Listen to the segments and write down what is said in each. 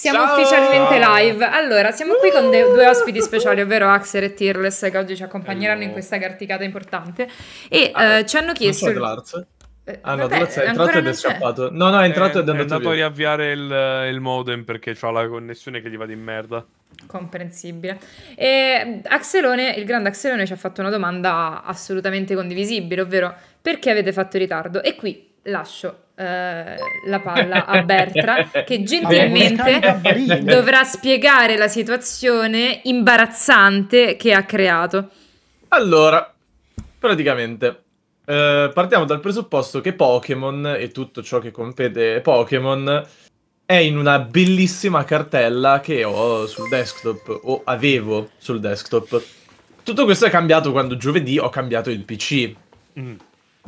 Siamo Ciao! ufficialmente live. Allora, siamo qui con de- due ospiti speciali, ovvero Axel e Tirless, che oggi ci accompagneranno in questa carticata importante. E ah, eh, ci hanno chiesto. Non so eh, ah, vabbè, no, è entrato ed è scappato. No, no, è eh, entrato ed è andato, è andato a riavviare il, il modem perché ha la connessione che gli va di merda. Comprensibile. E Axelone, il grande Axelone ci ha fatto una domanda assolutamente condivisibile, ovvero perché avete fatto ritardo? E qui lascio eh, la palla a Bertra che gentilmente dovrà spiegare la situazione imbarazzante che ha creato. Allora, praticamente eh, partiamo dal presupposto che Pokémon e tutto ciò che compete Pokémon è in una bellissima cartella che ho sul desktop o avevo sul desktop. Tutto questo è cambiato quando giovedì ho cambiato il PC. Mm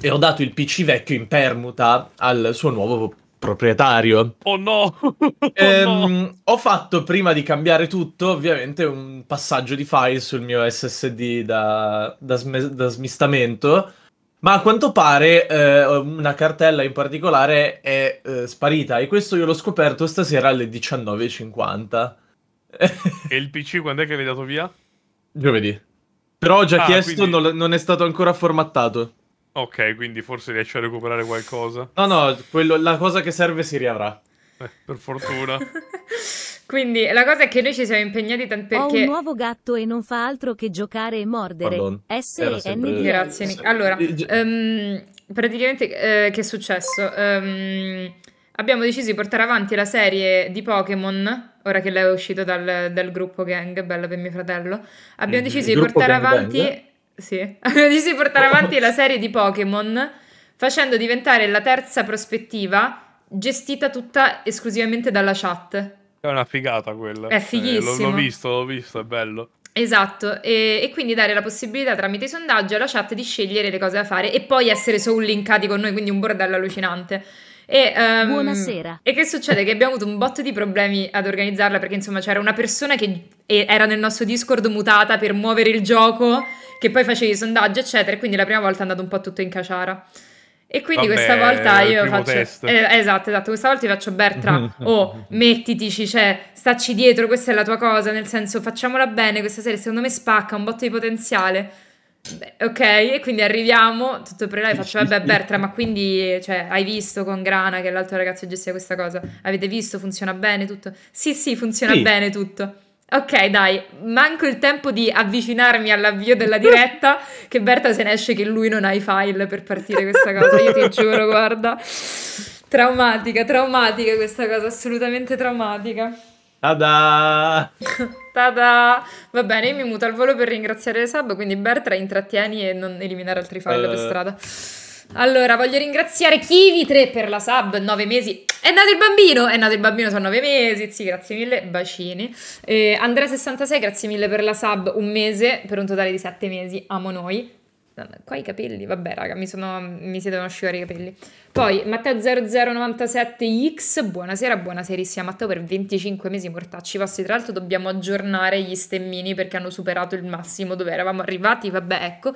e ho dato il PC vecchio in permuta al suo nuovo proprietario. Oh no! Oh ehm, no! Ho fatto prima di cambiare tutto, ovviamente, un passaggio di file sul mio SSD da, da, sm- da smistamento. Ma a quanto pare eh, una cartella in particolare è eh, sparita e questo io l'ho scoperto stasera alle 19.50. e il PC quando è che l'hai dato via? Giovedì. Però ho già ah, chiesto, quindi... non, non, è stato ancora formattato. Ok, quindi forse riesci a recuperare qualcosa. No, no, quello, la cosa che serve si riavrà. Eh, per fortuna. quindi la cosa è che noi ci siamo impegnati tanto perché... Ho un nuovo gatto e non fa altro che giocare e mordere. s e n d Grazie, Allora, eh, ehm, praticamente eh, che è successo? Ehm, abbiamo deciso di portare avanti la serie di Pokémon, ora che lei è uscito dal, gruppo gang, bella per mio fratello. Abbiamo mhm. deciso di portare avanti... Sì. deciso di portare avanti la serie di Pokémon facendo diventare la terza prospettiva gestita tutta esclusivamente dalla chat. È una figata quella. È fighissimo. Eh, l'ho, l'ho visto, l'ho visto, è bello. Esatto, e, e, quindi dare la possibilità tramite i sondaggi alla chat di scegliere le cose da fare e poi essere solo linkati con noi, quindi un bordello allucinante. E, um, Buonasera. E che succede? Che abbiamo avuto un botto di problemi ad organizzarla perché insomma c'era una persona che era nel nostro Discord mutata per muovere il gioco che poi facevi sondaggi, eccetera. E quindi la prima volta è andato un po' tutto in caciara. E quindi Vabbè, questa volta io faccio. Eh, esatto, esatto. Questa volta io faccio Bertra. oh, mettitici, cioè, stacci dietro, questa è la tua cosa. Nel senso, facciamola bene questa serie. Secondo me spacca un botto di potenziale. Beh, ok, e quindi arriviamo, tutto per lei, faccio vabbè Bertra, ma quindi cioè, hai visto con Grana che l'altro ragazzo gestisce questa cosa? Avete visto? Funziona bene tutto? Sì, sì, funziona sì. bene tutto. Ok, dai, manco il tempo di avvicinarmi all'avvio della diretta che Berta se ne esce che lui non ha i file per partire questa cosa, io ti giuro, guarda. Traumatica, traumatica questa cosa, assolutamente traumatica. Tada! Tada! Va bene, io mi muto al volo per ringraziare le sub, quindi Berta intrattieni e non eliminare altri file uh. per eh. strada. Allora, voglio ringraziare Kivi3 per la sub, 9 mesi. È nato il bambino, è nato il bambino, sono 9 mesi, sì, grazie mille, bacini. Eh, Andrea66, grazie mille per la sub, un mese, per un totale di 7 mesi, amo noi. Qua i capelli, vabbè raga, mi, sono, mi si devono asciugare i capelli. Poi Matteo0097X, buonasera, buonaserissima Matteo per 25 mesi mortacci passi. Tra l'altro dobbiamo aggiornare gli stemmini perché hanno superato il massimo dove eravamo arrivati, vabbè ecco.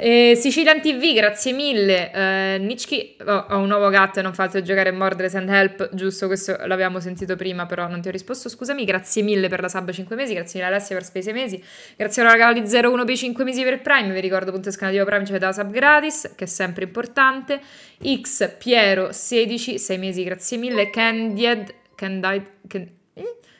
Eh, Sicilian TV, grazie mille. Eh, Nitschki, ho oh, oh, un nuovo gatto e non fatelo giocare Mordres and Help, giusto, questo l'avevamo sentito prima però non ti ho risposto. Scusami, grazie mille per la sub 5 mesi, grazie mille Alessia per spese mesi, grazie alla ragazza 01 per 5 mesi per Prime, vi ricordo punto scanale Elio Prime ci dava sub gratis, che è sempre importante. X Piero 16, 6 mesi, grazie mille. candied, Candide, Candide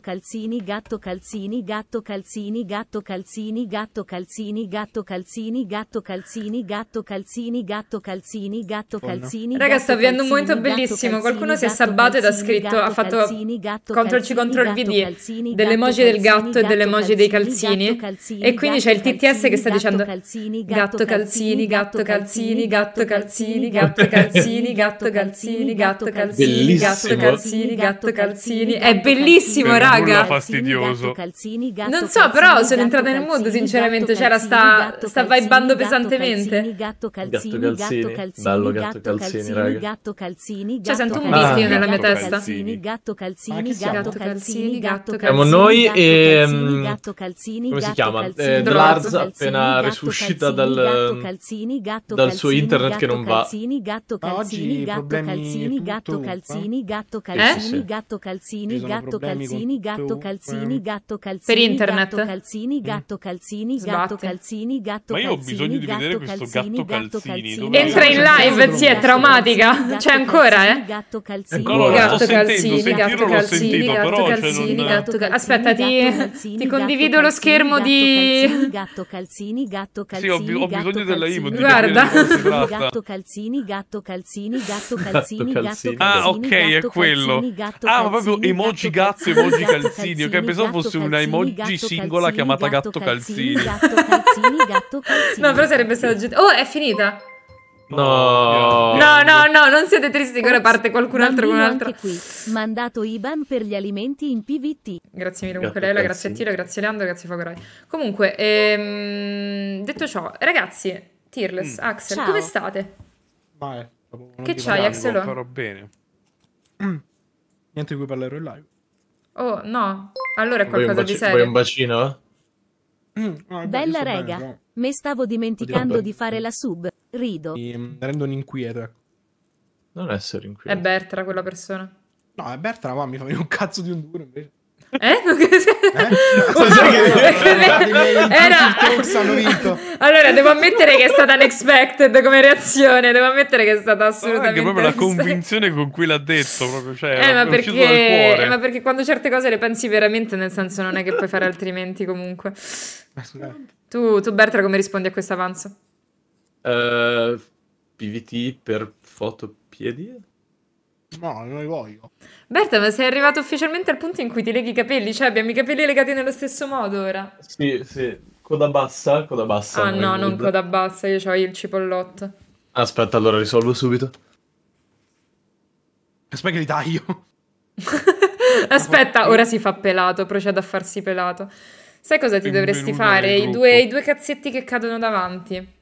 calzini gatto calzini gatto calzini gatto calzini gatto calzini gatto calzini gatto calzini gatto calzini gatto calzini gatto calzini raga sta avviando un momento bellissimo qualcuno si è sabbato ed ha scritto ha fatto ctrl c ctrl v d delle emoji del gatto e delle emoji dei calzini e quindi c'è il tts che sta dicendo gatto calzini gatto calzini gatto calzini gatto calzini gatto calzini gatto calzini gatto calzini gatto calzini gatto calzini è bellissimo raga raga. fastidioso. Calzini, gatto, non so, però calzini, sono entrata nel mood, sinceramente. C'era sta, sta vibando pesantemente. Gatto calzini, gatto calzini, bello gatto calzini, raga. Gatto calzini, cioè, sento un beat nella mia testa. Gatto calzini, gatto calzini, gatto calzini. Siamo noi e... Come si chiama? Dlarz appena resuscita dal dal suo internet che non va. Gatto calzini, gatto calzini, gatto calzini, gatto calzini, gatto calzini, gatto calzini, gatto calzini, gatto calzini, per internet. gatto calzini, gatto calzini, gatto calzini, gatto calzini, Ma io ho bisogno di vedere questo gatto calzini. Entra in live, zia, è traumatica. C'è ancora, eh? Gatto calzini, gatto calzini, gatto calzini, gatto calzini, gatto calzini. Aspetta, ti condivido lo schermo di gatto calzini, gatto calzini. Sì, ho bisogno della IVO. Guarda. Gatto calzini, gatto calzini, gatto calzini, gatto calzini. Ah, ok, è quello. Ah, ma proprio emoji gatto, emoji calzini. Io pensavo fosse una emoji singola chiamata gatto calzini. Gatto calzini, gatto calzini. No, però sarebbe stato Oh, è finita. No. no, no, no, non siete tristi che ora oh, parte qualcun altro con un altro. Qui. Mandato IBAN per gli alimenti in PVT. Grazie mille comunque Lella, grazie a Tiro, grazie Leandro, grazie Fagorai. Comunque, ehm, detto ciò, ragazzi, Tirless, mm. Axel, Ciao. come state? Vai, che c'hai Axel? Farò bene. Niente di cui parlerò in live. Oh, no. Allora è qualcosa di serio. Vuoi un bacino? Mm, ah, Bella rega. Me stavo dimenticando Oddio, di fare la sub. Rido. Mi mm, rendo un inquieto. Non essere inquieto. È Bertra quella persona. No, è Bertra, ma mi fa venire un cazzo di un duro invece. Eh? Era... Allora, devo ammettere che è stata unexpected come reazione. Devo ammettere che è stata assolutamente. Anche proprio la convinzione con cui l'ha detto. Proprio, cioè, eh, ma perché... eh, ma perché quando certe cose le pensi veramente, nel senso, non è che puoi fare altrimenti, comunque. Tu, tu Bertra, come rispondi a questo avanzo? Uh, eh, PVT per fotopiedi? No, non li voglio. Berta, ma sei arrivato ufficialmente al punto in cui ti leghi i capelli, cioè abbiamo i capelli legati nello stesso modo ora. Sì, sì, coda bassa, coda bassa. Ah no, non coda bassa, io ho il cipollotto. Aspetta, allora risolvo subito. Aspetta che li taglio. Aspetta, ora si fa pelato, procedo a farsi pelato. Sai cosa ti Benvenuta dovresti fare? I due, I due cazzetti che cadono davanti.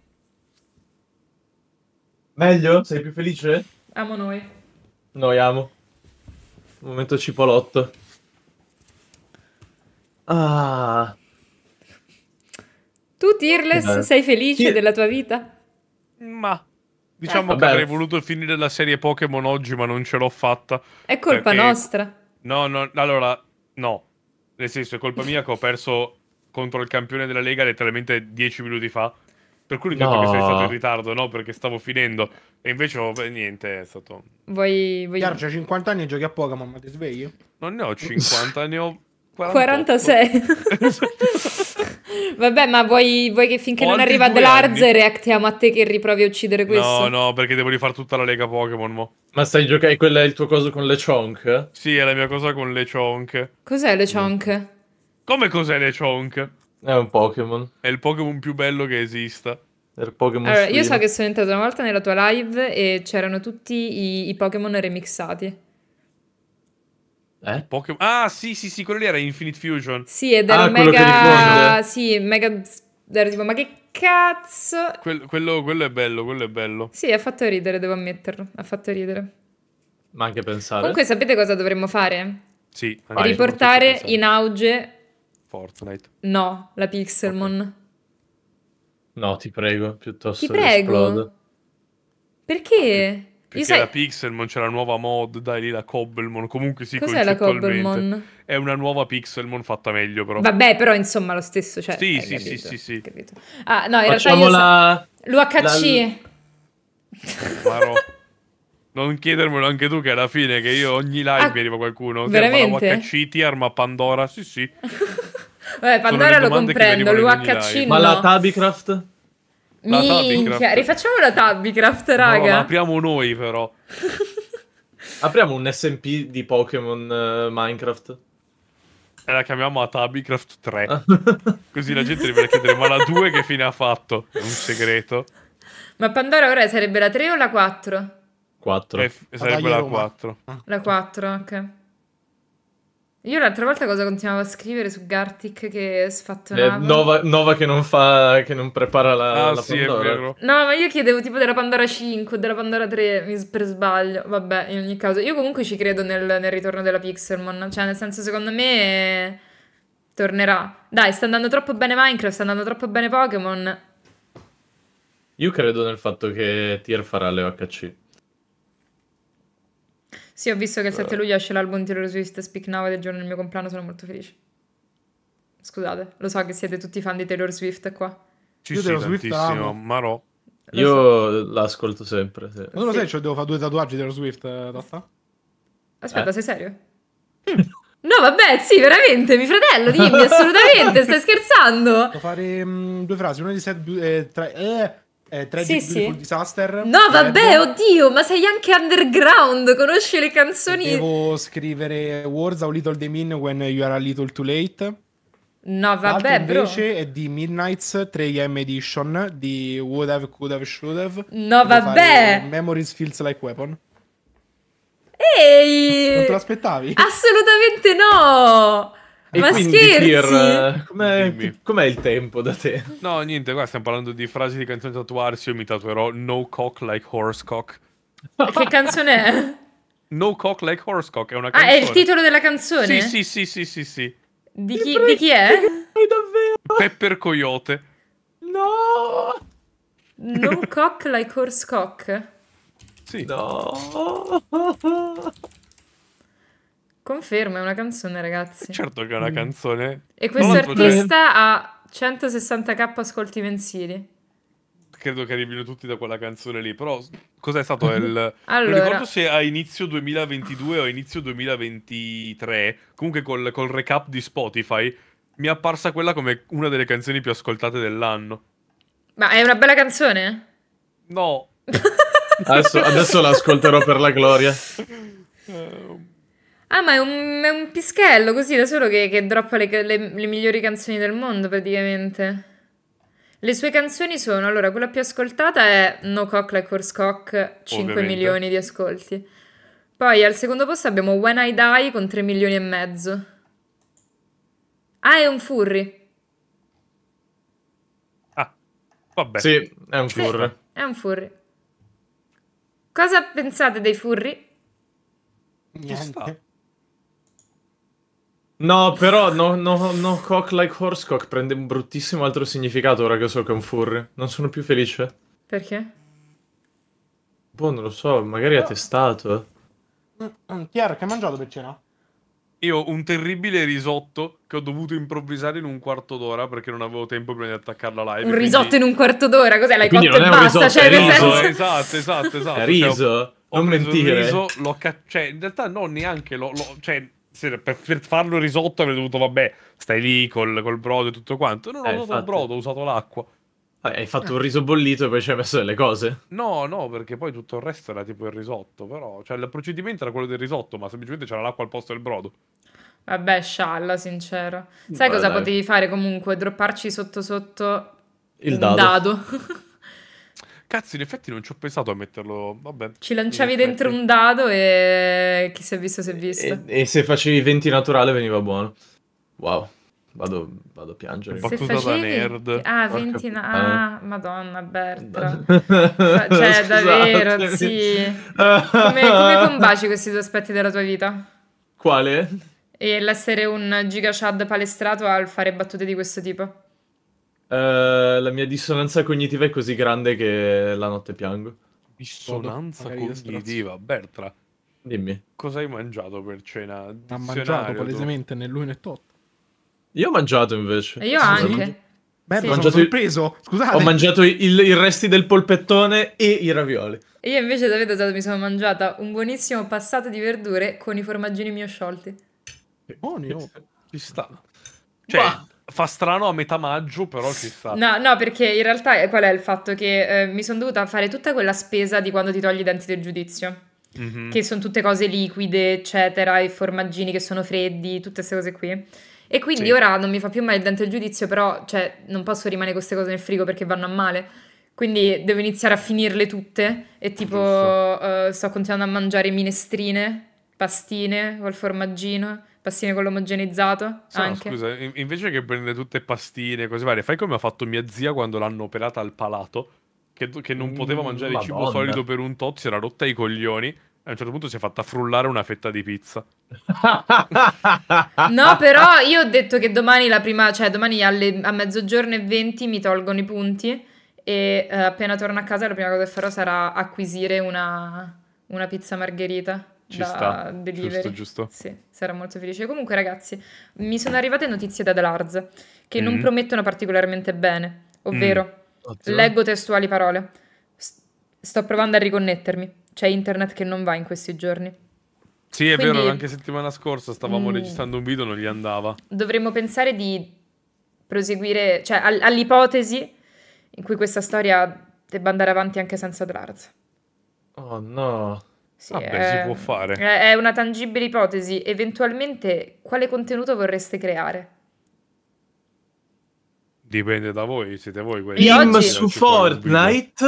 Meglio? Sei più felice? Amo noi. Noiamo. Momento cipolotto. Ah. Tu, Tearless, sei felice Tir della tua vita? Ma... Diciamo eh, che avrei voluto finire la serie Pokémon oggi, ma non ce l'ho fatta. È colpa perché... nostra. No, no, allora, no. Nel senso, è colpa mia che ho perso contro il campione della Lega letteralmente dieci minuti fa. Per cui ho detto no. che sei stato in ritardo, no? Perché stavo finendo. E invece oh, beh, niente, è stato... Vuoi... vuoi... Chiaro, c'hai 50 anni e giochi a Pokémon, ma ti sveglio? Non ne ho 50, ne ho 48. 46. Vabbè, ma vuoi, vuoi che finché ho non arriva Delarze anni. reactiamo a te che riprovi a uccidere questo? No, no, perché devo rifare tutta la lega Pokémon mo. Ma stai giocando, quella è il tuo coso con le chonk? Sì, è la mia cosa con le chonk. Cos'è le chonk? Mm. Come cos'è le chonk? È un Pokémon. È il Pokémon più bello che esista. Allora, io so che sono entrato una volta nella tua live e c'erano tutti i, i Pokémon remixati. Eh? Pokemon... Ah, sì, sì, sì, quello lì era Infinite Fusion. Sì, ed era ah, mega... Sì, mega... Era tipo, ma che cazzo... Que- quello, quello, è bello, quello è bello. Sì, ha fatto ridere, devo ammetterlo. Ha fatto ridere. Ma anche pensare. Comunque sapete cosa dovremmo fare? Sì. Vai, Riportare in auge Fortnite. No, la Pixelmon. Okay. No, ti prego, piuttosto Ti prego. Esplodo. Perché? Ah, Perché Io sai... la Pixelmon c'è la nuova mod, dai lì la Cobblemon, comunque sì, Cos'è la Cobblemon? È una nuova Pixelmon fatta meglio però. Vabbè, però insomma lo stesso, cioè... Sì, eh, sì, capito, sì, sì, Ah, no, in Facciamo realtà io... La... L'UHC. La... non chiedermelo anche tu che alla fine che io ogni live ah, mi arriva qualcuno veramente? UHCT, arma Pandora, sì sì Vabbè, Pandora lo comprendo, l'UHC Ma la Tabicraft? La Minchia, rifacciamo la Tabicraft, raga. No, la apriamo noi però. apriamo un SMP di Pokémon uh, Minecraft. E la chiamiamo Tabicraft 3. Ah. Così la gente deve chiedere, ma la 2 che fine ha fatto? È un segreto. Ma Pandora ora sarebbe la 3 o la 4? 4. Eh, sarebbe la 4. Ah. La 4, ok. Io l'altra volta cosa continuavo a scrivere su Gartic che sfattonava? Eh, Nova, Nova, che non fa, che non prepara la, ah, la sì, No, ma io chiedevo tipo della Pandora 5, della Pandora 3, per sbaglio. Vabbè, in ogni caso. Io comunque ci credo nel, nel ritorno della Pixelmon. Cioè, nel senso, secondo me... Tornerà. Dai, sta andando troppo bene Minecraft, sta andando troppo bene Pokémon. Io credo nel fatto che Tier farà le OHC. Sì, ho visto che il 7 eh. luglio esce l'album di Taylor Swift Speak Now ed è il giorno del mio compleanno, sono molto felice. Scusate, lo so che siete tutti fan di Taylor Swift qua. Ci io Taylor Swift amo. Marò. io so. l'ascolto sempre, sì. Ma tu lo sai, cioè devo fare due tatuaggi di Taylor Swift, eh, Totta? Aspetta, eh? sei serio? no, vabbè, sì, veramente, mi fratello, dimmi, assolutamente, stai scherzando? Devo fare mh, mm, due frasi, una di set, eh, tre, eh, eh, Tragic sì, Beautiful sì. Disaster. No, vabbè, oddio, ma sei anche underground, conosci le canzoni. Devo scrivere Words a Little They Mean When You Are A Little Too Late. No, vabbè, L'altro invece bro. è di Midnight's 3 m Edition di Would Have, Could Have, Should Have. No, vabbè. Memories Feels Like Weapon. Ehi! Non te l'aspettavi? Assolutamente no! E Ma quindi, scherzi? Pier, com'è, com'è, il tempo da te? No, niente, qua stiamo parlando di frasi di canzoni da tatuarsi. Io mi tatuerò No cock like horse cock. Che canzone è? No cock like horse cock è una canzone. Ah, è il titolo della canzone? Sì, sì, sì, sì, sì. sì. Di, chi, pre- di chi è? Davvero? Pepper Coyote. No! No cock like horse cock. Sì. No! Conferma, è una canzone, ragazzi. Certo che è una mm. canzone. E questo artista ha 160k ascolti mensili. Credo che arrivino tutti da quella canzone lì, però cos'è stato mhm. il... Allora... Non ricordo se a inizio 2022 o a inizio 2023, comunque col, col recap di Spotify, mi è apparsa quella come una delle canzoni più ascoltate dell'anno. Ma è una bella canzone? No. adesso, adesso l'ascolterò per la gloria. Uh... Ah, ma è un, è un pischello così da solo che, che droppa le, le, le migliori canzoni del mondo praticamente. Le sue canzoni sono, allora, quella più ascoltata è No Cock Like Horse Cock, 5 Ovviamente. milioni di ascolti. Poi al secondo posto abbiamo When I Die con 3 milioni e mezzo. Ah, è un furry. Ah, vabbè. Sì, è un furry. Sì, è un furry. Cosa pensate dei furry? Niente. No, però no, no, no cock like horsecock prende un bruttissimo altro significato ora che so che è un furry. Non sono più felice. Perché? Boh, non lo so, magari ha testato. Mm, mm, Chiaro, che hai mangiato per cena? Io un terribile risotto che ho dovuto improvvisare in un quarto d'ora perché non avevo tempo prima di attaccarla live. Un quindi... risotto in un quarto d'ora? Cos'è? L'hai quindi cotto e basta? Cioè, cioè, riso, senso... Eh. Esatto, esatto, esatto. È riso? Cioè, ho, non ho mentire. Riso, cioè, in realtà no, neanche l'ho cioè, per, per, farlo risotto avrei dovuto, vabbè, stai lì col, col brodo e tutto quanto. Non eh, ho usato infatti... il brodo, ho usato l'acqua. hai fatto un riso bollito e poi ci hai messo delle cose? No, no, perché poi tutto il resto era tipo il risotto, però... Cioè, il procedimento era quello del risotto, ma semplicemente c'era l'acqua al posto del brodo. Vabbè, scialla, sincero. Sai Vabbè, cosa dai. potevi fare comunque? Dropparci sotto sotto il dado. dado. Cazzo, in effetti non ci ho pensato a metterlo. Vabbè. Ci lanciavi dentro un dado e chi si è visto si è visto. E, e se facevi 20 naturale veniva buono. Wow. Vado, vado a piangere. Se Battuta facevi... da nerd. Ah, 20 na... ah, ah, madonna, Bertra. cioè, Scusate. davvero, sì. Come, come combaci questi due aspetti della tua vita? Quale? E l'essere un giga chad palestrato al fare battute di questo tipo? Uh, la mia dissonanza cognitiva è così grande che la notte piango. Dissonanza cognitiva, Bertra. Dimmi. Cosa hai mangiato per cena? Ha mangiato palesemente né lui né Io ho mangiato invece. E io Scusa, anche. Beh, sì. ho mangiato sorpreso. Il... Scusate. Ho mangiato i resti del polpettone e i ravioli. E io invece, sapete cosa mi sono mangiata? Un buonissimo passato di verdure con i formaggini mio sciolti. Buoni, oh. Ci sta. Cioè, bah Fa strano a metà maggio, però ci sta. No, no, perché in realtà eh, qual è il fatto? Che eh, mi sono dovuta fare tutta quella spesa di quando ti togli i denti del giudizio. Mm-hmm. Che sono tutte cose liquide, eccetera, i formaggini che sono freddi, tutte queste cose qui. E quindi sì. ora non mi fa più male il dente del giudizio, però cioè, non posso rimanere queste cose nel frigo perché vanno a male. Quindi devo iniziare a finirle tutte e tipo uh, sto continuando a mangiare minestrine, pastine col formaggino Pastine con l'omogenizzato? Sì, no, scusa, invece che prendere tutte pastine, e cose varie, fai come ha fatto mia zia quando l'hanno operata al palato, che, che non poteva mm, mangiare mm, cibo solido per un tozzo, si era rotta i coglioni. A un certo punto si è fatta frullare una fetta di pizza. no, però io ho detto che domani la prima, cioè domani alle, a mezzogiorno e 20 mi tolgono i punti e eh, appena torno a casa la prima cosa che farò sarà acquisire una, una pizza margherita. Ci da sta. delivery. Giusto, giusto. Sì, sarà molto felice. Comunque, ragazzi, mi sono arrivate notizie da Delarz che mm. non promettono particolarmente bene, ovvero mm. leggo testuali parole. Sto provando a riconnettermi. C'è internet che non va in questi giorni. Sì, è Quindi, vero, anche settimana scorsa stavamo mm, registrando un video, non gli andava. Dovremmo pensare di proseguire, cioè all'ipotesi in cui questa storia debba andare avanti anche senza Drarz. Oh no. Sì, ah, beh, si eh, può fare. È una tangibile ipotesi. Eventualmente, quale contenuto vorreste creare? Dipende da voi, siete voi quelli. Film oggi... su Fortnite?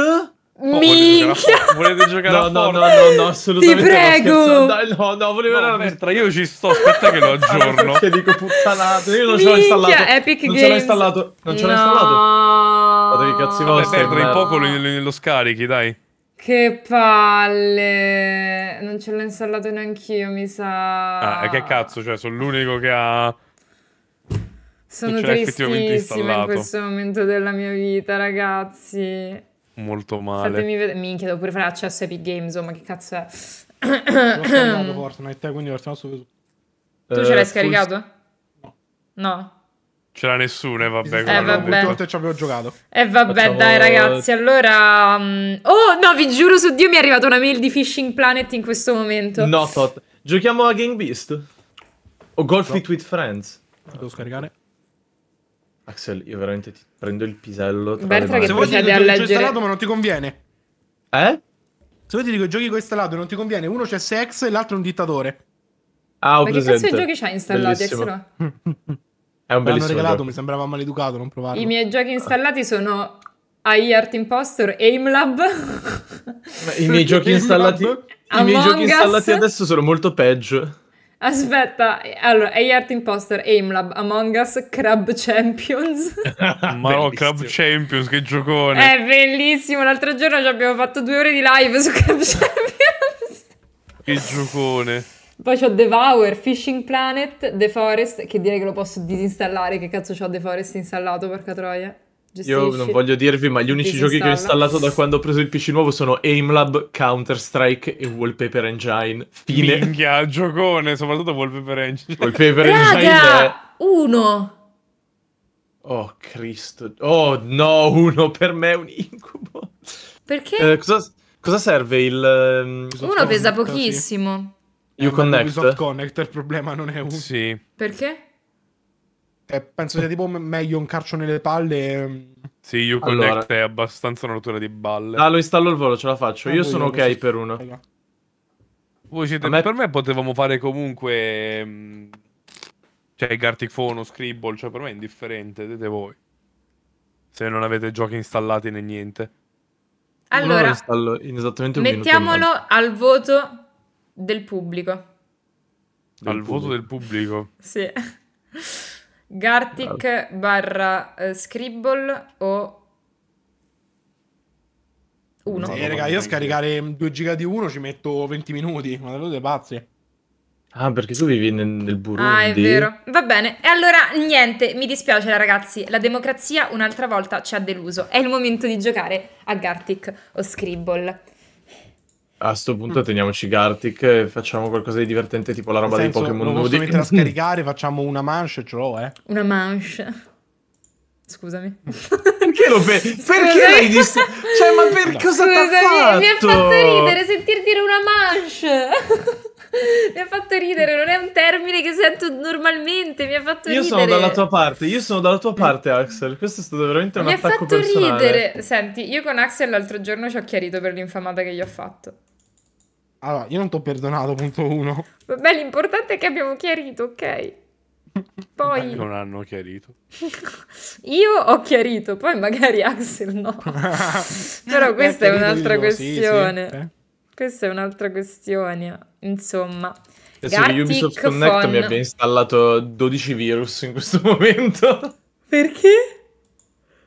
Oh, Minchia! Volete giocare a, no, no, no, no, no, assolutamente. Ti prego! Dai, no, no, volevo no, veramente... Io ci sto, aspetta che lo aggiorno. Ah, che dico puttanato, io non ce l'ho installato. Epic non Games. ce l'ho installato. Non ce l'ho installato. Fate che cazzo vostri. Tra poco lo, lo scarichi, dai. Che palle! Non ce l'ho installato neanche io, mi sa. Ah, e che cazzo, cioè, sono l'unico che ha. Sono cioè, tristissima in questo momento della mia vita, ragazzi. Molto male. Fatemi vedere. Minchia, devo pure fare accesso a Epic Games, oh, ma che cazzo è? Io ho scaricato Fortnite, quindi lo stiamo su. Tu ce l'hai eh, scaricato? No. No? Ce l'ha nessuno, e eh, vabbè. Eh, vabbè. volte ci avevo giocato. E eh, vabbè, Facciamo... dai ragazzi, allora... Mm, oh, no, vi giuro su Dio mi è arrivata una mail di Fishing Planet in questo momento. No, tot. Giochiamo a Game Beast? O Golf no. It With Friends? devo scaricare. Axel, io veramente ti prendo il pisello. Bertra che Se vuoi ti dico che ma non ti conviene. Eh? Se vuoi ti dico giochi con installato e non ti conviene. Uno c'è Sex e l'altro è un dittatore. Ah, ho ma presente. Ma che cazzo di giochi c'hai installati, Axel? È un bellissimo. regalato, gioco. mi sembrava maleducato non provare. I miei giochi installati sono AI Art Impostor, Aimlab. I miei giochi installati. I miei giochi installati adesso sono molto peggio. Aspetta, allora, AI Art Imposter, Aimlab, Among Us, Crab Champions. Ma no, Crab Champions, che giocone! È bellissimo, l'altro giorno ci abbiamo fatto due ore di live su Crab Champions. che giocone. Poi c'ho Devour, Fishing Planet, The Forest, che direi che lo posso disinstallare. Che cazzo c'ho The Forest installato, porca troia. Gestisce, Io non voglio dirvi, ma gli unici giochi che ho installato da quando ho preso il PC nuovo sono Aimlab, Counter-Strike e Wallpaper Engine. Fine. Minchia, giocone, soprattutto Wallpaper Engine. Wallpaper Raga, Engine è... uno! Oh, Cristo. Oh, no, uno per me è un incubo. Perché? Eh, cosa, cosa, serve il... Um, uno pesa pochissimo. You Connect. Ubisoft Connect, il problema non è un Sì. Perché? Eh, penso sia tipo meglio un carcio nelle palle. Ehm, sì, You Connect è abbastanza una rottura di balle. Ah, lo installo al volo, ce la faccio. Ah, Io sono ok so... per uno. Voi Siete... Me... Per me potevamo fare comunque... Ehm, cioè, Gartic Phone o Scribble, cioè per me è indifferente, vedete voi. Se non avete giochi installati né niente. Allora, mettiamolo al voto del pubblico. Del Al pubblico. voto del pubblico? sì. Gartic Gar- barra uh, Scribble o... Uno. Sì, raga, io a scaricare 2 giga di uno ci metto 20 minuti, ma lo siete pazzi. Ah, perché tu vivi nel, nel Burundi. Ah, è vero. Va bene. E allora, niente, mi dispiace ragazzi, la democrazia un'altra volta ci ha deluso. È il momento di giocare a Gartic o Scribble. A sto punto mm. teniamoci Gartic e facciamo qualcosa di divertente, tipo la roba senso, dei Pokémon nudi. Lo posso scaricare, facciamo una manche, ce l'ho, eh. Una manche. Scusami. Perché lo pe- Perché l'hai dis- Cioè, ma per no. cosa ti fatto? Mi ha fatto ridere sentir dire una manche. mi ha fatto ridere, non è un termine che sento normalmente, mi ha fatto io ridere. Io sono dalla tua parte, io sono dalla tua parte, Axel. Questo è stato veramente un mi attacco personale. Mi ha fatto personale. ridere. Senti, io con Axel l'altro giorno ci ho chiarito per l'infamata che gli ho fatto. Allora, io non ti ho perdonato, punto uno. Vabbè, l'importante è che abbiamo chiarito, ok? Poi... Non hanno chiarito. io ho chiarito, poi magari Axel no. Però eh, questa è, è un'altra questione. Sì, sì. Eh? Questa è un'altra questione, insomma. Adesso che Ubisoft Connect Fon... mi abbia installato 12 virus in questo momento. Perché?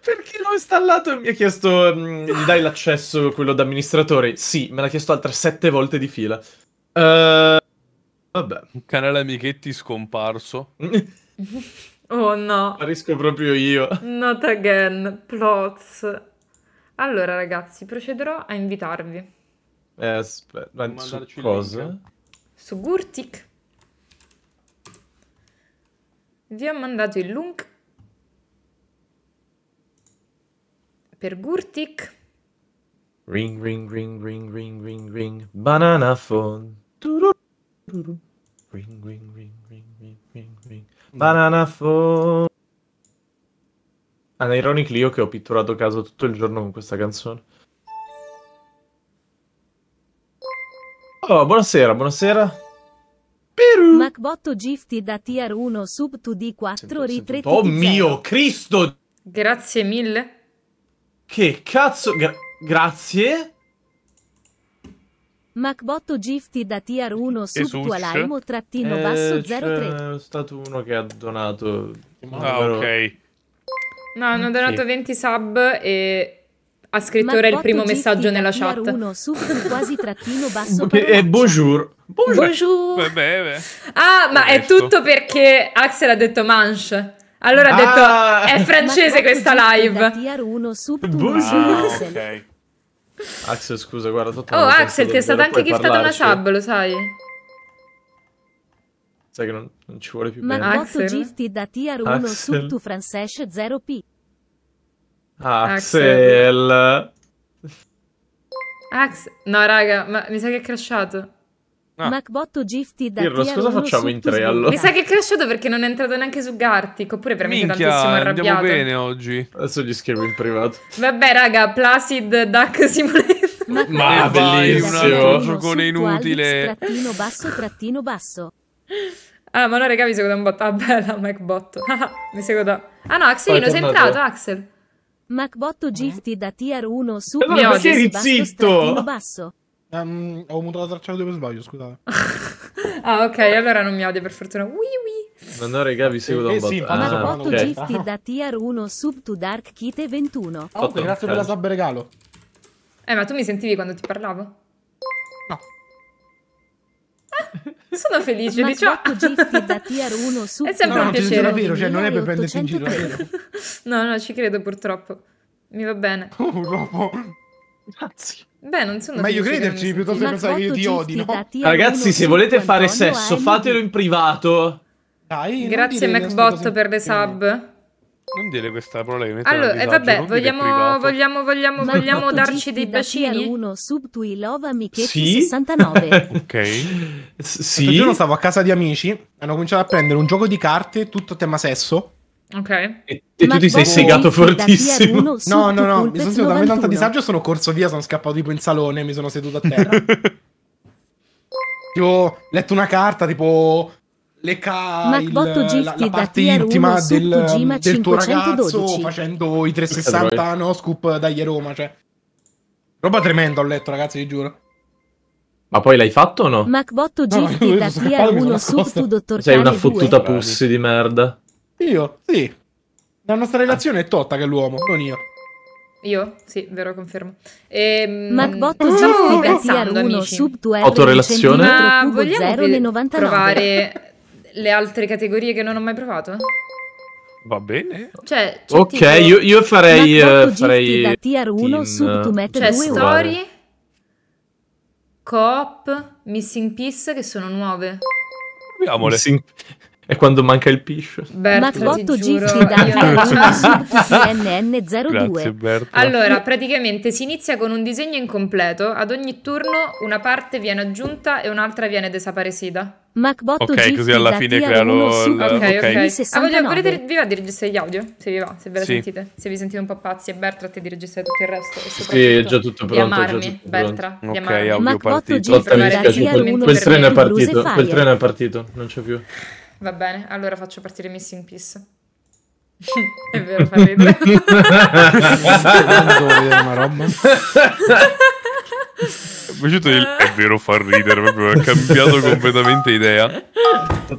Perché l'ho installato e mi ha chiesto, gli mm, dai l'accesso, quello d'amministratore? Sì, me l'ha chiesto altre sette volte di fila. Uh, vabbè. canale amichetti scomparso. oh no. Sparisco proprio io. Not again, plots. Allora ragazzi, procederò a invitarvi. Eh, aspetta, su cosa? Su Gurtic. Vi ho mandato il link Per Gurtik. Ring ring ring ring ring ring ring banana phone. Ring ring ring ring ring ring ring banana phone. Ah, Unironically io che ho pitturato caso tutto il giorno con questa canzone. Oh, buonasera, buonasera. Peru. Macbotto gifted da tier 1 sub 2D4 ritretti. Oh mio Cristo! Grazie mille. Che cazzo... Gra grazie? Macbotto gifted da tier 1 sub tualaimo trattino eh, basso 03. È stato uno che ha donato. Ah, però... ok. No, hanno donato 20 sub e ha scritto ora il primo messaggio nella chat. Tier 1 sub quasi trattino basso. e eh, bonjour. Bonjour. bonjour. Beh, beh, beh. Ah, ma è tutto perché Axel ha detto manche. Allora ha detto, ah, è francese questa live. Ah, ok. Axel, scusa, guarda, tutto Oh, Axel, ti è stata anche giftata una sub, lo sai. Sai che non, non ci vuole più Ma bene. Axel. gifti da tier 1 su tu francesh 0p. Axel. Axel. No, raga, ma mi sa che è crashato. Ah. Macbotto Gifted Pirlo, scusa facciamo in tre allora? Mi sa che è cresciuto perché non è entrato neanche su Gartic, oppure veramente Minchia, tantissimo arrabbiato. andiamo bene oggi. Adesso gli scrivo in privato. Vabbè raga, Placid Duck Simulator. Ma, Ma bellissimo! Un altro giocone inutile. trattino basso, trattino basso. Ah, ma no, raga, mi seguo un botto. Ah, bella, Macbotto. Ah, mi seguo da... Ah no, Axelino, sei entrato, Axel. Macbotto Gifted da Tier 1 su... Allora, perché eri zitto? Basso. Um, ho mutato la traccia 2 per sbaglio, scusate. ah, ok, allora non mi odio per fortuna. Ui, ui. No, no, raga, vi seguo da eh, un eh, bot. Sì, ah, 8 okay. gift da tier 1 sub to dark kite 21. Oh, grazie per la sub regalo. Eh, ma tu mi sentivi quando ti parlavo? No. Ah, sono felice ma di 8 gift da tier 1 sub È sempre no, un no, piacere. Vero, cioè, non è per prenderti in giro. no, no, ci credo purtroppo. Mi va bene. Purtroppo. Grazie. Beh, non sono Meglio crederci piuttosto che pensare che io ti odio. Ragazzi, se volete fare sesso, fatelo in privato. Dai, Grazie MacBot per le sub. Non dire questa parola che Allora, e eh, vabbè, vogliamo, vogliamo, vogliamo, vogliamo darci dei bacini? Sì? sub tui Sì. Io stavo a casa di amici, hanno cominciato a prendere un gioco di carte tutto tema sesso Ok. E, e tu ti sei boh, segato fortissimo. Uno, no, no, no, mi sono seduto a me tanto disagio, sono corso via, sono scappato tipo in salone, mi sono seduto a terra. tipo, letto una carta, tipo le ca il, la, la parte intima del, del tuo ragazzo facendo i 360 no scoop dagli Roma, cioè. Roba tremenda ho letto, ragazzi, vi giuro. Ma poi l'hai fatto o no? Macbotto no, Gifted da Tier 1 Sub tu dottor Sei una fottuta pussy di merda. Io? Sì. La nostra ah. relazione è Totta che l'uomo, non io. Io? Sì, vero, confermo. Ehm, Macbot oh, sto pensando, uno, amici. Sub Autorelazione? Ma vogliamo provare le altre categorie che non ho mai provato? Va bene. Cioè, cioè ok, tipo, io, io, farei... Uh, farei da tier 1, sub to meter cioè, 2. story, coop, missing piece, che sono nuove. Proviamole. Missing... E quando manca il piscio? Macotto Gifri da CNN02. Allora, praticamente si inizia con un disegno incompleto, ad ogni turno una parte viene aggiunta e un'altra viene desaparecida. Macbotto ok, così alla fine crea lo... Ok, ok. okay. Ah, volete, vi va di registrare gli audio? Se vi va, se ve la sì. sentite. Se vi sentite un po' pazzi e Bertra te di registrare tutto il resto. Sì, è già tutto pronto. Di amarmi, già Bertra. Pronto. Di Ok, audio partito. quel treno è partito, quel treno è partito, non c'è più. Va bene, allora faccio partire Missing Peace. È vero, fa ridere. una roba. Mi è piaciuto il è vero far ridere, proprio ha cambiato completamente idea.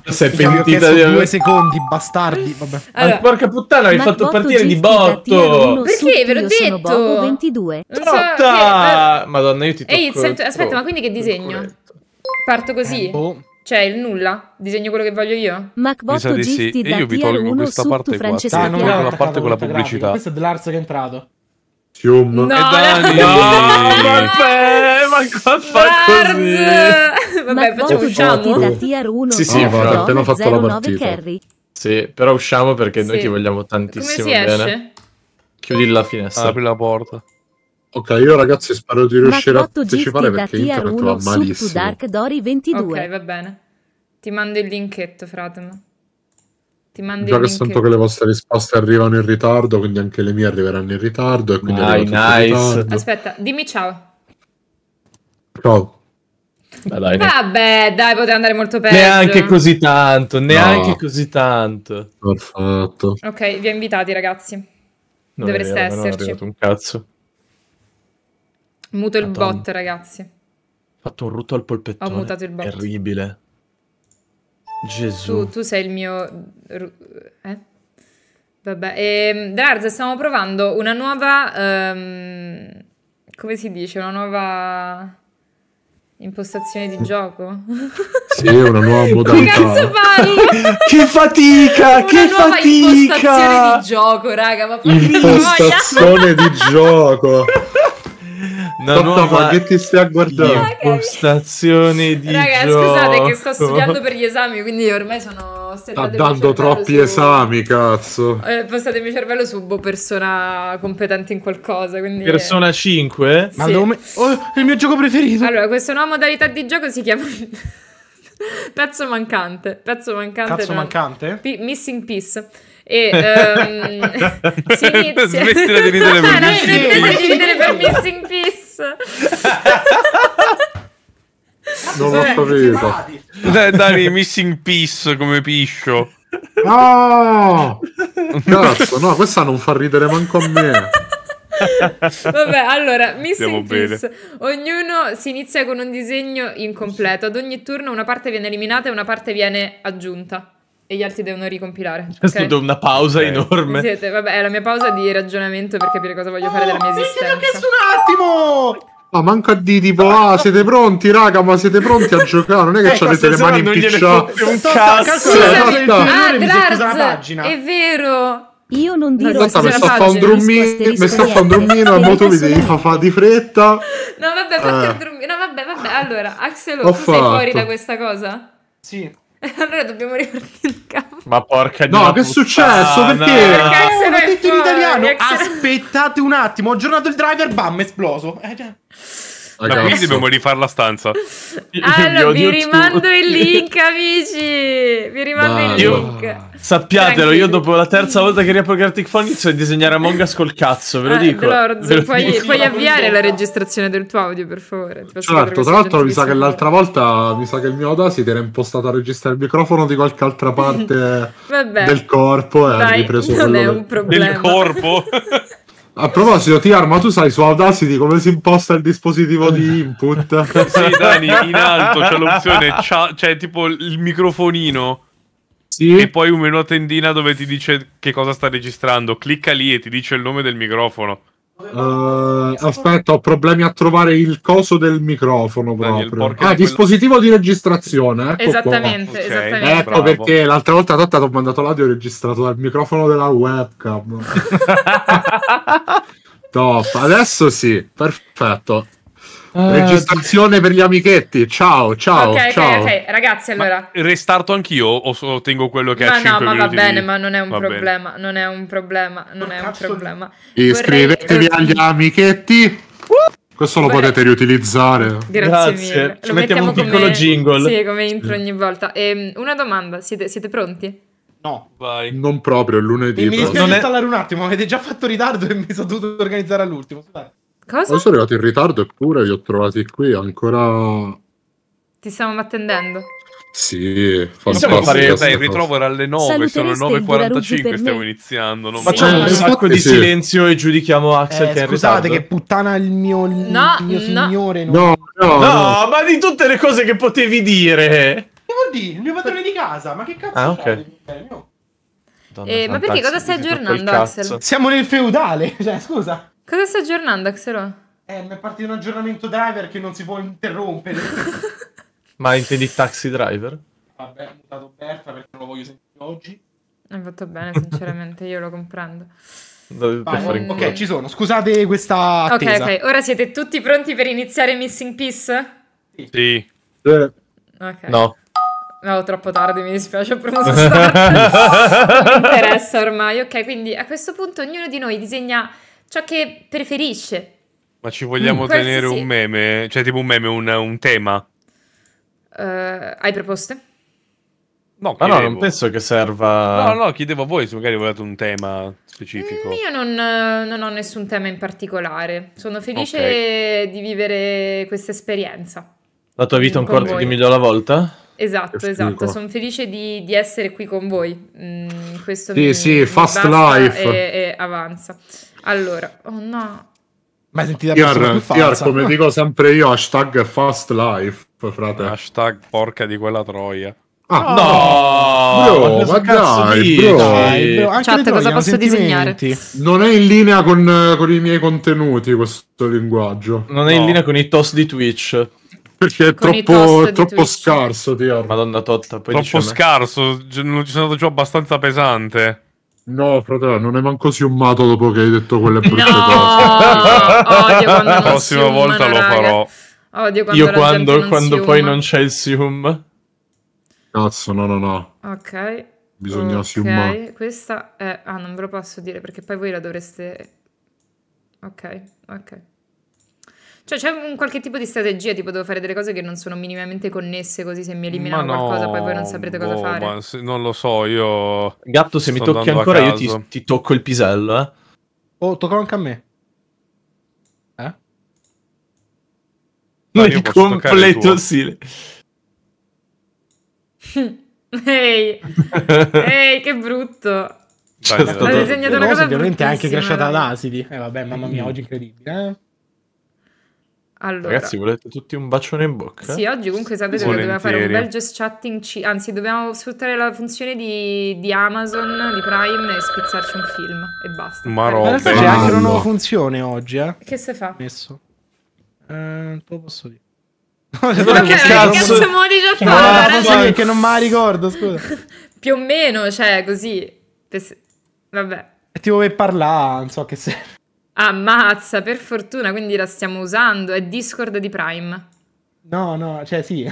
Sei diciamo pentita di due secondi, bastardi. Vabbè. Allora, ah, porca puttana, hai fatto partire di botto. Perché ve l'ho detto? 22. Trotta! Eh, Madonna, io ti tocco. Ehi, aspetta, ma quindi che disegno? Parto così. Eh, boh. Cioè, il nulla? Disegno quello che voglio io? MacBot di sì. E io vi tolgo questa parte qua. Ah, non tolgo la parte con la pubblicità. Questo è Dlars che è entrato. Tium. No, e Dani! No, vabbè, ma cosa fa così? Vabbè, facciamo usciamo. Da tier 1 sì, sì, oh, ho appena fatto la partita. Sì, però usciamo perché noi ti vogliamo tantissimo Come si Esce? Chiudi la finestra. Apri la porta. Ok, io ragazzi spero di riuscire a partecipare perché internet va malissimo. Dark Dori 22. Ok, va bene. Ti mando il linketto, fratemo. Ti mando Già il che linketto. sento che le vostre risposte arrivano in ritardo, quindi anche le mie arriveranno in ritardo. E quindi Dai, nice. Aspetta, dimmi ciao. Ciao. Beh, dai, Vabbè, dai, poteva andare molto peggio. Neanche così tanto, neanche no. così tanto. Perfetto. Ok, vi ho invitati, ragazzi. Non Dovreste vero, esserci. Non è un cazzo. Muto il Madonna. bot, ragazzi. Ho fatto un rutto al polpettone. Ho mutato il bot. Terribile. Gesù. Tu, tu sei il mio... Eh? Vabbè. E, ehm, Drarza, stiamo provando una nuova... Um, come si dice? Una nuova... Impostazione di gioco? Sì, una nuova modalità. che cazzo parlo? che fatica, una che fatica! Impostazione di gioco, raga, ma Impostazione di gioco. Una Totto, ma che ti stai a guardare? Impostazione di Raga, gioco. scusate che sto studiando per gli esami, quindi ormai sono... Sta dando troppi su... esami, cazzo. Eh, postate il mio cervello su boh, persona competente in qualcosa, quindi... Persona 5? Sì. Ma dove... Oh, il mio gioco preferito! Allora, questa nuova modalità di gioco si chiama... pezzo mancante. Pezzo mancante. Pezzo non... mancante? P- missing piece e um, si inizia smettila di ridere per, missing, no, non lo sapevo. Dai, dai, missing piece come piscio. No! Cazzo, no, questa non fa ridere manco a me. Vabbè, allora, Missing Piece. Ognuno si inizia con un disegno incompleto. Ad ogni turno una parte viene eliminata e una parte viene aggiunta e gli altri devono ricompilare. C'è okay? stata una pausa okay. enorme. Siete, vabbè, è la mia pausa di ragionamento per capire cosa voglio oh, fare della mia oh, esistenza. Ma che un attimo! Ma manca di tipo, ah, siete pronti, raga, ma siete pronti a giocare? Non è che eh, avete le mani impicciate. Un cazzo! Scusami, ah, è vero! Io non dirò Guarda, mi sto a fare un drummino, mi sto a fare un drummino, a moto mi devi fa fa di fretta. No, vabbè, fatti eh. il drummino. No, vabbè, vabbè. Allora, Axel, tu fatto. sei fuori da questa cosa? Sì. Allora dobbiamo ripartire il capo. Ma porca di No, che è successo? Perché? Perché eh, l'ho detto in italiano. Aspettate un attimo, ho aggiornato il driver, bam, è esploso. Eh, già. Ragazzi. Ma quindi dobbiamo rifare la stanza. Allora, vi, vi rimando tutto. il link, amici. Vi rimando Dai. il link. sappiatelo, io dopo la terza volta che riapro Gartic Phone inizio a disegnare Among Us col cazzo, ve lo eh, dico. Glorzo, ve lo puoi, dico. puoi avviare la registrazione del tuo audio, per favore. Certo, tra l'altro mi sa che l'altra volta, mi sa che il mio Audacity era impostato a registrare il microfono di qualche altra parte del corpo e Dai, ripreso non è un problema. Del corpo? A proposito, ti arma, tu sai su Audacity come si imposta il dispositivo di input? sì, Dani, in alto c'è l'opzione, c'è, c'è tipo il microfonino. Sì. E poi un menu a tendina dove ti dice che cosa sta registrando. Clicca lì e ti dice il nome del microfono. Uh, aspetta, ho problemi a trovare il coso del microfono Daniel, proprio. Ah, di dispositivo di registrazione. Ecco esattamente, okay, esattamente. Ecco bravo. perché l'altra volta Totta ho mandato l'audio registrato dal microfono della webcam. Top, adesso sì, perfetto. Eh, Registrazione per gli amichetti. Ciao, ciao. Ok, ciao. ok, ok. Ragazzi, allora. Ma restarto anch'io o solo tengo quello che ma ha no, 5 No, ma va bene, di... ma non è un va problema. Bene. Non è un problema. Non è un problema. Iscrivetevi Vorrei... agli amichetti. Questo lo potete riutilizzare. Grazie, Grazie. mille. Ci lo mettiamo, mettiamo un piccolo come... jingle. Sì, come intro ogni volta. E, ehm, una domanda, siete, siete pronti? No, vai. Non proprio, lunedì. Mi, mi dispiace installare è... un attimo, avete già fatto ritardo e mi sono dovuto organizzare all'ultimo. Scusate. Cosa? Io sono arrivato in ritardo eppure vi ho trovati qui ancora... Ti stiamo attendendo. Sì, possiamo fare dai, il ritrovo era alle 9, sono 9.45 stiamo iniziando. Non Facciamo un sacco di sì. silenzio e giudichiamo Axel eh, che Scusate, che puttana il mio, il no, mio no. signore. No, no, no, no, ma di tutte le cose che potevi dire. Che vuol dire? Il mio padrone di casa, ma che cazzo ah, okay. Eh, ma perché cosa stai aggiornando, Axel? Siamo nel feudale, cioè, scusa. Cosa sta aggiornando, Axelò? Eh, mi è partito un aggiornamento driver che non si può interrompere. Ma intendi taxi driver? Vabbè, ho mutato Berta perché non lo voglio sentire oggi. Hai fatto bene, sinceramente, io lo comprendo. Vai, ok, ci sono. Scusate questa attesa. Ok, ok. Ora siete tutti pronti per iniziare Missing Peace? Sì. sì. Eh. No. No, troppo tardi, mi dispiace, ho preso non mi interessa ormai. Ok, quindi a questo punto ognuno di noi disegna ciò che preferisce. Ma ci vogliamo mm, tenere un meme? Cioè, tipo un meme, un, un tema? Uh, hai proposte? No, ma no, non penso che serva. No, no, chiedevo a voi se magari volete un tema specifico. Mm, io non, non, ho nessun tema in particolare. Sono felice okay. di vivere questa esperienza. La tua vita è mm, un quarto voi. di miglio alla volta? Esatto, esatto. Sono felice di, di, essere qui con voi. Mm, questo sì, mi, sì, mi fast life. E, e avanza. Allora, oh no. Ma senti, Piar, Piar, come dico sempre io, hashtag fast life, frate. Hashtag porca di quella troia. Ah, no, no bro, ma, ma dai, bro. dai bro. Chat, cosa posso disegnare? Non è in linea con, con, i miei contenuti questo linguaggio. Non no. è in linea con i toast di Twitch. Perché è con troppo, troppo scarso, Madonna totta. troppo scarso, non ci sono già abbastanza pesante. No, fratello, non è manco siummato dopo che hai detto quelle brutte no! cose. Odio La prossima volta lo farò. Odio quando Io quando, non quando poi non c'è il sium. Cazzo, no, no, no. Ok. Bisogna okay. siumare. Questa è... Ah, non ve lo posso dire perché poi voi la dovreste... Ok, ok. Cioè c'è un qualche tipo di strategia, tipo devo fare delle cose che non sono minimamente connesse, così se mi eliminano no, qualcosa poi voi non saprete boh, cosa fare. Se, non lo so, io... Gatto, se mi tocchi ancora io ti, ti, tocco il pisello, eh. Oh, toccò anche a me. Eh? No, il completo sì. Ehi, ehi, che brutto. Dai, ha cioè, disegnato una cosa ovviamente anche cresciuta ad asidi. Eh vabbè, mamma mia, oggi incredibile, eh? Allora, Ragazzi, volete tutti un bacione in bocca? Sì, oggi comunque sapete Volentieri. che dobbiamo fare un bel gest chatting, ci... anzi dobbiamo sfruttare la funzione di, di, Amazon, di Prime e spizzarci un film e basta. Ma roba. C'è anche una nuova funzione oggi, eh? Che se fa? Messo. Eh, non lo posso dire. No, che cazzo, cazzo modi già che, fare, no, eh. che non me la ricordo, scusa. Più o meno, cioè, così. Vabbè. È tipo per parlare, non so che serve. Ammazza, per fortuna, quindi la stiamo usando. È Discord di Prime. No, no, cioè sì.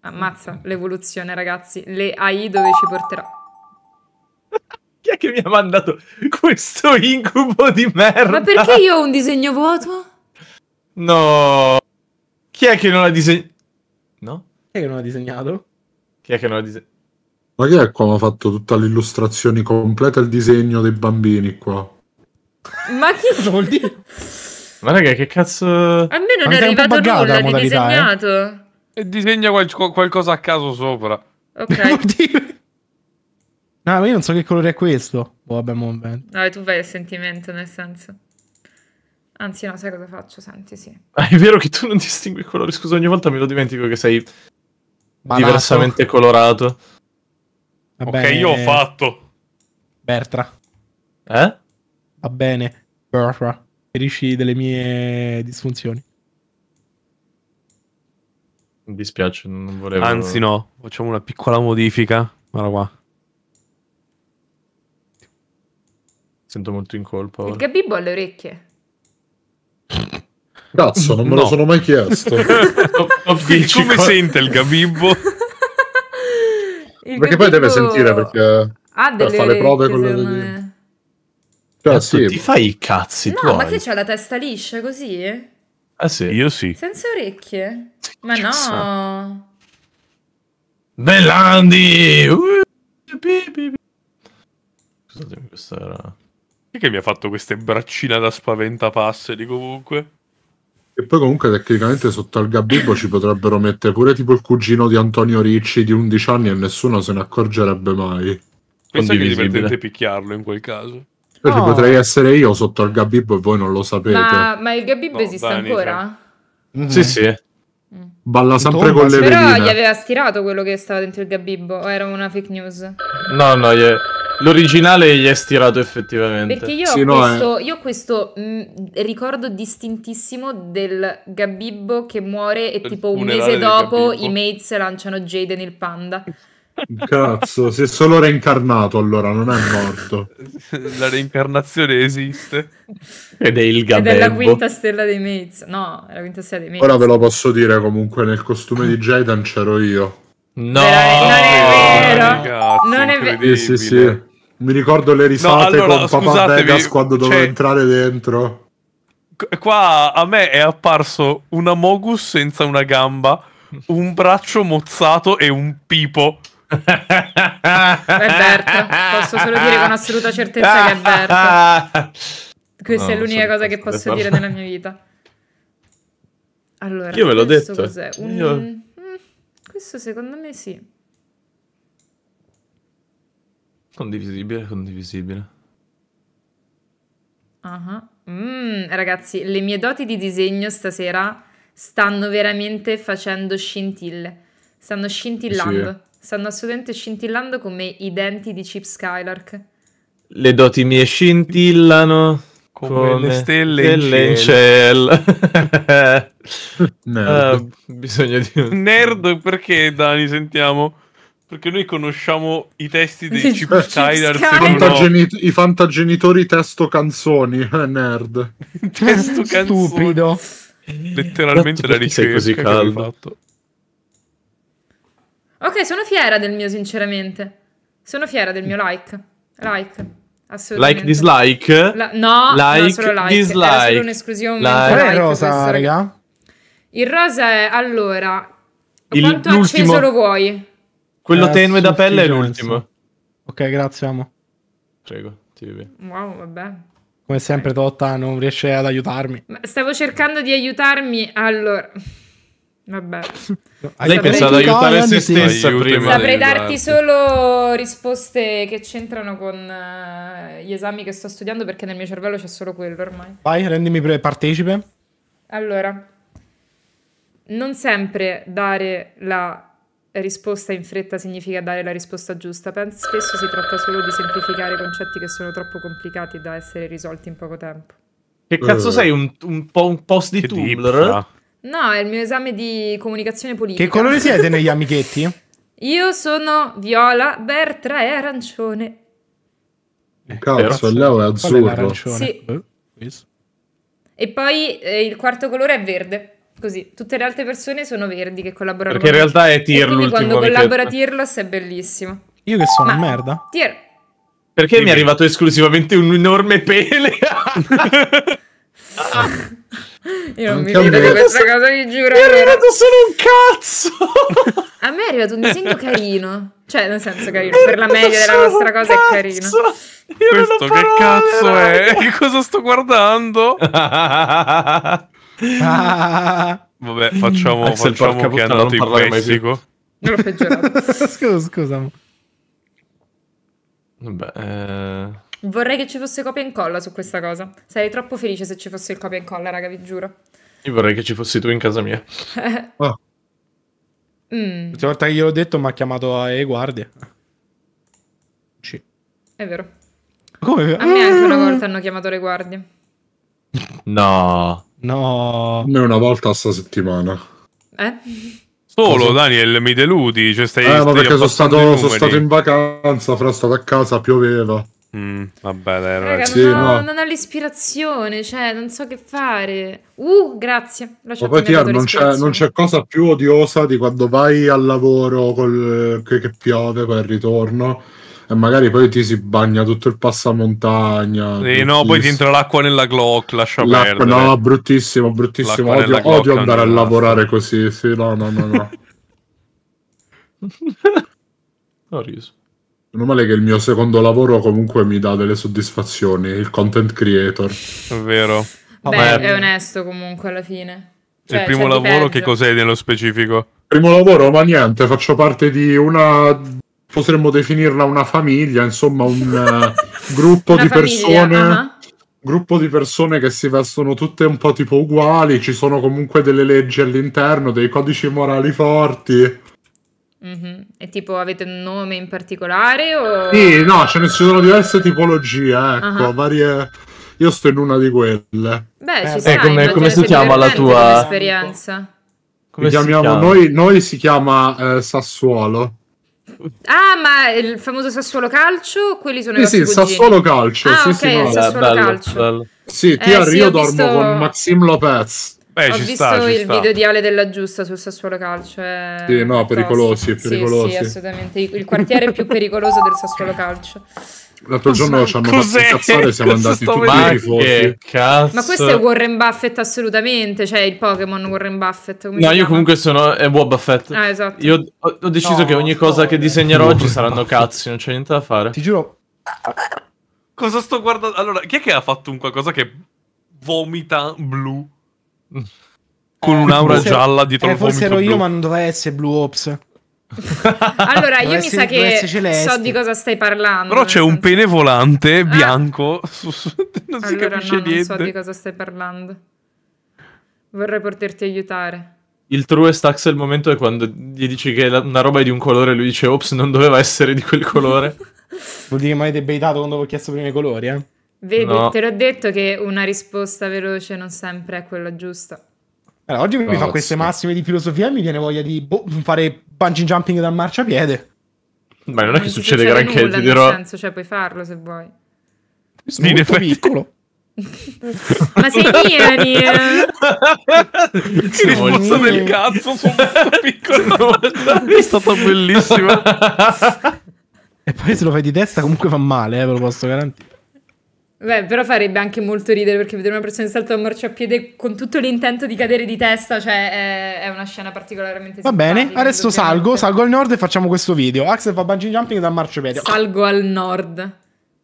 Ammazza l'evoluzione, ragazzi. Le AI dove ci porterà. Chi è che mi ha mandato questo incubo di merda? Ma perché io ho un disegno vuoto? No. Chi è che non ha disegnato? No? Chi è che non ha disegnato? Chi è che non l'ha disegnato? Ma che è qua? Ha fatto tutta l'illustrazione completa il disegno dei bambini qua. Ma che cosa vuol dire? Ma raga, che cazzo... A me non Ma è arrivato nulla di modalità, eh? disegnato. Eh? E disegna qual qualcosa a caso sopra. Ok. no, ma io non so che colore è questo. Boh, vabbè, mo' No, tu vai a sentimento, nel senso... Anzi, no, sai cosa faccio? Senti, sì. Ah, è vero che tu non distingui i colori. Scusa, ogni volta me lo dimentico che sei Malato. diversamente colorato. Vabbè, ok, io ho fatto. Bertra. Eh? va bene, brr, perisci delle mie disfunzioni. Mi dispiace, non volevo. Anzi, no, facciamo una piccola modifica. Guarda qua. Sento molto in colpa. Il ora. gabibbo ha le orecchie. Cazzo, non me no. lo sono mai chiesto. Come qua... sente il gabibbo? il perché gabibbo... poi deve sentire perché ha delle fa le prove con le... Cioè, sì. ti fai i cazzi no, tuoi. ma che c'ha la testa liscia così? Ah sì? Io sì. Senza orecchie? Ma Cazzo. no. Bellandi! Scusatemi, questa era... Chi che mi ha fatto queste braccine da spaventapasseri comunque? E poi comunque tecnicamente sotto al gabibbo ci potrebbero mettere pure tipo il cugino di Antonio Ricci di 11 anni e nessuno se ne accorgerebbe mai. Pensa che è divertente picchiarlo in quel caso. Cioè, potrei oh. essere io sotto al Gabibbo e voi non lo sapete. Ma, ma il Gabibbo no, esiste Dani, ancora? Mm-hmm. Sì, mhm. sì. Mm. Balla sempre con le però veline. Però gli aveva stirato quello che stava dentro il Gabibbo, o era una fake news? No, no, gli è... L'originale gli è stirato effettivamente. Perché io sì, ho no, questo, eh. io ho questo mh, mm, ricordo distintissimo del Gabibbo che muore e il tipo un mese dopo i mates lanciano Jade nel panda. Cazzo, si è solo reincarnato allora, non è morto. La reincarnazione esiste. Ed è il gabello. Ed è la quinta stella dei Mates. No, è la quinta stella dei Mates. Ora ve lo posso dire comunque, nel costume di Jaden c'ero io. No! Veramente, non è vero! Cazzo, non è vero! Sì, sì, sì. Mi ricordo le risate no, allora, con Papa Vegas quando cioè... dovevo entrare dentro. Qua a me è apparso una Mogus senza una gamba, un braccio mozzato e un pipo è Berta, posso solo dire con assoluta certezza che è Berta. Questa no, è l'unica cosa che posso dire nella mia vita. Allora, io ve l'ho detto. Cos'è? Un... Io... Mm, questo secondo me sì. Condivisibile, condivisibile. Uh-huh. Mm, ragazzi, le mie doti di disegno stasera stanno veramente facendo scintille. Stanno scintillando. Sì. Stanno assolutamente scintillando come i denti di Chip Skylark. Le doti mie scintillano come, come le stelle, stelle in cielo. In cielo. uh, bisogna di Nerd perché Dani sentiamo? Perché noi conosciamo i testi dei Chip, Chip Skylar. Fantagenit- no. I fantagenitori testo canzoni, eh, nerd. testo canzoni. Stupido. Letteralmente la ricerca così caldo. Ok, sono fiera del mio, sinceramente. Sono fiera del mio like. Like. Like, dislike? La... no, like, non solo like. Dislike. Era solo un'esclusione. Like. Qual è il rosa, raga? Il rosa è, allora, il, quanto acceso lo vuoi? Quello eh, tenue da pelle è l'ultimo. Ok, grazie, amo. Prego, ti vive. Wow, vabbè. Come sempre, Totta non riesce ad aiutarmi. Ma stavo cercando di aiutarmi, allora... Vabbè. No, Lei pensa ad aiutare se stessa prima. Saprei darti solo risposte che c'entrano con eh, gli esami che sto studiando perché nel mio cervello c'è solo quello ormai. Vai, rendimi partecipe. Allora, non sempre dare la risposta in fretta significa dare la risposta giusta. spesso si tratta solo di semplificare concetti che sono troppo complicati da essere risolti in poco tempo. Che cazzo uh. sei? Un, un, un post di che Tumblr? Deep, no? No, è il mio esame di comunicazione politica. Che colore siete negli amichetti? Io sono viola, Bertra è arancione. Eh, cazzo, Leo è azzurro. Sì. Eh, e poi eh, il quarto colore è verde. Così, tutte le altre persone sono verdi che collaborano. Perché in realtà è Quindi Quando collabora Tirlos è bellissimo. Io che sono Ma, merda. Tier... Perché sì, mi è arrivato esclusivamente un enorme pele? ah. Io non Anche mi rido di questa cosa, vi giuro. Mi è arrivato solo un cazzo! a me è arrivato un disegno carino. Cioè, nel senso carino, per la media della nostra cosa cazzo. è carino. Io Questo che cazzo raga. è? Che cosa sto guardando? ah. Vabbè, facciamo, Axel, facciamo che è andato in Messico. Non l'ho peggiorato. scusa, scusa. Vabbè, eh... Vorrei che ci fosse copia e incolla su questa cosa. Sarei troppo felice se ci fosse il copia e incolla, raga, vi giuro. Io vorrei che ci fossi tu in casa mia. oh. mm. L'ultima volta che gliel'ho detto mi ha chiamato ai guardie. Sì. È vero. Come? A me anche una volta hanno chiamato le guardie. No. No. A me una volta a sta settimana. Eh? Solo Così. Daniel, mi deludi. Cioè stai, eh, ma perché sono stato, sono stato in vacanza, fra stato a casa, pioveva. Mm, vabbè, dai, Raga, sì, non, ho, no. non, ho, l'ispirazione, cioè, non so che fare. Uh, grazie. poi ti non, c'è, non c'è cosa più odiosa di quando vai al lavoro col, che, che piove, poi il ritorno e magari poi ti si bagna tutto il passamontagna. Sì, no, poi ti entra l'acqua nella Glock, lascia l'acqua, perdere. No, bruttissimo, bruttissimo. odio, odio andare a lavorare così, sì, no, no, no, no. Ho riso. Meno male che il mio secondo lavoro comunque mi dà delle soddisfazioni, il content creator. È vero. Beh, Vabbè. è onesto comunque alla fine. Cioè, il primo lavoro che cos'è nello specifico? Primo lavoro, ma niente, faccio parte di una potremmo definirla una famiglia, insomma, un eh, gruppo una di famiglia, persone. Uh-huh. Gruppo di persone che si vestono tutte un po' tipo uguali, ci sono comunque delle leggi all'interno, dei codici morali forti. Mm-hmm. E tipo avete un nome in particolare? O... Sì, no, ce ne sono diverse tipologie, ecco, uh-huh. varie... Io sto in una di quelle. Beh, ci eh, sta, come, come si chiama la tua esperienza? Come si chiamiamo chiama? noi, noi si chiama eh, Sassuolo. Ah, ma il famoso Sassuolo Calcio? Quelli sono sì, i sì, cugini. Sassuolo Calcio. Ah, sì, okay, sì, no. Sassuolo bello, Calcio. Bello. Sì, ti eh, sì, io dormo visto... con Maxim Lopez. Beh, Ho visto sta, il sta. video di Ale della Giusta sul Sassuolo Calcio. È... Sì, no, pericolosi, pericolosi. Sì, sì, assolutamente. Il quartiere più pericoloso del Sassuolo Calcio. L'altro giorno ci hanno fatto incazzare siamo Cosa andati tutti i tifosi. Ma questo è Warren Buffett assolutamente, cioè il Pokémon Warren Buffett. No, io comunque sono... è Bob Buffett. Ah, esatto. Io ho, ho deciso no, che ogni cosa che disegnerò oggi saranno cazzi, non c'è niente da fare. Ti giuro... Cosa sto guardando? Allora, chi è che ha fatto un qualcosa che vomita blu? Con un'aura forse, gialla troppo. eh, Forse ero io, ma non doveva essere Blue Ops. allora, io mi sa che so di cosa stai parlando. Però c'è un senso. pene volante ah. bianco. Ah. non si allora, capisce no, niente. Non so di cosa stai parlando. Vorrei poterti aiutare. Il true Axe è il momento è quando gli dici che una roba è di un colore e lui dice ops, non doveva essere di quel colore. Vuol dire che mi avete baitato quando ho chiesto prima i colori, eh? Vedi, no. te l'ho detto che una risposta veloce non sempre è quella giusta. Allora, oggi Cozzo. mi fa queste massime di filosofia e mi viene voglia di boh, fare bungee jumping dal marciapiede. Ma non è non che succede, succede granché, nulla, ti dirò. Nel senso, cioè puoi farlo se vuoi. Sono sì, molto piccolo. Ma sei ieri? Che risposta del cazzo, sono molto piccolo. è stato bellissimo. e poi se lo fai di testa comunque fa male, eh, ve lo posso garantire. Beh, però farebbe anche molto ridere perché vedere una persona in salto a marciapiede con tutto l'intento di cadere di testa, cioè è, è una scena particolarmente Va bene, adesso salgo, salgo al nord e facciamo questo video. Axel fa bungee jumping dal marciapiede. Salgo al nord.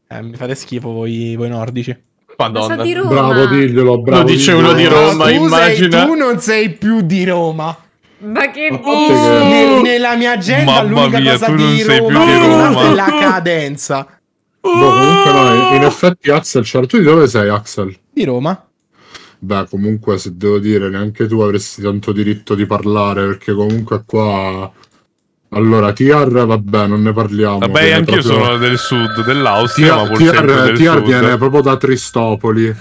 Eh, mi fate schifo voi, voi nordici. Madonna. Di Roma. Bravo, diglielo, bravo. Lo dice uno di Roma, tu immagina. Sei, tu non sei più di Roma. Ma che dici? Oh, nella mia agenda Mamma l'unica mia, cosa di Roma, di Roma è la cadenza. Boh, comunque no, in oh! effetti Axel, cioè, tu di dove sei Axel? Di Roma. Beh, comunque se devo dire, neanche tu avresti tanto diritto di parlare, perché comunque qua allora, Tiar, vabbè, non ne parliamo. Vabbè, anch'io proprio... sono del sud dell'Austria, Tiar, ma TR, TR sud. viene proprio da Tristopoli.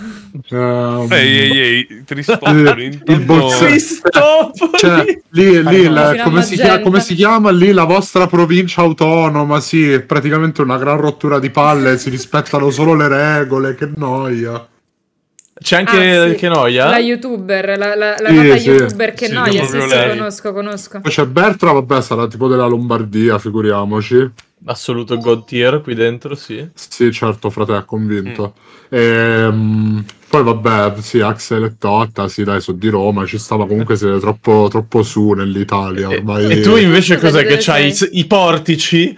Um... Ehi, ehi, ehi, Tristopoli. il, il Bolzano. Tristopoli! Cioè, lì, lì la, come, si chiama, come, si chiama, lì la vostra provincia autonoma, sì, è praticamente una gran rottura di palle, si rispettano solo le regole, che noia. C'è anche ah, sì. Che Noia? La youtuber, la, la, la sì, sì. youtuber Che Noia, sì, sì, conosco, conosco. Poi c'è Bertra, vabbè, sarà tipo della Lombardia, figuriamoci. Assoluto god tier qui dentro, sì. Sì, certo, frate, ha convinto. Mm. Ehm, poi vabbè, sì, Axel e Totta, sì, dai, sono di Roma, ci stava comunque siete troppo, troppo su nell'Italia ormai. E, tu invece cos'è che c'hai? I, portici?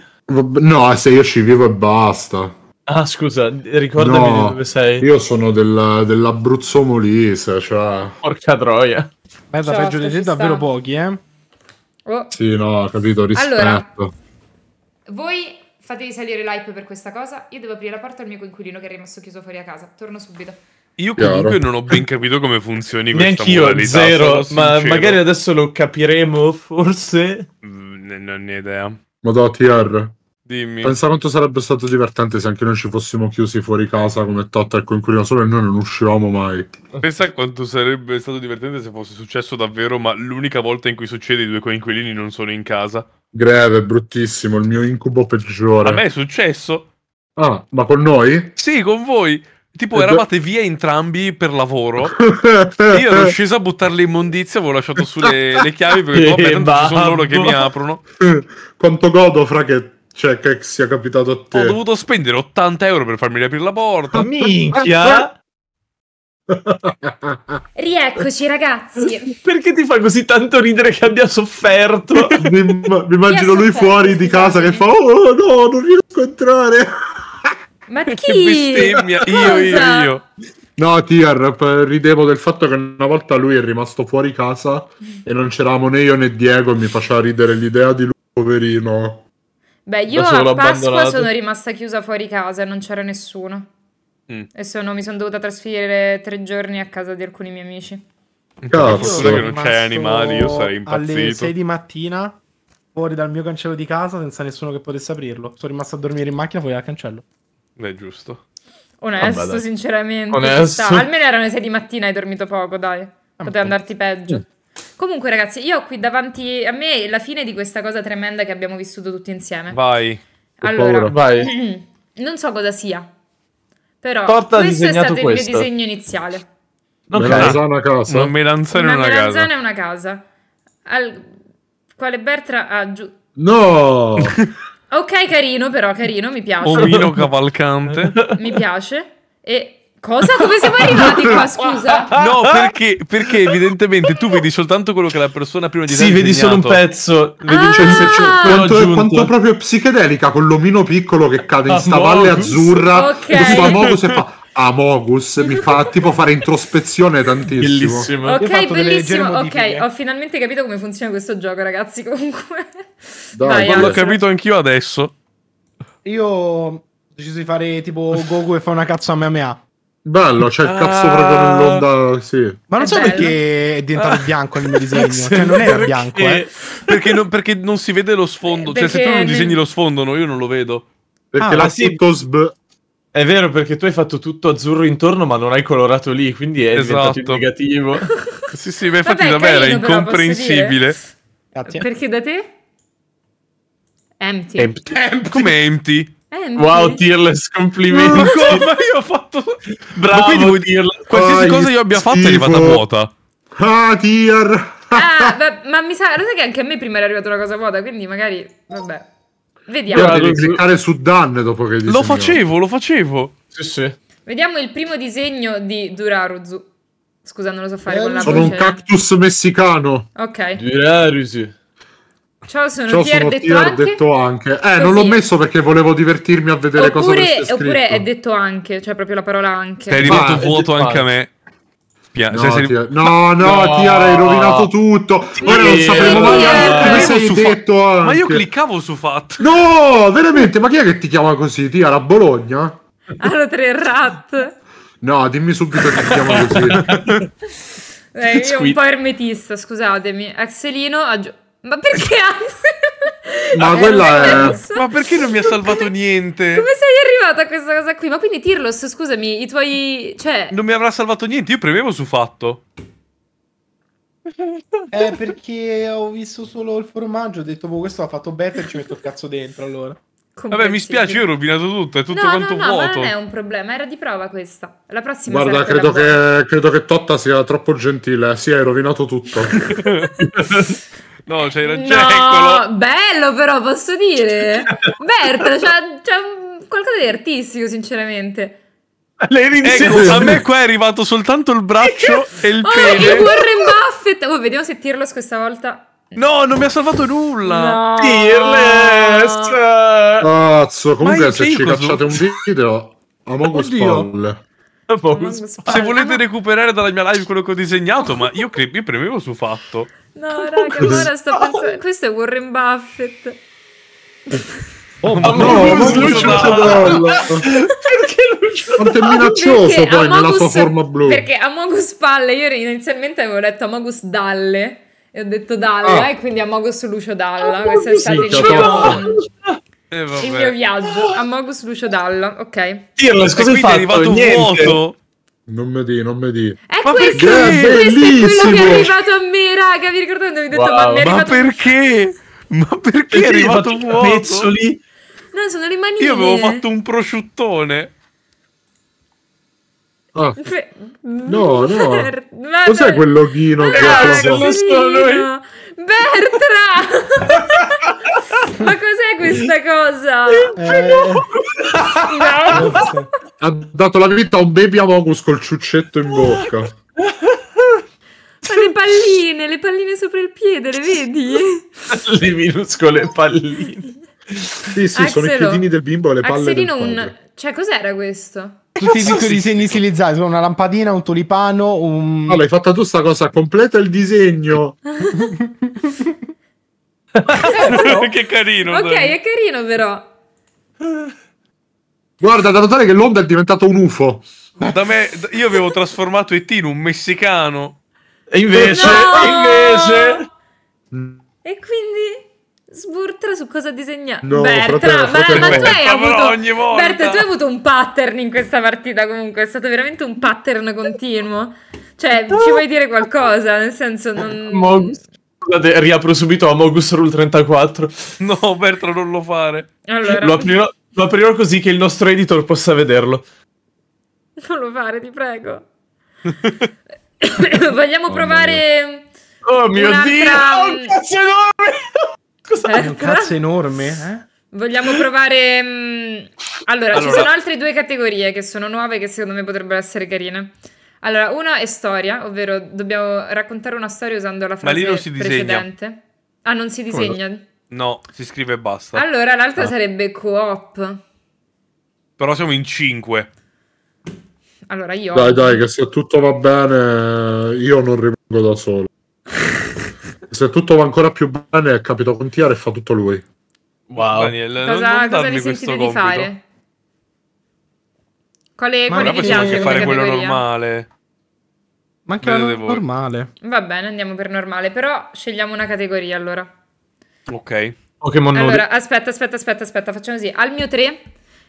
no, eh, se io ci vivo e basta. Ah, scusa, ricordami no, dove sei. Io sono del, dell'Abruzzo Molise, cioè... Porca troia. Beh, da peggio di te davvero sta. pochi, eh? Oh. Sì, no, ho capito, rispetto. Allora, voi fatevi salire l'hype per questa cosa, io devo aprire la porta al mio coinquilino che è rimasto chiuso fuori a casa. Torno subito. Io comunque Chiaro. non ho ben capito come funzioni questa Neanch'io, modalità. zero, ma magari adesso lo capiremo, forse? Mm, non ne ho idea. Madò, TR. Dimmi. Pensa quanto sarebbe stato divertente se anche noi ci fossimo chiusi fuori casa come Totta e Coinquilino solo e noi non uscivamo mai. Pensa quanto sarebbe stato divertente se fosse successo davvero, ma l'unica volta in cui succede i due coinquilini non sono in casa. Greve, bruttissimo, il mio incubo peggiore. A me è successo. Ah, ma con noi? Sì, con voi. Tipo, eravate via entrambi per lavoro. Io ero sceso a buttare immondizie, avevo lasciato sulle le chiavi perché poi oh, sono loro che mi aprono. Quanto godo, fra che cioè, che sia capitato a te. Ho dovuto spendere 80 euro per farmi riaprire la porta. Minchia! Rieccoci ragazzi. Perché ti fa così tanto ridere che abbia sofferto? mi, mi immagino lui fuori di casa che fa "Oh no, non riesco a entrare". Ma chi? bestemmia, io io io. No, Tier, ridevo del fatto che una volta lui è rimasto fuori casa e non c'eravamo né io né Diego e mi faceva ridere l'idea di lui poverino Beh, io a Pasqua sono rimasta chiusa fuori casa, non c'era nessuno. Mm. E sono, mi sono dovuta trasferire tre giorni a casa di alcuni miei amici. Cazzo, che non c'è animali, io sarei impazzito. Alle 6 di mattina fuori dal mio cancello di casa senza nessuno che potesse aprirlo. Sono rimasto a dormire in macchina fuori dal cancello. È giusto. Onesto, Vabbè, sinceramente. Onesto. Almeno erano le 6 di mattina, hai dormito poco, dai. Eh, Poteva andarti peggio. Mm. Comunque, ragazzi, io ho qui davanti a me la fine di questa cosa tremenda che abbiamo vissuto tutti insieme. Vai. Allora, vai. non so cosa sia, però Porta questo è stato questo. il mio disegno iniziale. Non melanzana una casa. Non melanzana una, una casa. Melanzana è una casa. Al... Quale Bertra ha giù... No! ok, carino però, carino, mi piace. Omino cavalcante. mi piace. E Cosa? Come siamo arrivati qua? Scusa. No, perché, perché evidentemente tu vedi soltanto quello che la persona prima di te Sì, vedi solo un pezzo. Vedi ah, cioè, se quanto, è, quanto è proprio psicodelica con l'omino piccolo che cade in sta Amogus. valle azzurra. Okay. Questo Amogus e fa Amogus mi fa tipo fare introspezione tantissimo. Bellissimo. Ok, bellissimo. Ok, ho finalmente capito come funziona questo gioco, ragazzi. Comunque. Dai, Vai, l'ho capito anch'io adesso. Io ho deciso di fare tipo Goku e fa una cazzo a me a me. Bello, c'è cioè il cazzo uh, proprio ah. nell'onda, sì. Ma non so bello. perché è diventato bianco nel mio disegno, cioè non era bianco, eh. perché, non, perché non si vede lo sfondo, perché cioè se tu non disegni lo sfondo, no, io non lo vedo. Perché ah, la sì. Sb... È vero, perché tu hai fatto tutto azzurro intorno, ma non hai colorato lì, quindi è esatto. diventato negativo. sì, sì, ma infatti Vabbè, da me era incomprensibile. Perché da te? Empty. Empty. empty. Come empty? Eh, wow, Tirless, complimenti. No. Come io ho fatto... Bravo, quindi vuoi Qualsiasi Ai, cosa io abbia fatto è arrivata vuota. Ah, Tier! ah, beh, ma mi sa... Lo sai che anche a me prima era arrivata una cosa vuota, quindi magari... Vabbè. Vediamo. Io devi cliccare su Dan dopo che... Disegno. Lo facevo, lo facevo. Sì, sì. Vediamo il primo disegno di Duraruzu. Scusa, non lo so fare eh, con la Sono voce. un cactus messicano. Ok. Duraruzu. Ciao, sono Ciao, Tier, sono detto, tier anche... detto, anche. Eh, Così. non l'ho messo perché volevo divertirmi a vedere oppure, cosa avesse scritto. Oppure è detto anche, cioè proprio la parola anche. Sei arrivato ah, vuoto anche a me. Pia- no, sei... Tia... no, no, no, Tiara, hai rovinato tutto. Ora non sapremo mai neanche come sei detto. Fa... Ma io cliccavo su fatto. No, veramente, ma chi è che ti chiama così? Tiara, Bologna? Allo 3 Rat. No, dimmi subito che ti chiama così. eh, io un po' ermetista, scusatemi. Axelino... Aggi- ma perché Ma eh, quella è... Ma perché non mi ha salvato niente? Come sei arrivata a questa cosa qui? Ma quindi Tirlos, scusami, i tuoi... Cioè... Non mi avrà salvato niente, io premevo su fatto. Eh, perché ho visto solo il formaggio, ho detto, boh, questo l'ha fatto better, ci metto il cazzo dentro allora. Vabbè, mi spiace, io ho rovinato tutto, è tutto no, quanto no, no, vuoto. No, non è un problema, era di prova questa. La prossima Guarda, credo che, credo che Totta sia troppo gentile. Sì, hai rovinato tutto. No, c'hai ragione. No, bello però, posso dire. Berta, c'è, c'ha qualcosa di artistico, sinceramente. Ecco, a me qua è arrivato soltanto il braccio e il oh, pene. E Warren Buffett. Oh, vediamo se Tirlos questa volta... No, non mi ha salvato nulla. No. Tirles. Cazzo, comunque se ci cosa... cacciate un video... Among Us Paul. Se volete recuperare dalla mia live quello che ho disegnato, ma io, cre- io premevo su fatto. No, raga, ma ora sto pensando... Questo è Warren Buffett. Oh, oh ma no, ma Lucio Bello! perché Lucio Quanto è minaccioso perché poi Amogus, nella sua forma blu. Perché Amogus Palle, io inizialmente avevo letto Amogus Dalle, e ho detto Dalla, ah. e quindi Amogus Lucio Dalla, Amogus questo è stato il mio... Eh, il mio viaggio, Amogus Lucio Dalla, ok. Tirla, cosa hai fatto? Niente. Vuoto. Non mi di, non mi di. È ma questo, perché? questo Bellissimo. è quello che è arrivato a me, raga. Vi ricordate? Mi ho detto, wow, ma, mi è ma perché? Ma perché è eh arrivato vuoto? Pezzoli? No, sono le manine. Io avevo fatto un prosciuttone. Ah. No, no. Ber... Cos'è quel loghino che ho fatto? Bertra! ma questa eh. cosa. Eh... No. Ha dato la vita a un baby Amogus col ciuccetto in bocca. le palline, le palline sopra il piede, le vedi? le minuscole palline. Sì, sì, Axelo. sono i piedini del bimbo e le palle Axelino del padre. un... Cioè, cos'era questo? Tutti i disegni stilizzati, sono una lampadina, un tulipano, un... No, l'hai fatto tu sta cosa, completa il disegno. che carino. Ok, dai. è carino però. Guarda, da notare che l'onda è diventato un UFO. Da me, io avevo trasformato E.T. in un messicano. E invece, no! invece... E quindi... Sburtra su cosa disegnare. No, Bertra, fratello, fratello. Ma, tu hai avuto... Berta, tu hai avuto un pattern in questa partita comunque, è stato veramente un pattern continuo. Cioè, ci vuoi dire qualcosa? Nel senso, non... Scusate, riapro subito a Mogus Rule 34. No, Bertro, non lo fare. Allora... Lo, aprirò, lo aprirò così che il nostro editor possa vederlo. Non lo fare, ti prego. Vogliamo oh, provare. oh mio dio! Oh, un cazzo enorme! Cos'è? Eh, ecco. un cazzo enorme, eh? Vogliamo provare. Allora, mm, allora, ci sono altre due categorie che sono nuove che secondo me potrebbero essere carine. Allora, una è storia, ovvero dobbiamo raccontare una storia usando la frase Ma lì non si precedente. Disegna. Ah, non si disegna? Come? No, si scrive e basta. Allora, l'altra ah. sarebbe co-op. Però siamo in cinque. Allora, io... Dai, dai, che se tutto va bene io non rimango da solo. se tutto va ancora più bene, capito, con Tiare e fa tutto lui. Wow. Daniel, cosa, non, non cosa risentite di fare? Quale, quale ti piace? anche fare quello normale. Ma anche quello normale. Va bene, andiamo per normale, però scegliamo una categoria allora. Ok. Pokémon Allora, aspetta, aspetta, aspetta, aspetta, facciamo così. Al mio 3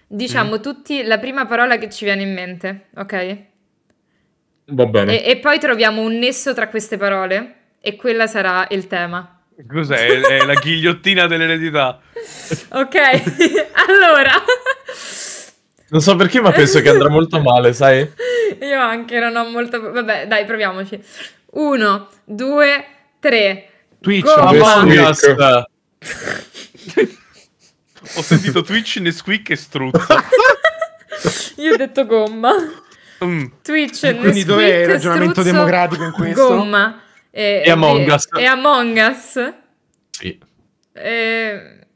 diciamo mm. tutti la prima parola che ci viene in mente, ok? Va bene. E, e poi troviamo un nesso tra queste parole e quella sarà il tema. Cos'è? È la ghigliottina dell'eredità. ok, allora... Non so perché, ma penso che andrà molto male, sai? Io anche non ho molto... Vabbè, dai, proviamoci. Uno, due, tre. Twitch, Among Us. ho sentito Twitch, Nesquik e Struzza. Io ho detto gomma. Mm. Twitch, e Quindi dov'è il ragionamento struzzo, democratico in questo? Gomma. E, e, e Among Us. E, Among Us? Sì. E... Eh,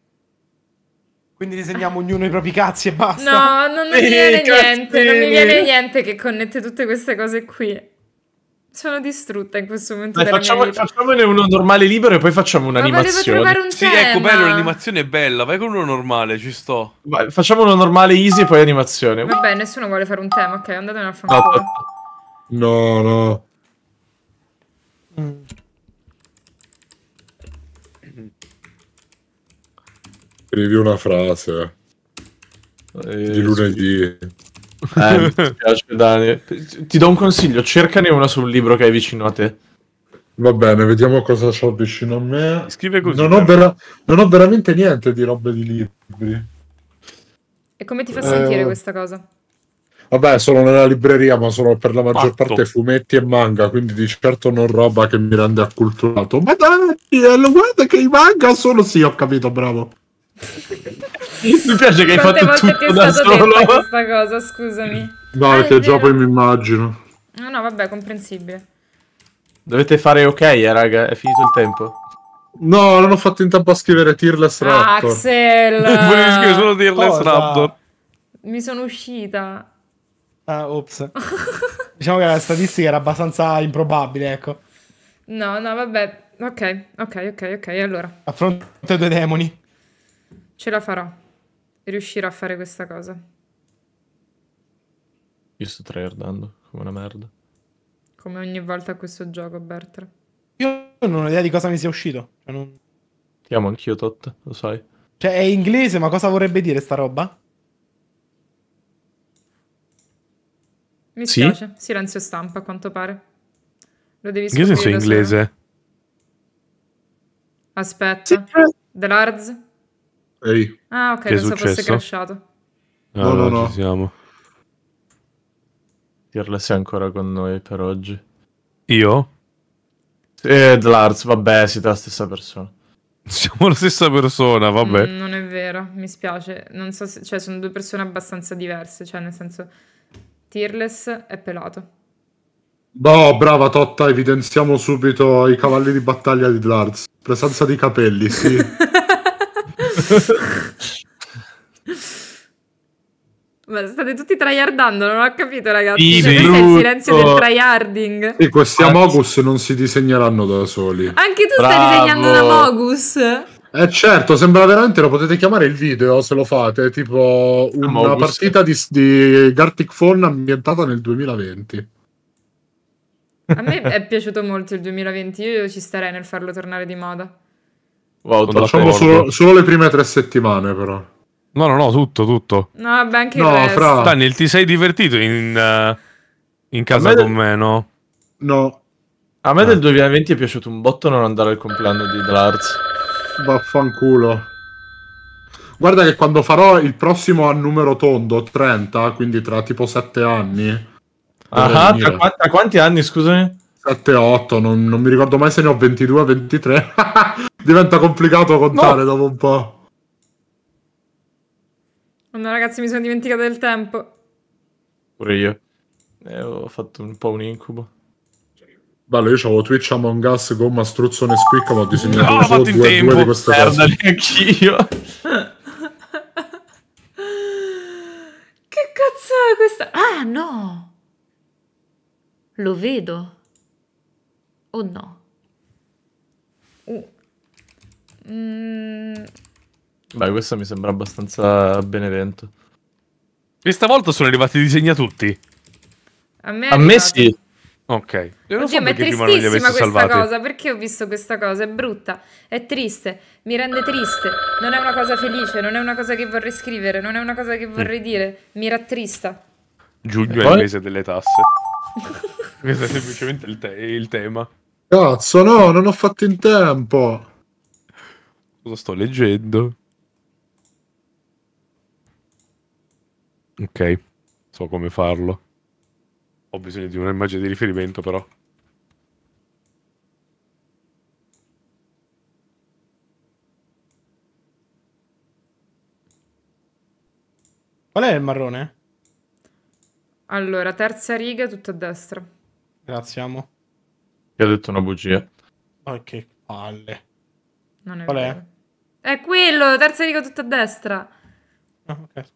quindi disegniamo ognuno i propri cazzi e basta. No, non, mi viene niente, non mi viene niente che connette tutte queste cose qui. Sono distrutta in questo momento. Dai, facciamo, facciamone uno normale libero e poi facciamo un'animazione. Ma un sì, ecco, bello, l'animazione è bella. Vai con uno normale, ci sto. Vai, facciamo uno normale easy e poi animazione. Vabbè, nessuno vuole fare un tema, ok, Andate a fare No, no. no. Mm. Scrivi una frase. Eh, di lunedì. Eh, mi piace, Dani. Ti do un consiglio, cercane una sul libro che hai vicino a te. Va bene, vediamo cosa c'ho vicino a me. Scrive così. Non ho, vera- non ho, veramente niente di robe di libri. E come ti fa eh... sentire questa cosa? Vabbè, sono nella libreria, ma sono per la maggior Matto. parte fumetti e manga, quindi di certo non roba che mi rende acculturato. Ma dai, guarda che i manga sono... Sì, ho capito, bravo. Mi piace che Quante hai fatto tutto ti da solo. questa cosa, scusami. No, perché ah, già poi mi immagino. No, no, vabbè, comprensibile. Dovete fare ok, eh, raga, è finito il tempo. No, non ho fatto in tempo a scrivere Tearless Raptor. Axel! Volevo scrivere solo Tearless cosa? Raptor. Mi sono uscita. Ah, ops. diciamo che la statistica era abbastanza improbabile, ecco. No, no, vabbè. Ok, ok, ok, ok, allora. Affronta due demoni. Ce la farò. Riuscirò a fare questa cosa. Io sto tryhardando come una merda. Come ogni volta a questo gioco, Bertra. Io non ho idea di cosa mi sia uscito. Cioè, non... Ti amo anch'io, Tot, lo sai. Cioè, è inglese, ma cosa vorrebbe dire sta roba? Mi sì? spiace. Silenzio stampa, a quanto pare. Lo devi scoprire. Che senso inglese? Aspetta. Sì. Cioè- Delarz? Ehi. Ah, ok, che pensavo fosse crashato. No, no, no, no. Ci siamo. Dirla sei ancora con noi per oggi. Io? Eh, Lars, vabbè, siete la stessa persona. Siamo la stessa persona, vabbè. Mm, non è vero, mi spiace. Non so se... Cioè, sono due persone abbastanza diverse, cioè, nel senso... Tearless è pelato. Boh, brava Totta, evidenziamo subito i cavalli di battaglia di Lars. Presenza di capelli, sì. Ma state tutti tryhardando, non ho capito, ragazzi. Sì, cioè, questo è il silenzio del tryharding. E questi ah, Amogus non si disegneranno da soli. Anche tu Bravo. stai disegnando un Amogus. Eh certo, sembra veramente, lo potete chiamare il video se lo fate, tipo una Amogus. partita di, di Gartic Phone ambientata nel 2020. A me è piaciuto molto il 2020, io ci starei nel farlo tornare di moda. Wow, facciamo solo, solo, le prime tre settimane, però. No, no, no, tutto, tutto. No, vabbè, anche no, il fra... Daniel, ti sei divertito in, uh, in casa me con del... me, no? No. A me eh. del 2020 è piaciuto un botto non andare al compleanno di Darts. Vaffanculo. Guarda che quando farò il prossimo a numero tondo, 30, quindi tra tipo 7 anni... Ah, ah, tra, tra quanti anni, scusami? 7-8, non, non, mi ricordo mai se ne ho 22 23. Diventa complicato contare no. dopo un po'. Oh no, ragazzi, mi sono dimenticato del tempo. Pure io. Eh, ho fatto un po' un incubo. Bello, io avevo Twitch Among Us, gomma, struzzone, squick, ma ho disegnato no, solo due, tempo, due di queste eh, cose. anch'io. che cazzo è questa? Ah, no! Lo vedo o no? Uh. Mm. Beh, questo mi sembra abbastanza benevento. Questa volta sono arrivati i disegna tutti. A me, a me sì. Ok. Io non Oddio, so ma è tristissima questa salvati. cosa. Perché ho visto questa cosa? È brutta, è triste, mi rende triste. Non è una cosa felice, non è una cosa che vorrei scrivere, non è una cosa che vorrei mm. dire. Mi rattrista. Giugno è eh. il mese delle tasse. questo è semplicemente il, te il tema. Cazzo, no, non ho fatto in tempo. Cosa sto leggendo? Ok, so come farlo. Ho bisogno di un'immagine di riferimento, però. Qual è il marrone? Allora, terza riga, tutta a destra. Grazie, amo ha detto una bugia. Ma oh, che palle. Non è Qual vero. è? È quello, terza riga tutta a destra. Ah, ok.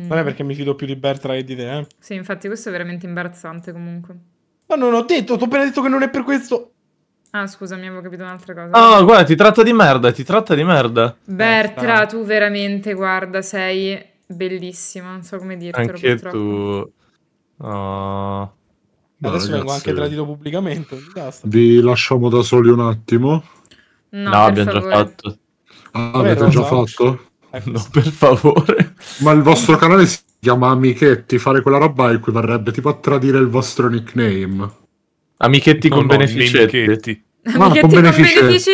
Mm. Non è perché mi fido più di Bertra e di te, eh? Sì, infatti questo è veramente imbarazzante comunque. Ma non ho detto, ti ho appena detto che non è per questo. Ah, scusami, avevo capito un'altra cosa. Ah, oh, guarda, ti tratta di merda, ti tratta di merda. Bertra, tu veramente, guarda, sei bellissima, non so come dirtelo Anche purtroppo. tu. Oh. Ma Adesso ragazzi, vengo anche tradito pubblicamente. Vi lasciamo da soli un attimo. No, no abbiamo favore. già fatto. Ah, avete già esatto. fatto? Eh, no, per favore. Ma il vostro canale si chiama Amichetti. Fare quella roba equivarrebbe tipo a tradire il vostro nickname. Amichetti no, con no, beneficetti. Ma con benefici...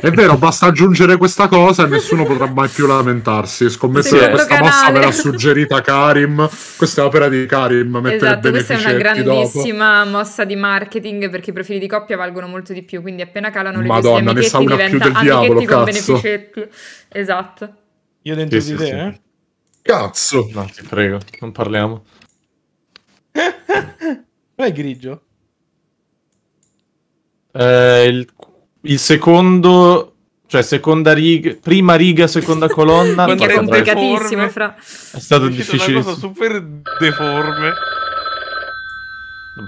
È vero, basta aggiungere questa cosa e nessuno potrà mai più lamentarsi. Scommesso che questa canale. mossa me l'ha suggerita Karim. Questa è opera di Karim. Esatto, questa è una grandissima dopo. mossa di marketing perché i profili di coppia valgono molto di più. Quindi appena calano le Madonna, ne sa una più del diavolo, cazzo. Esatto. Io dentro sì, di sì, te, sì. eh? Cazzo! No, ti prego, non parliamo. Ma è grigio? Eh, il, il, secondo, cioè seconda riga, prima riga, seconda colonna. è complicatissimo, fra. È stato è Una cosa super deforme.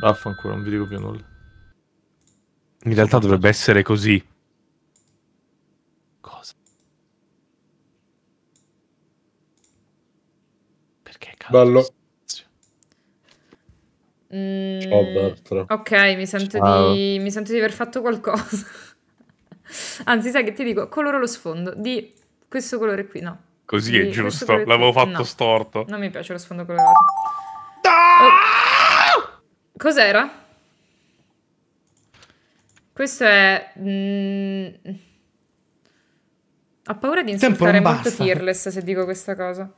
Baffo ancora, non vi dico più nulla. In realtà dovrebbe essere così. Cosa? Perché cazzo? Ballo. Mm, oh, ok, mi sento, di, mi sento, di, aver fatto qualcosa. Anzi, sai che ti dico, coloro lo sfondo di questo colore qui, no. Così di è giusto, l'avevo fatto no. storto. Non mi piace lo sfondo colorato. Ah! Oh. Cos'era? Questo è... Mm, ho paura di insultare molto basta. Fearless se dico questa cosa.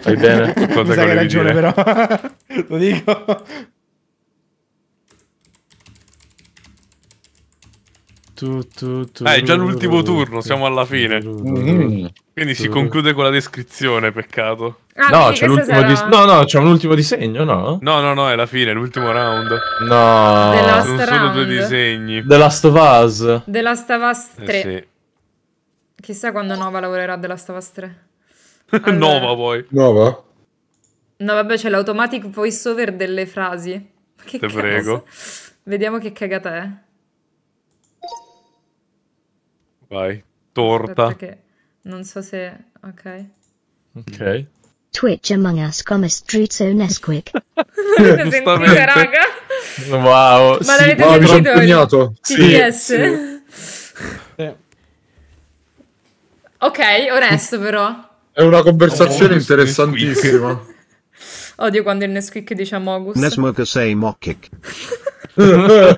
Fai bene. Cosa Mi sa ragione dire. però. Lo dico. Tu, tu, tu, ah, è già l'ultimo turno, siamo alla fine. Mhm. Quindi si conclude con la descrizione, peccato. Ah, no, c'è di... no, no, c'è un ultimo disegno, no? No, no, no, è la fine, è l'ultimo round. No, non round. sono due disegni. The Last of Us. The Last of Us 3. Eh, sì. Chissà quando Nova lavorerà The Last of Us 3. Allora... Nova poi. Nova? No, vabbè, c'è l'automatic voiceover delle frasi. Che Te cazzo? prego. Vediamo che cagata è. Vai, torta. Perché non so se... Ok. Ok. Twitch Among Us come Streetzo Nesquik. Giustamente. Sentite, raga. Wow, Ma sì, wow, mi sono impegnato. Sì, sì. Eh. Ok, onesto però. È una conversazione oh, interessantissima. Odio quando il Nesquik dice Mogus. Nesmoka sei Mokik. Ma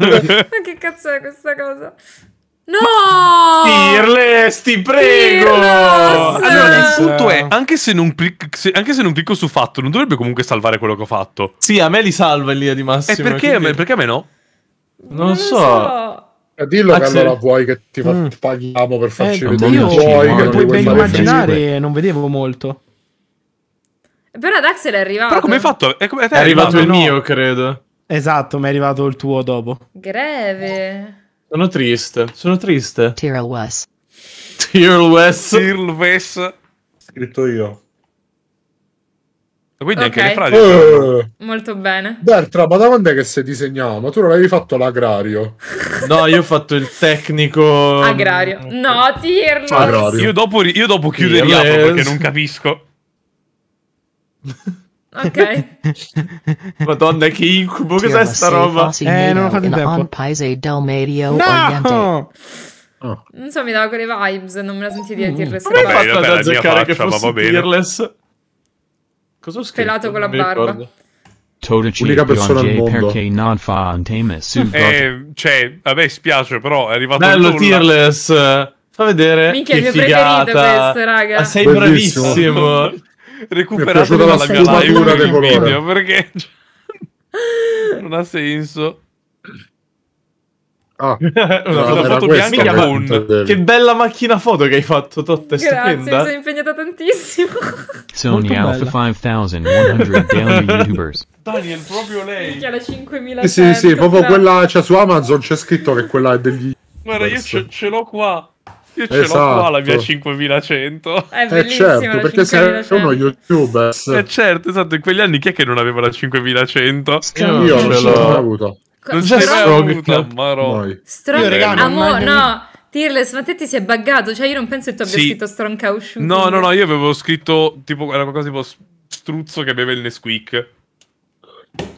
che cazzo è questa cosa? No! Fearless, ti prego! Fearless. Allora, il eh. punto è, anche se, clic, se, anche se, non clicco su fatto, non dovrebbe comunque salvare quello che ho fatto. Sì, a me li salva in linea di eh, massimo. E perché, quindi... a me, perché a me no? Non, non so. so. Eh, dillo Axel. che allora vuoi che ti mm. paghiamo per farci eh, vedere. Io vuoi no, che puoi ben immaginare, felice. non vedevo molto. Però ad Axel è arrivato. Però come hai fatto? È, eh, come, è, arrivato, arrivato il no. mio, credo. Esatto, mi è arrivato il tuo dopo. Greve. Sono triste, sono triste. Tyrell West. Tyrell West. Tyrell West. Scritto io. Quindi okay. anche le frasi. Eh. Molto bene. Bertra, ma da quando è che sei disegnato? Ma tu non avevi fatto l'agrario? no, io ho fatto il tecnico. Agrario. No, Tirlo. Cioè, io dopo, io dopo chiudo e perché non capisco. Ok. Madonna, che incubo, cos'è sta roba? Eh, non ho fatto in tempo. Paese del Medio no! Oriente. Oh. Non so, mi dava quelle vibes, non me la senti mm. dire Tirless. Come hai fatto ad azzeccare che fosse Tirless? Cosa ho scritto? Pelato con la barba. L'unica persona al mondo. eh, cioè, a me spiace, però è arrivato Bello Tirless. Fa vedere Minchia, che il mio figata. Preferito questo, raga. Ah, sei bravissimo. recuperate la, mia live del video perché non ha senso. Ah, una no, foto bianca con che bella macchina foto che hai fatto, Totte, Grazie, stupenda. mi sono impegnata tantissimo. Sony Alpha 5100 daily YouTubers. Daniel, proprio lei. Che la 5000. sì, sì, proprio quella, cioè su Amazon c'è scritto che quella è degli Guarda, io ce, ce l'ho qua. Io ce esatto. l'ho qua la mia 5100. Esatto. È eh certo, perché sei uno youtuber. Eh certo, esatto, in quegli anni chi è che non aveva la 5100? io, io non ce l'ho avuta. Non ce l'ho avuta, marò. Strong, io, amore, no. Tirless, ma te ti sei buggato, cioè io non penso che tu abbia sì. scritto strong cow No, no, no, io avevo scritto tipo era qualcosa tipo struzzo che beve il Nesquik.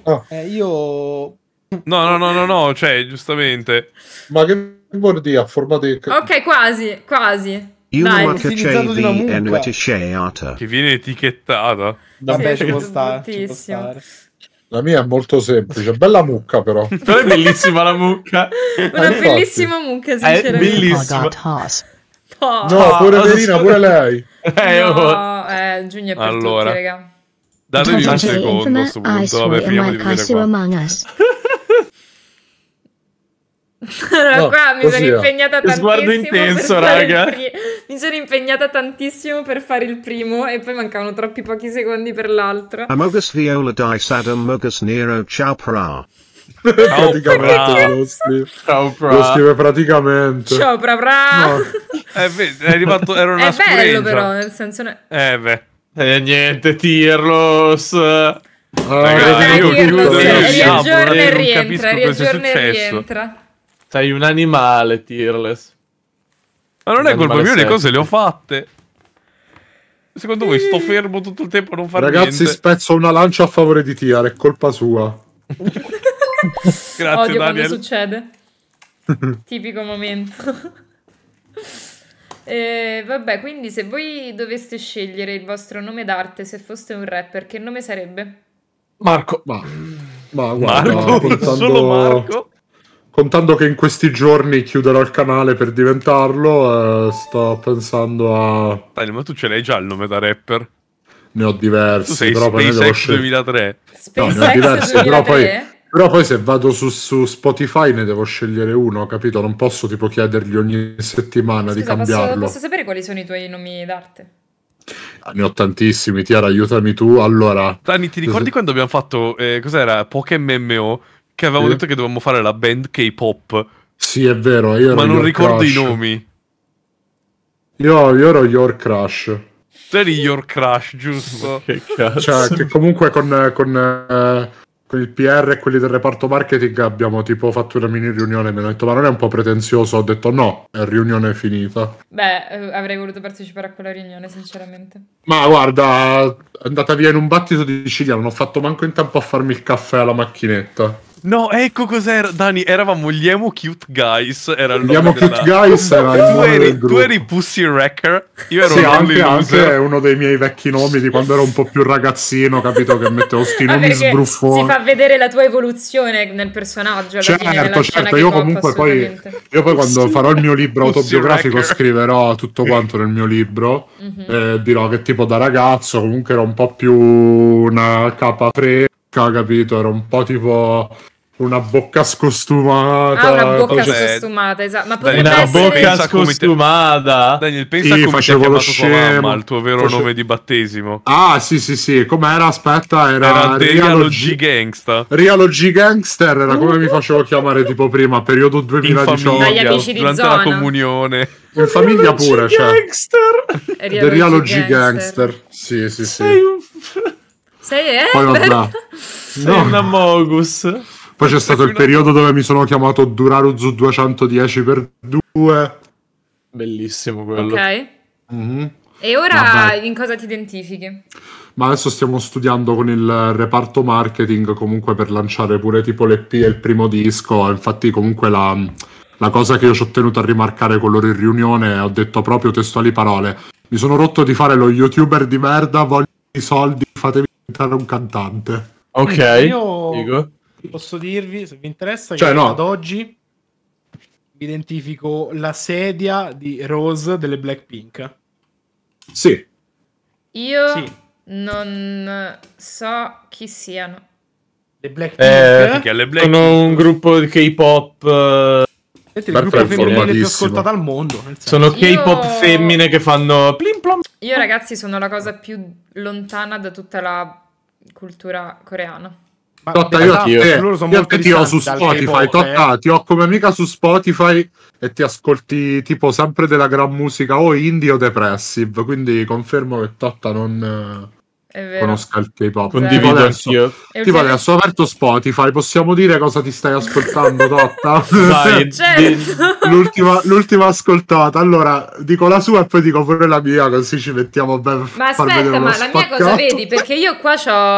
Oh. Eh, io No, no, no, no, no, cioè giustamente. Ma che a dire formate... Ok, quasi, quasi. Yuma Kachevi Enwetisheata. Che viene etichettata. Vabbè, sì, ci, può stare, ci può stare. La mia è molto semplice, bella mucca però. però è bellissima la mucca. Una eh, bellissima mucca, sinceramente. È bellissima. Oh, no, pure Verina, pure lei. Eh, no, oh. eh, Giugno è per allora. tutti, raga. Datevi un secondo a questo punto, vabbè, finiamo di vedere qua. No, qua mi sono impegnata tantissimo. Sguardo intenso, raga. mi sono impegnata tantissimo per fare il primo e poi mancavano troppi pochi secondi per l'altro. Amogus Viola Dice Adam Mogus Nero Ciao Pra. praticamente lo, scrive, Ciao, pra. lo scrive praticamente. Ciao Pra Pra. No. Eh, beh, è arrivato, era una È bello però, nel senso... Ne- eh beh. Eh niente, Tirlos. Oh, ah, Ragazzi, io chiudo. Riaggiorna e rientra, riaggiorna e rientra. Sei un animale, Tearless. Ma non un è colpa mia, le cose le ho fatte. Secondo voi sto fermo tutto il tempo a non fare niente? Ragazzi, spezzo una lancia a favore di Tiar, è colpa sua. Grazie, Odio Daniel. quando succede. Tipico momento. eh, vabbè, quindi se voi doveste scegliere il vostro nome d'arte se foste un rapper, che nome sarebbe? Marco. Ma, ma guarda, Marco, puntando... solo Marco. Contando che in questi giorni chiuderò il canale per diventarlo, eh, sto pensando a... Dai, ma tu ce l'hai già il nome da rapper? Ne ho diversi, sei però poi ne devo scegliere... 2003. SpaceX no, ne ho diversi, però poi... Però poi se vado su, su, Spotify ne devo scegliere uno, capito? Non posso tipo chiedergli ogni settimana Scusa, di cambiarlo. Posso, posso sapere quali sono i tuoi nomi d'arte? Ah, ne ho tantissimi, Tiara, aiutami tu. Allora, Dani, ti ricordi quando abbiamo fatto, eh, cos'era, Pokémon MMO? che avevamo sì. detto che dovevamo fare la band K-pop. Sì, è vero, io Ma non ricordo crush. i nomi. Io, io ero Your Crush. Tu eri Your Crush, giusto? che cioè, cazzo. Cioè, che comunque con, con, eh, con il PR e quelli del reparto marketing abbiamo tipo fatto una mini riunione. Mi hanno detto, ma non è un po' pretenzioso? Ho detto, no, è riunione finita. Beh, eh, avrei voluto partecipare a quella riunione, sinceramente. Ma guarda, è andata via in un battito di ciglia, non ho fatto manco in tempo a farmi il caffè alla macchinetta. No, ecco cos'era, Dani, eravamo gli emo cute guys, era il nome Gli della... cute guys era il tu eri, tu eri Pussy Wrecker, io ero sì, anche, anche, uno dei miei vecchi nomi di quando ero un po' più ragazzino, capito, che mettevo sti nomi sbruffoni. Si fa vedere la tua evoluzione nel personaggio Certo, fine, certo, certo io comunque poi, io poi quando sì. farò il mio libro autobiografico scriverò tutto mm. quanto nel mio libro, mm-hmm. eh, dirò che tipo da ragazzo comunque ero un po' più una capa 3 bocca, capito? Era un po' tipo una bocca scostumata. Ah, una bocca cioè, scostumata, esatto. Ma potrebbe una essere... bocca scostumata. Daniel, pensa sì, come ti ha chiamato scemo. mamma, il tuo vero facevo... nome di battesimo. Ah, sì, sì, sì. Com'era? Aspetta, era... Era Realogy Gangsta. Realogy Gangster era come mi uh. facevo chiamare tipo prima, periodo 2018. In famiglia, amici di durante zona. la comunione. In famiglia pure, cioè. Gangster. The Realogy Gangster. Gangster. Sì, sì, sì. Sei un... Sei Ember? Eh? No. Sei Mogus. Poi c'è stato il periodo dove mi sono chiamato Duraruzu 210 per 2 Bellissimo quello. Ok. Mm-hmm. E ora Vabbè. in cosa ti identifichi? Ma adesso stiamo studiando con il reparto marketing comunque per lanciare pure tipo l'EP e il primo disco. Infatti comunque la, la cosa che io ci ho tenuto a rimarcare con loro in riunione, ho detto proprio testuali parole. Mi sono rotto di fare lo youtuber di merda, voglio i soldi, fatevi diventare un cantante. Ok, io Dico. posso dirvi, se vi interessa, cioè, che no. ad oggi identifico la sedia di Rose delle Blackpink. Sì. Io sì. non so chi siano. Le Blackpink eh, Black sono Pink. un gruppo di K-pop eh, Senti, il Bartra gruppo femminile più ascoltato al mondo. Sono K-pop Io... femmine che fanno plim plom. Io ragazzi sono la cosa più lontana da tutta la cultura coreana. Totta, io, ti, eh, io molto ti ho su Spotify, Totta, eh. ti ho come amica su Spotify e ti ascolti tipo sempre della gran musica o indie o depressive, quindi confermo che Totta non... Conosca il K-pop. Condivido tipo anch'io. Tipo adesso ho aperto Spotify, possiamo dire cosa ti stai ascoltando, Totta? Dai, certo. l'ultima, l'ultima, ascoltata. Allora, dico la sua e poi dico pure la mia, così ci mettiamo bene. Ma aspetta, ma spaccato. la mia cosa vedi? Perché io qua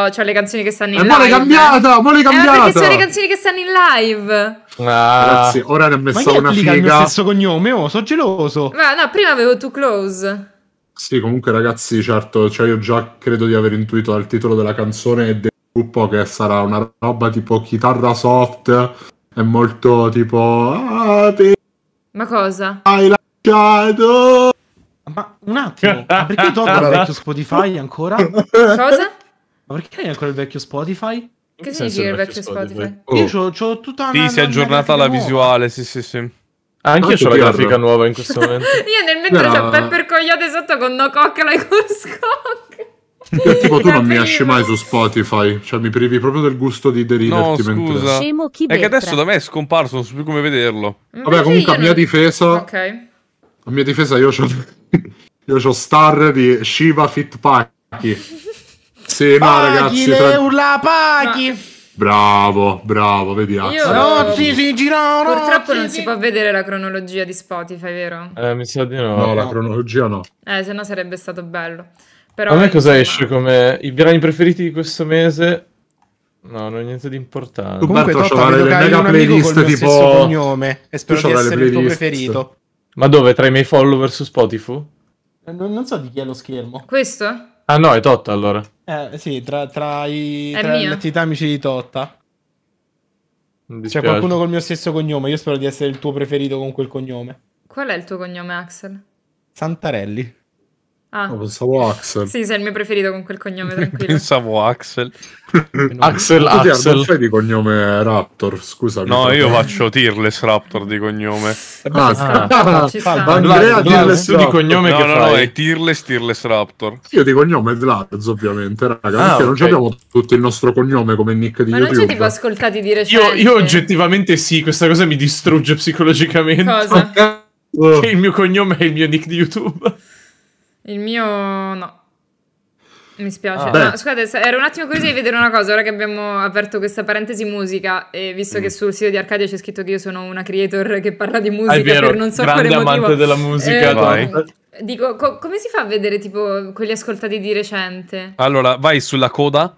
ho le canzoni che stanno in eh, live. Ma l'hai cambiata, ma l'hai eh, cambiata. Eh, perché sono le canzoni che stanno in live. Ah. ora ne ho messo ma una figa. Ma il mio stesso cognome, oh, sono geloso. Ma no, prima avevo Too Close. Sì, comunque ragazzi, certo, cioè io già credo di aver intuito dal titolo della canzone e del gruppo che sarà una roba tipo chitarra soft, e molto tipo... Ah, ma cosa? Hai lasciato... Ma un attimo, ma perché Todd ha il vecchio Spotify ancora? Cosa? Ma perché hai ancora il vecchio Spotify? Che significa il vecchio Spotify? Spotify? Oh. Io ho tutta una... Sì, una, si è aggiornata la visuale, sì, sì, sì. Anche, io ho la grafica nuova in questo momento. io nel mentre Però... c'è Pepper Coyote sotto con No Cockla e Cuscock. Io tipo tu non mi esci mai su Spotify, cioè mi privi proprio del gusto di The No, scusa. È che adesso da me è scomparso, non so più come vederlo. Mm, Vabbè, comunque a mia non... difesa... Ok. A mia difesa io ho... io ho star di Shiva Fit Paki. Sì, ma ragazzi... Tra... Urla, paghi! Ma... Bravo, bravo, vediamo. Io... Rozzi si gira, Purtroppo non si può vedere la cronologia di Spotify, vero? Eh, mi sa di no. No, la cronologia no. Eh, se no sarebbe stato bello. Però, a me cosa esce come i brani preferiti di questo mese? No, non è niente di importante. Comunque, Comunque Totto, vedo che hai un playlist tipo... stesso cognome e spero di essere il tuo preferito. Ma dove? Tra i miei follower su Spotify? Eh, non, non so di chi è lo schermo. Questo? Ah no, è Totta allora. Eh sì, tra, tra i tra gli di Totta. C'è qualcuno col mio stesso cognome, io spero di essere il tuo preferito con quel cognome. Qual è il tuo cognome, Axel? Santarelli. Ah. pensavo Axel. Sì, sei il mio preferito con quel cognome tranquillo. pensavo Axel. Axel, Axel. Non fai di cognome Raptor, scusami. No, io faccio Tearless Raptor di cognome. Ah, ah, ah, ci sta. Andrea Tirless di cognome no, che no, fai? No, è Tearless, Tearless Raptor. Io di cognome Gladz, ovviamente, raga, ah, okay. non abbiamo tutto il nostro cognome come nick di Ma YouTube. Ma non ci tipo ascoltati dire io, io oggettivamente sì, questa cosa mi distrugge psicologicamente. Cosa? Oh, che il mio cognome è il mio nick di YouTube. Il mio no. Mi spiace. Ah, no, scusate, ero un attimo così di vedere una cosa, ora che abbiamo aperto questa parentesi musica e visto mm. che sul sito di Arcadia c'è scritto che io sono una creator che parla di musica ah, è vero, per non so quale motivo. amante della musica, eh, vai. Esatto. Dico, co come si fa a vedere tipo quelli ascoltati di recente? Allora, vai sulla coda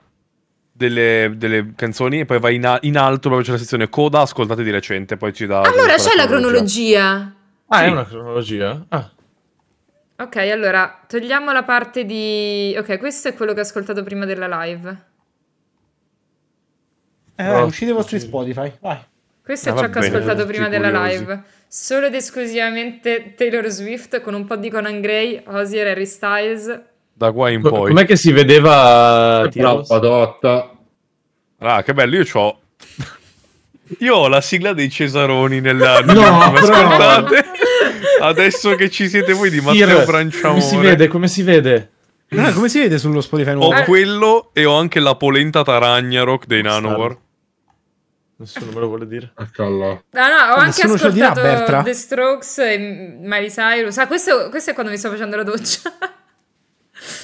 delle, delle canzoni e poi vai in, in alto, proprio c'è la sezione coda ascoltate di recente, poi ci dà... Allora c'è la cronologia. cronologia. Ah, sì. è una cronologia? Ah. Ok, allora togliamo la parte di... Ok, questo è quello che ho ascoltato prima della live. Eh, no, uscite i vostri Spotify, vai. Questo ah, è ciò che ho ascoltato prima curiosi. della live. Solo ed esclusivamente Taylor Swift con un po' di Conan Gray, Osier, Harry Styles. Da qua in poi. Com'è che si vedeva Trappadotta? Ah, che bello, io ho... io ho la sigla dei Cesaroni nella... no, però... ascoltate? Adesso che ci siete voi di Matteo Sir, Come si vede? Come si vede? No, ah, come si vede sullo Spotify nuovo? Ho quello e ho anche la polenta taragna rock dei Nanowar. Nessuno me lo vuole dire. Accalla. Ah, no, no, ho cioè, anche Nessuno ascoltato dirà, The Strokes e Miley Cyrus. Ah, questo, questo è quando mi sto facendo la doccia.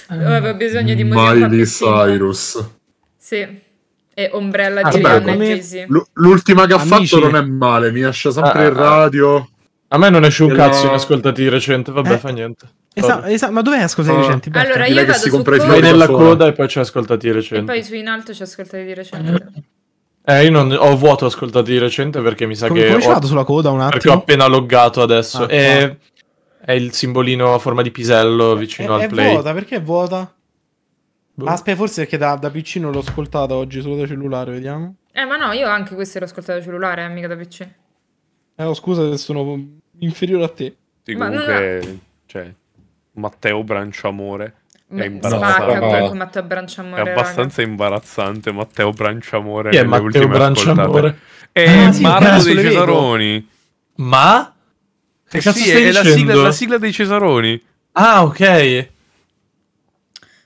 avevo ah. bisogno di musica Miley Cyrus. Sì. E Ombrella ah, di Rihanna come... L'ultima che ha Amici. fatto non è male, mi lascia sempre ah, in radio. A me non esce un cazzo no... in ascoltati recente, vabbè, eh? fa niente. Esatto, esa- ma dov'è ascoltati di recente? Berta? Allora, io vado su Vai nella coda e poi c'è ascoltati recente. E poi su in alto c'è ascoltati recente. Eh, io non ho vuoto ascoltati recente perché mi sa come, che. Come ho... vado sulla coda un attimo? Perché ho appena loggato adesso. Ah, e... Eh, ah. È il simbolino a forma di pisello eh, vicino è, al è play. È vuota, perché è vuota? Boh. Aspetta, forse perché da, da PC non l'ho ascoltata oggi, solo da cellulare, vediamo. Eh, ma no, io anche questo l'ho ascoltato eh, da cellulare, amica da PC. Eh, oh, scusa se sono inferiore a te. Sì, comunque, no, Cioè, Matteo Branciamore. È imbarazzante. Matteo Branciamore. È abbastanza raga. imbarazzante Matteo Branciamore. Chi è Matteo Branciamore? È ah, sì, Marco dei Cesaroni. Ma? Eh che eh sì, è la sigla, la sigla dei Cesaroni. Ah, ok.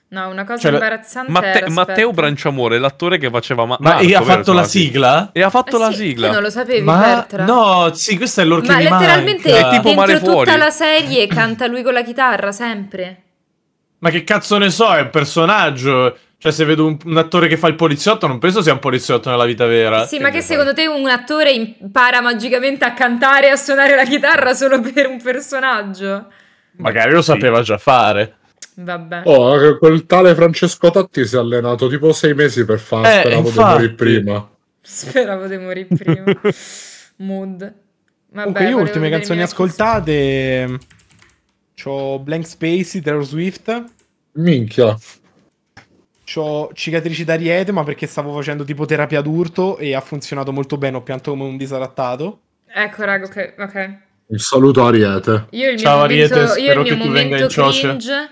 No, una cosa cioè, imbarazzante. Matte- Matteo Branciamore, l'attore che faceva. Ma, ma Marco, ha fatto la sigla? E ha fatto eh la sì, sigla. non lo sapevi, ma... Bertra. No, sì, questo è l'orchestra. Ma letteralmente manca. è tipo dentro fuori. tutta la serie canta lui con la chitarra, sempre. Ma che cazzo ne so, è un personaggio. Cioè, se vedo un, un, attore che fa il poliziotto, non penso sia un poliziotto nella vita vera. Sì, eh, che ma che fai? secondo te un attore impara magicamente a cantare e a suonare la chitarra solo per un personaggio? Magari lo sì. sapeva già fare. Vabbè. Oh, eh, quel tale Francesco Tatti si è allenato tipo sei mesi per fare. Eh, speravo infatti. di morire prima. Speravo di morire prima. Mood. Vabbè, Comunque, io ultime canzoni ascoltate. Cose. C'ho Blank Space, Taylor Swift. Minchia. C'ho cicatrici d'ariete, ma perché stavo facendo tipo terapia d'urto e ha funzionato molto bene. Ho pianto come un disadattato. Ecco, raga, ok. okay. Un saluto a Ariete. Io il mio Ciao momento, Ariete, spero che tu venga in cringe. cioce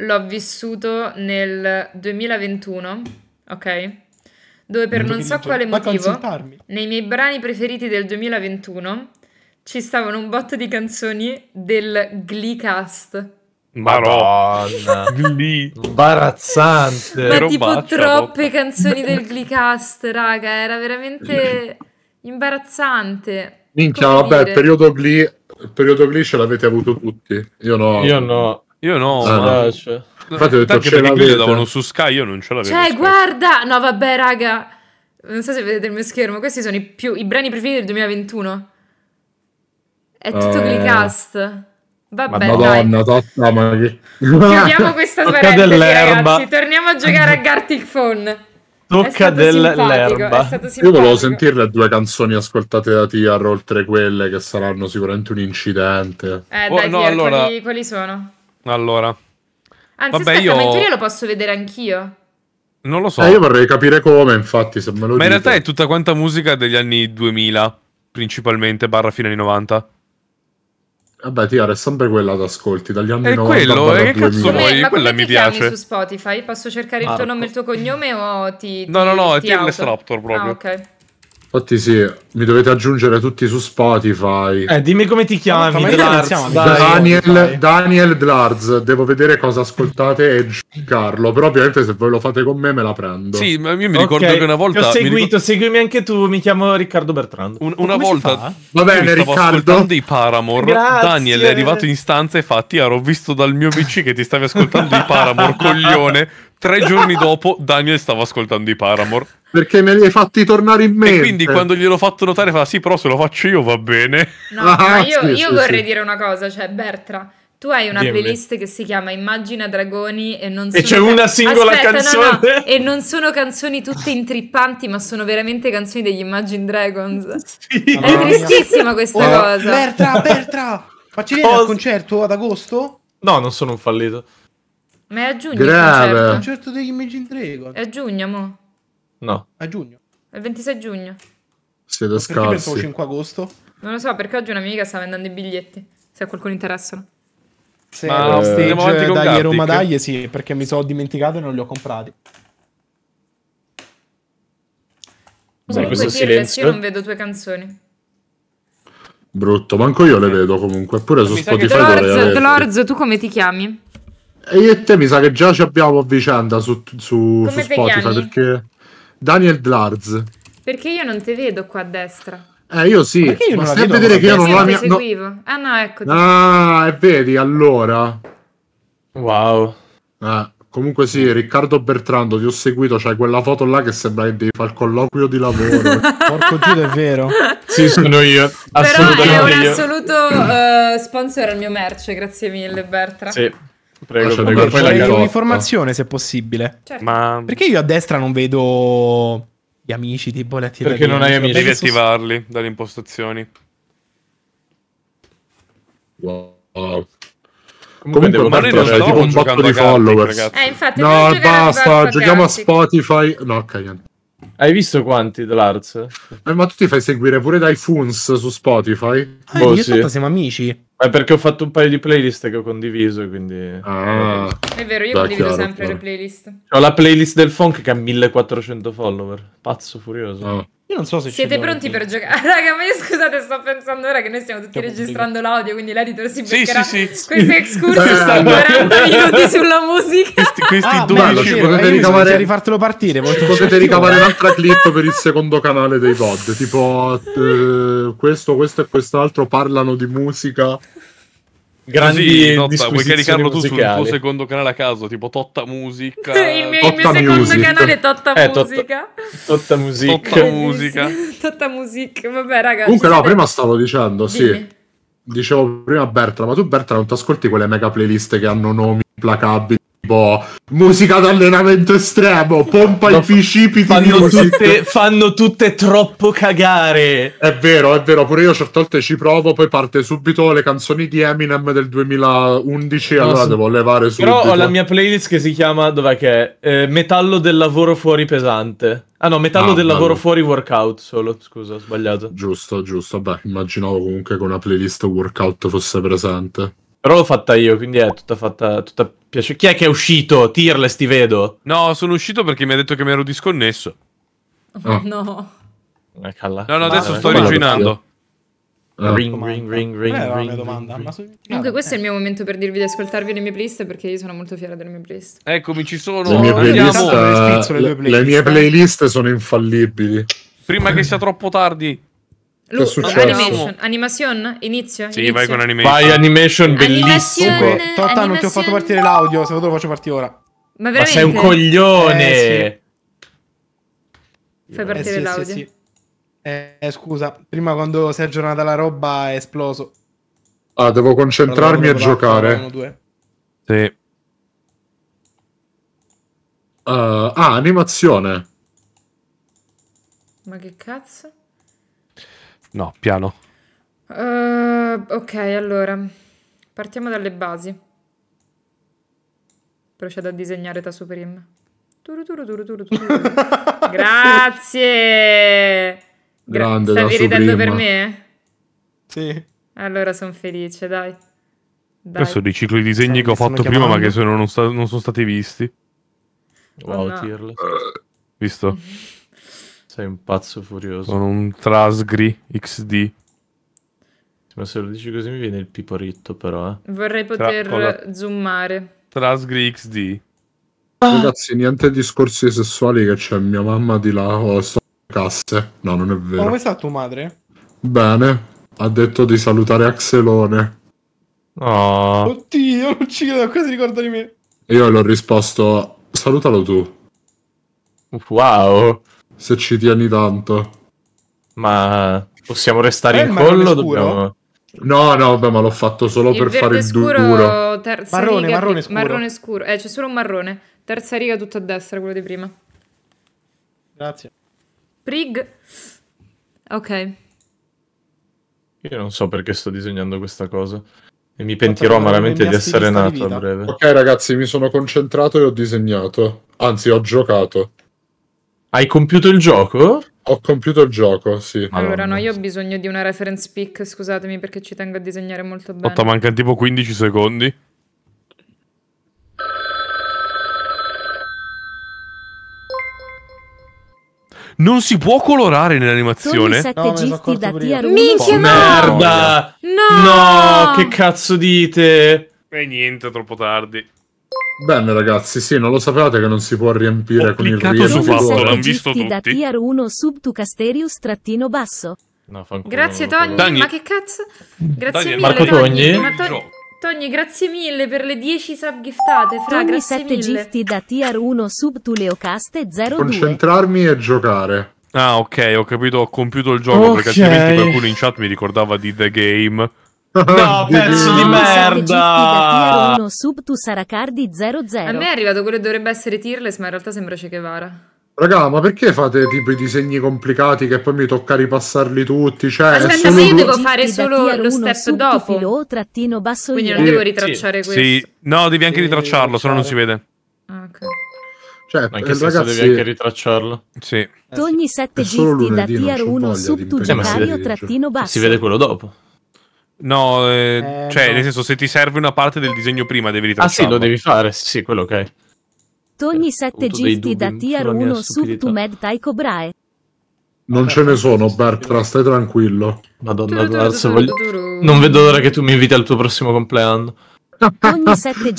l'ho vissuto nel 2021, ok? Dove per non, so quale motivo, nei miei brani preferiti del 2021 ci stavano un botto di canzoni del Glee Cast. Madonna, Glee. imbarazzante. Ma tipo Robaccia, troppe roba. canzoni del Glicast, raga, era veramente imbarazzante. Minchia, Come vabbè, il periodo Glee, il periodo Glee ce l'avete avuto tutti. Io no. Io no. Io no, ah, ma... no. Cioè... Infatti ho detto, anche perché quelli davano su Sky, io non ce l'avevo. Cioè, guarda! No, vabbè, raga. Non so se vedete il mio schermo, questi sono i, più, i brani preferiti del 2021. È tutto uh... Eh. Glicast. Vabbè, Madonna, dai. Totta, ma Chiudiamo questa parentesi, ragazzi. Torniamo a giocare a Gartic Phone. Tocca dell'erba. Io volevo sentire le due canzoni ascoltate da Tiar, oltre quelle che saranno sicuramente un incidente. Eh, oh, dai, oh, no, Tiar, allora... quali, quali sono? Allora. Anzi, Vabbè, aspetta, io... ma in lo posso vedere anch'io. Non lo so. Eh, io vorrei capire come, infatti, se me lo Ma dite. in realtà è tutta quanta musica degli anni 2000, principalmente, barra fine anni 90. Vabbè, ti è sempre quella da ascolti, dagli anni è 90 quello, e eh, che cazzo vuoi? Ma quella mi piace. su Spotify? Posso cercare Marco. il tuo nome e il tuo cognome o ti, ti No, no, no, ti è Tirless Raptor proprio. Ah, ok. Infatti sì, mi dovete aggiungere tutti su Spotify. Eh, dimmi come ti chiami, no, Dlarz. Daniel, Daniel Dlarz, devo vedere cosa ascoltate e giudicarlo, però ovviamente se voi lo fate con me me la prendo. Sì, ma io mi ricordo okay. che una volta... Ti ho seguito, ricordo... seguimi anche tu, mi chiamo Riccardo Bertrand. Un, una volta... Va bene, Riccardo. Stavo dei Paramore, Grazie. Daniel è arrivato in stanza e fa, ti ero visto dal mio PC che ti stavi ascoltando i Paramore, coglione Tre giorni dopo Daniel stava ascoltando i Paramore. Perché me li hai fatti tornare in mente. E quindi quando gliel'ho fatto notare fa sì, però se lo faccio io va bene. No, ah, no io, sì, io sì, vorrei sì. dire una cosa, cioè Bertra, tu hai una Dimmi. playlist che si chiama Immagina Dragoni e non sono... E c'è una singola Aspetta, canzone! No, no. E non sono canzoni tutte intrippanti, ma sono veramente canzoni degli Imagine Dragons. Sì. È Mamma tristissima mia. questa oh. cosa. Bertra, Bertra! Ma ci vieni Cos- al oh. concerto ad agosto? No, non sono un fallito. Ma è a giugno Grave. il concerto. concerto degli Imagine Dragon. È a giugno, mo. No. A giugno. È il 26 giugno. Siete perché scarsi. pensavo 5 agosto? Non lo so, perché oggi un'amica sta vendendo i biglietti, se a qualcuno interessa. Se Ma lo stage avanti con Dagli Roma Dagli, sì, perché mi sono dimenticato e non li ho comprati. Comunque, questo Tirles, io non vedo tue canzoni. Brutto, manco io le vedo comunque, eppure su Spotify Dolorz, Dolorz, tu come ti chiami? E Io e te mi sa che già ci abbiamo a vicenda su, su, su Spotify perché Daniel Dlarz. Perché io non ti vedo qua a destra. Eh, io sì, ma, stai a vedere che io non la mia... seguivo. No... Ah no, ecco. Ah, e vedi, allora. Wow. Eh, comunque sì, Riccardo Bertrando, ti ho seguito, c'hai cioè quella foto là che sembra che devi fare il colloquio di lavoro. Porco Dio, è vero? Sì, sono io. Però è un assoluto uh, sponsor al mio merce, grazie mille Bertra. Sì. Prego, Lascia prego. Poi la un'informazione se possibile. Certo. Ma... Perché io a destra non vedo gli amici tipo le Perché non hai amici. Devi attivarli sono... dalle impostazioni. Wow. Comunque, Comunque Mario non stavo tipo un botto di follower. Eh, infatti, no, basta, giochiamo a Spotify. No, cagano. Hai visto quanti dell'Arts? Eh, ma tu ti fai seguire pure dai Funs su Spotify? Ah, boh, eh, io sì. siamo amici. Ma è perché ho fatto un paio di playlist che ho condiviso, quindi... Ah, è vero, io condivido chiaro, sempre chiaro. le playlist. Ho la playlist del funk che ha 1400 follower, pazzo furioso. No. Ah. Io non so se Siete pronti per giocare? Raga, ma io scusate, sto pensando ora che noi stiamo tutti registrando l'audio, quindi l'editor si beccherà sì, sì, sì. questi excursus di 40 minuti sulla musica. Questi, questi ah, 12 beh, potete ricavare... rifartelo partire. Potete ricavare un'altra clip per il secondo canale dei pod. Tipo, eh, questo, questo e quest'altro parlano di musica grandi sì, Totta, vuoi caricarlo tu musicali. sul tuo secondo canale a caso, tipo Totta Musica? il mio, Totta il mio secondo canale è Totta eh, Musica. Totta Musica. Totta Musica. Totta Musica. Vabbè, ragazzi. Comunque no, prima stavo dicendo, Dimmi. Dicevo prima Bertra, ma tu Bertra non ti ascolti quelle mega playlist che hanno nomi implacabili Boh, musica d'allenamento estremo, pompa no, i piscipiti fanno music. fanno tutte troppo cagare. È vero, è vero, pure io certe volte ci provo, poi parte subito le canzoni di Eminem del 2011, no, allora su... devo levare subito. Però ho la mia playlist che si chiama, dov'è che è? Eh, metallo del lavoro fuori pesante. Ah no, metallo ah, del bello. lavoro fuori workout solo, scusa, ho sbagliato. Giusto, giusto, beh, immaginavo comunque che una playlist workout fosse presente. Però l'ho fatta io, quindi è tutta fatta. Tutta piace... Chi è che è uscito? Tirless, ti vedo. No, sono uscito perché mi ha detto che mi ero disconnesso. Oh. No. Eh, calla. No, no, adesso sto originando. No. Ah. Ah. Ring, ring, ring, ring. Eh, ring, ring, ring. Comunque, questo eh. è il mio momento per dirvi di ascoltarvi le mie playlist perché io sono molto fiera delle mie playlist. Eccomi, ci sono. Le mie playlist, le, eh, le mie eh. playlist sono infallibili. Prima che sia troppo tardi. Lu- animation. animation? Inizio? Sì, Inizio. vai con animation. Vai animation, bellissimo. Animation, ecco, Totta, animation... non ti ho fatto partire l'audio, se no te lo faccio partire ora. Ma Ma sei un coglione! Eh, sì. Fai partire eh, sì, l'audio. Sì, sì. Eh, eh, scusa, prima quando si è aggiornata la roba è esploso. Ah, devo concentrarmi a giocare. Uno, Sì. Uh, ah, animazione. Ma che cazzo? No, piano. Uh, ok, allora, partiamo dalle basi. Procedo a disegnare da Supreme. Turu turu turu turu turu. Grazie! Gra- Grande, Stavi ridendo per me? Sì. Allora sono felice, dai. dai. Adesso riciclo i disegni sì, che ho fatto prima ma che sono, non, sta- non, sono stati visti. Wow, oh, no. Eh. Visto? Sei un pazzo furioso. Sono un Trasgri XD. Ma se lo dici così mi viene il piporitto, però. Eh. Vorrei poter Tra la... zoomare. Trasgri XD. Ah. Ragazzi, niente discorsi sessuali che c'è mia mamma di là o oh, sto casse. No, non è vero. Ma come sta tua madre? Bene. Ha detto di salutare Axelone. Oh. Oddio, non ci credo, cosa ricorda di me? Io l'ho risposto, salutalo tu. Wow se ci tieni tanto. Ma possiamo restare eh, in collo? Dobbiamo... No, no, beh, ma l'ho fatto solo il per fare il scuro, duro. Terza marrone, riga, marrone eh, scuro. Marrone scuro. Eh, c'è solo un marrone. Terza riga tutto a destra, quello di prima. Grazie. Prig. Ok. Io non so perché sto disegnando questa cosa. E mi pentirò amaramente di essere nato a breve. Ok, ragazzi, mi sono concentrato e ho disegnato. Anzi, ho giocato. Hai compiuto il gioco? Ho compiuto il gioco, sì. Allora, no, io ho bisogno di una reference pick, scusatemi perché ci tengo a disegnare molto bene. Otto, mancano tipo 15 secondi. Non si può colorare nell'animazione. Sono sette no, gisti da Tia Minchia, no! Merda! No! No, che cazzo dite? E niente, troppo tardi. Bene ragazzi, sì, non lo sapevate che non si può riempire Ho con il riempito. su l'hanno visto tutti. Da tier 1 sub tu casterius trattino basso. No, grazie Togni, Togni, ma che cazzo? Grazie Togni. mille Togni. Togni. Togni, grazie mille per le 10 sub giftate, fra Togni grazie 7 mille. gifti da tier 1 sub to leocaste 02. Concentrarmi e giocare. Ah, ok, ho capito, ho compiuto il gioco okay. perché altrimenti qualcuno in chat mi ricordava di The Game. No, pezzo di merda! Uno sub tu Saracardi 00. A me è arrivato quello che dovrebbe essere Tirless, ma in realtà sembra Cechevara. Raga, ma perché fate tipo i disegni complicati che poi mi tocca ripassarli tutti? Cioè, Aspetta, ma io devo fare solo lo step dopo. Filo, trattino basso Quindi non devo ritracciare sì. questo. Sì. No, devi anche ritracciarlo, se no non si vede. Ah, ok. Cioè, anche se ragazzi... devi anche ritracciarlo. Sì. Togni 7 gisti da tier 1 sub tu trattino basso. Si vede quello dopo. No, eh, eh, cioè, no. nel senso, se ti serve una parte del disegno prima devi ritracciarlo. Ah sì, lo devi fare, sì, quello ok. Togni 7 gifti da tier 1 su Tumed Taiko Brae. Non ce ne sono, Bertra, stai tranquillo. Madonna, Bartra, voglio... non vedo l'ora che tu mi inviti al tuo prossimo compleanno.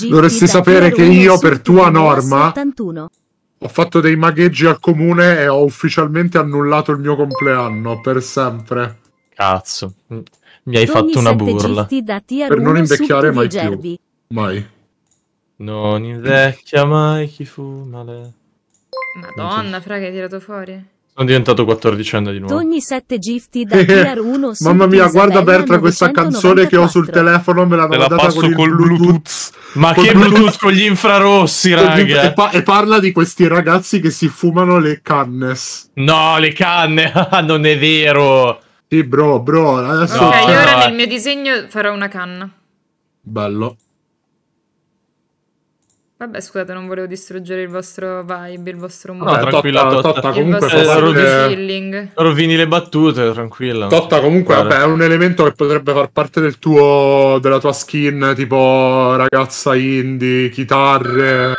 Dovresti sapere che io, per tua norma, ho fatto dei magheggi al comune e ho ufficialmente annullato il mio compleanno per sempre. Cazzo. Mm. Mi hai fatto una burla. Per non invecchiare mai più. Mai. Non invecchia mai chi fuma le... Madonna, fra che hai tirato fuori. Sono diventato 14 anni di nuovo. Ogni 7 gifti da PR1 Mamma mia, guarda Bertra questa canzone che ho sul telefono, me l'hanno mandata la con il Bluetooth. Bluetooth. Ma con che Bluetooth, Bluetooth con gli infrarossi, raga. E, pa e, parla di questi ragazzi che si fumano le cannes. No, le canne, ah, non è vero. Sì, bro, bro. Adesso ok, io ora nel mio disegno farò una canna. Bello. Vabbè, scusate, non volevo distruggere il vostro vibe, il vostro mood. No, tranquilla, Totta, totta comunque eh, rovini le battute, tranquilla. Totta comunque, vabbè, è un elemento che potrebbe far parte del tuo, della tua skin, tipo ragazza indie, chitarre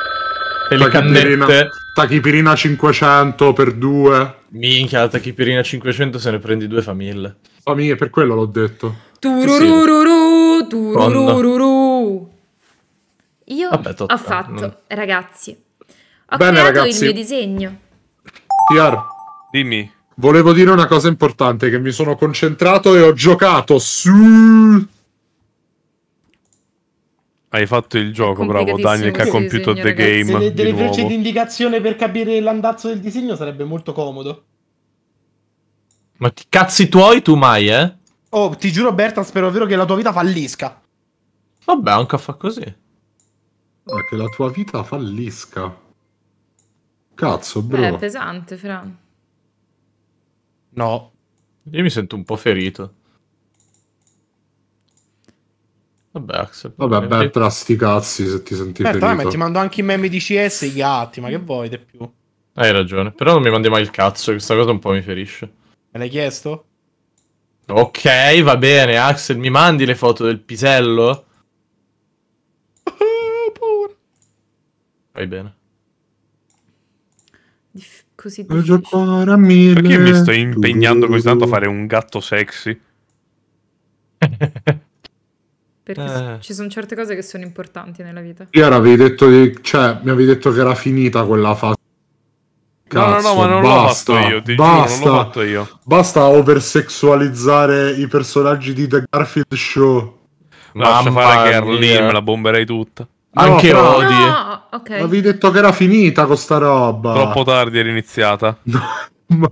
e le cannette. Tachipirina 500 per due. Minchia, la tachipirina 500 se ne prendi due fa 1000. Fa 1000, per quello l'ho detto. Tururururu, tururururu. Io Vabbè, ho fatto, non... Mm. ragazzi. Ho Bene, creato ragazzi. il mio disegno. Tiar Dimmi. Volevo dire una cosa importante, che mi sono concentrato e ho giocato su... Hai fatto il gioco, bravo Daniel che ha compiuto The ragazzi. Game. Se delle di frecce di indicazione per capire l'andazzo del disegno sarebbe molto comodo. Ma ti cazzi tuoi tu mai, eh? Oh, ti giuro Berta, spero davvero che la tua vita fallisca. Vabbè, anche a fa così. Ma eh, che la tua vita fallisca. Cazzo, bro. Beh, è pesante, Fra. No. Io mi sento un po' ferito. Vabbè, Axel. Vabbè, eh, beh, eh. però sti cazzi se ti senti eh, ferito. Ma ti mando anche i meme di CS e i gatti, ma che vuoi di più? Hai ragione, però non mi mandi mai il cazzo, questa cosa un po' mi ferisce. Me l'hai chiesto? Ok, va bene, Axel, mi mandi le foto del pisello? Ah, Paura. Vai bene. Dif- così difficile. mille. Perché mi sto impegnando così tanto a fare un gatto sexy? Perché eh. ci sono certe cose che sono importanti nella vita. Io ora avevi detto di, cioè, mi avevi detto che era finita quella fase. Cazzo, no, no, no, ma non basta, l'ho fatto io. Ti basta, giuro, non l'ho fatto io. Basta oversexualizzare i personaggi di The Garfield Show. Lascia Mamma fare Carlin, me la bomberei tutta. No, Anche però, Odie. No, okay. Avevi detto che era finita con sta roba. Troppo tardi era iniziata. no, ma...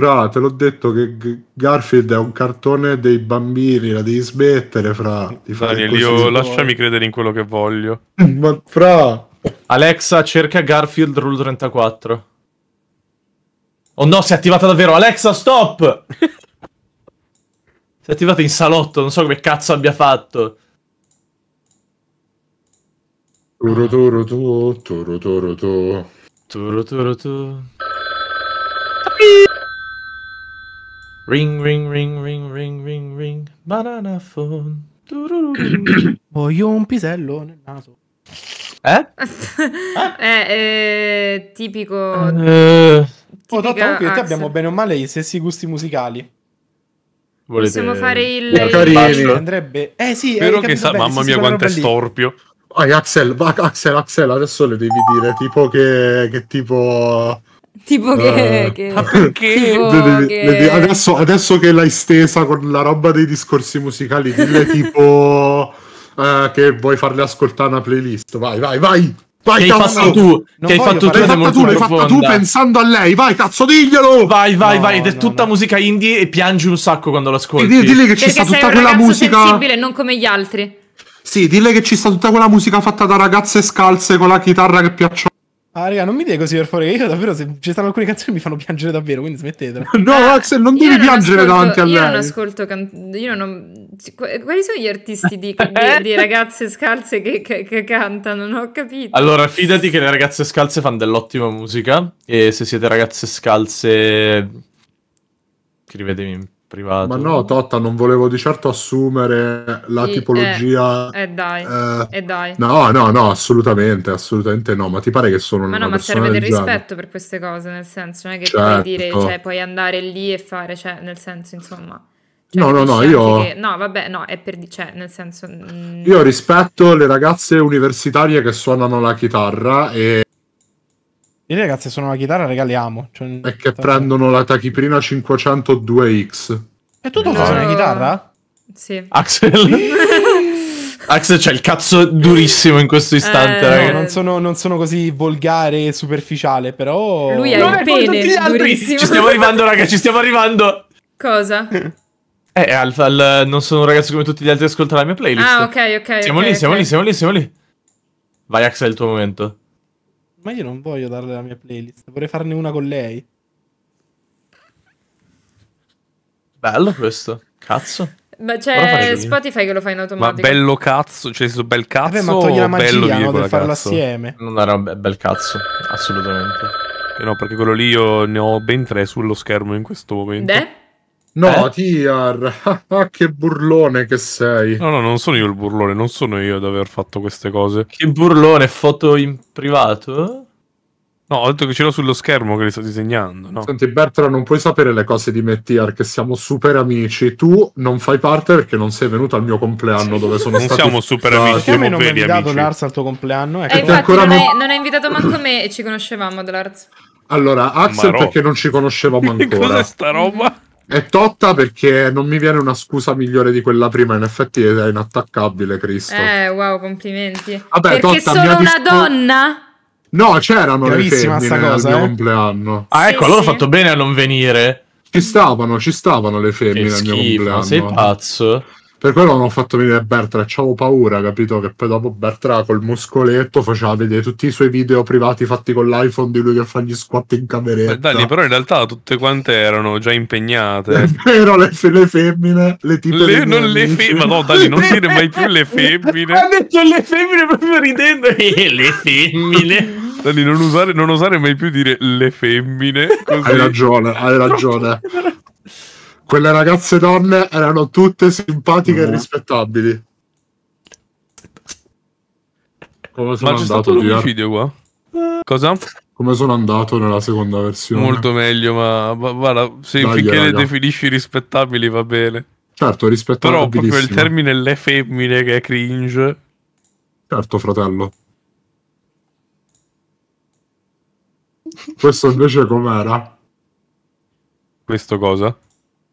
Però te l'ho detto che Garfield è un cartone dei bambini, la devi smettere, fra. Di Daniel, io lasciami credere in quello che voglio. Ma fra. Alexa, cerca Garfield Rule 34. Oh no, si è attivata davvero. Alexa, stop! si è attivata in salotto, non so come cazzo abbia fatto. Turo turo tu, turo turo tu. Turo turo tu. Ring, ring, ring, ring, ring, ring, ring, banana phone. Voglio un pisello nel naso. Eh? eh? eh, tipico. Eh. Oh, tanto qui abbiamo bene o male gli stessi gusti musicali. Volete... Possiamo fare il, il, andrebbe. Eh sì, Spero che sa... bene, mamma mia quanto è storpio. Vai Axel, va, Axel, Axel, adesso le devi dire tipo che, che tipo tipo che, eh, che, perché tipo devi, che... Devi, adesso, adesso, che l'hai stesa con la roba dei discorsi musicali dille tipo eh, che vuoi farle ascoltare una playlist vai vai vai Vai, che cazzo. fatto tu, che hai fatto tu, l'hai tu, l'hai fatta tu pensando a lei. Vai, cazzo, diglielo! Vai, vai, no, vai. Ed è no, tutta no. musica indie e piangi un sacco quando l'ascolti. Dille, dille che Perché ci sta tutta quella musica. sensibile, non come gli altri. Sì, dille che ci sta tutta quella musica fatta da ragazze scalze con la chitarra che piacciono Ah, raga, non mi dite così per favore, io davvero, se ci stanno alcune canzoni mi fanno piangere davvero, quindi smettetela. no, ah, Axel, non devi non piangere ascolto, davanti a lei. Io non ascolto, can- io non... Quali sono gli artisti di, di, di ragazze scalze che, che, che, cantano? Non ho capito. Allora, fidati che le ragazze scalze fanno dell'ottima musica, e se siete ragazze scalze, scrivetemi in privato. Ma no, Totta, non volevo di certo assumere la sì, tipologia. Eh, eh dai, eh, eh, dai. No, no, no, assolutamente, assolutamente no. Ma ti pare che sono ma una no, Ma serve del rispetto genere. per queste cose, nel senso, non è che certo. puoi dire, certo. cioè, puoi andare lì e fare, cioè, nel senso, insomma. Cioè, no, no, no, io... Che... No, vabbè, no, è per... Cioè, nel senso... Mh... Mm. Io rispetto le ragazze universitarie che suonano la chitarra e i ragazzi sono una chitarra, regaliamo. Cioè, e che prendono la tachiprina 502X. E tu dove no. una chitarra? Sì. Axel. Axel c'è il cazzo durissimo in questo istante, eh, no, non, sono, non sono, così volgare e superficiale, però... Lui è no, il pene durissimo. Ci stiamo arrivando, ragazzi, ci stiamo arrivando. Cosa? Eh, Alfa, eh, al, non sono un ragazzo come tutti gli altri ascolta la mia playlist. Ah, ok, ok. Siamo okay, lì, okay. siamo lì, siamo lì, siamo lì. Vai Axel, il tuo momento. Ma io non voglio darle la mia playlist, vorrei farne una con lei. Bello questo, cazzo. Ma c'è Spotify che lo fa in automatico. Ma bello cazzo, cioè su bel eh cazzo. Vabbè, ma togli la magia bello, no, per farlo assieme. Non era be- bel cazzo, assolutamente. Eh no, perché quello lì io ne ho ben tre sullo schermo in questo momento. De? No, eh? Tiar, che burlone che sei. No, no, non sono io il burlone, non sono io ad aver fatto queste cose. Che burlone, foto in privato? No, ho detto che ce l'ho sullo schermo che li sto disegnando. No? Senti, Bertra, non puoi sapere le cose di me, Tiar, che siamo super amici. Tu non fai parte perché non sei venuto al mio compleanno dove sono non stato. Non siamo super amici, siamo non veri amici. invitato Lars al tuo compleanno? Ecco. Eh, infatti, non, hai, non hai invitato manco me e ci conoscevamo, Lars. Allora, Axel Marò. perché non ci conoscevamo ancora. Cos'è sta roba? È totta perché non mi viene una scusa migliore di quella prima. In effetti è inattaccabile, Cristo. Eh, wow, complimenti. Vabbè, perché totta, sono una donna? No, c'erano le femmine al eh. mio eh? compleanno. Ah, ecco, sì, allora sì. ho fatto bene a non venire. Ci stavano, ci stavano le femmine che al mio compleanno. Sei pazzo. Per quello non ho fatto vedere Bertra, c'avevo paura, capito? Che poi dopo Bertra col muscoletto faceva vedere tutti i suoi video privati fatti con l'iPhone di lui che fa gli squat in cameretta. Beh, dai, però in realtà tutte quante erano già impegnate. È vero, le, le femmine, le tipe le, non le femmine, no, dai, non dire mai più le femmine. Ha detto le femmine proprio ridendo. Eh, le femmine. Dani, non usare, non osare mai più dire le femmine. Così. Hai ragione, hai ragione. quelle ragazze donne erano tutte simpatiche mm. e rispettabili. Come sono Ma c'è stato un l'omicidio qua? Cosa? Come sono andato nella seconda versione? Molto meglio, ma guarda, se Dai, finché raga. le definisci rispettabili va bene. Certo, rispettabili. Però proprio il termine le femmine che è cringe. Certo, fratello. Questo invece com'era? Questo cosa?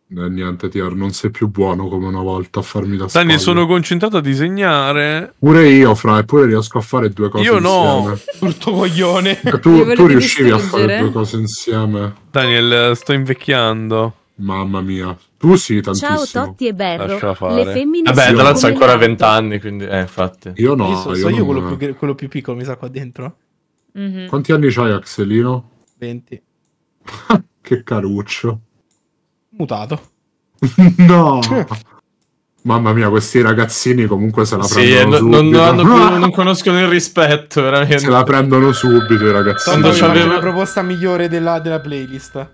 Eh, niente, Tier, non sei più buono come una volta a farmi da la Dani, sono concentrato a disegnare. Pure io, Fra, eppure riesco a fare due cose io insieme. Io no, brutto coglione. Tu, tu riuscivi a fare due cose insieme. Daniel, sto invecchiando. Mamma mia. Tu sì, tantissimo. Ciao Totti e Berro. Le femmine Vabbè, Dalazzo ha ancora 20 anni, quindi... Eh, infatti. Io no, io so, io, so io quello, più, quello, più, piccolo, mi sa, qua dentro. Mm-hmm. Quanti anni c'hai, Axelino? 20. che caruccio mutato. no! Mamma mia, questi ragazzini comunque se la prendono non, subito. Non, non, conoscono il rispetto, veramente. Se la prendono subito i ragazzini. Tanto c'avevo avevo... la proposta migliore della, della, playlist.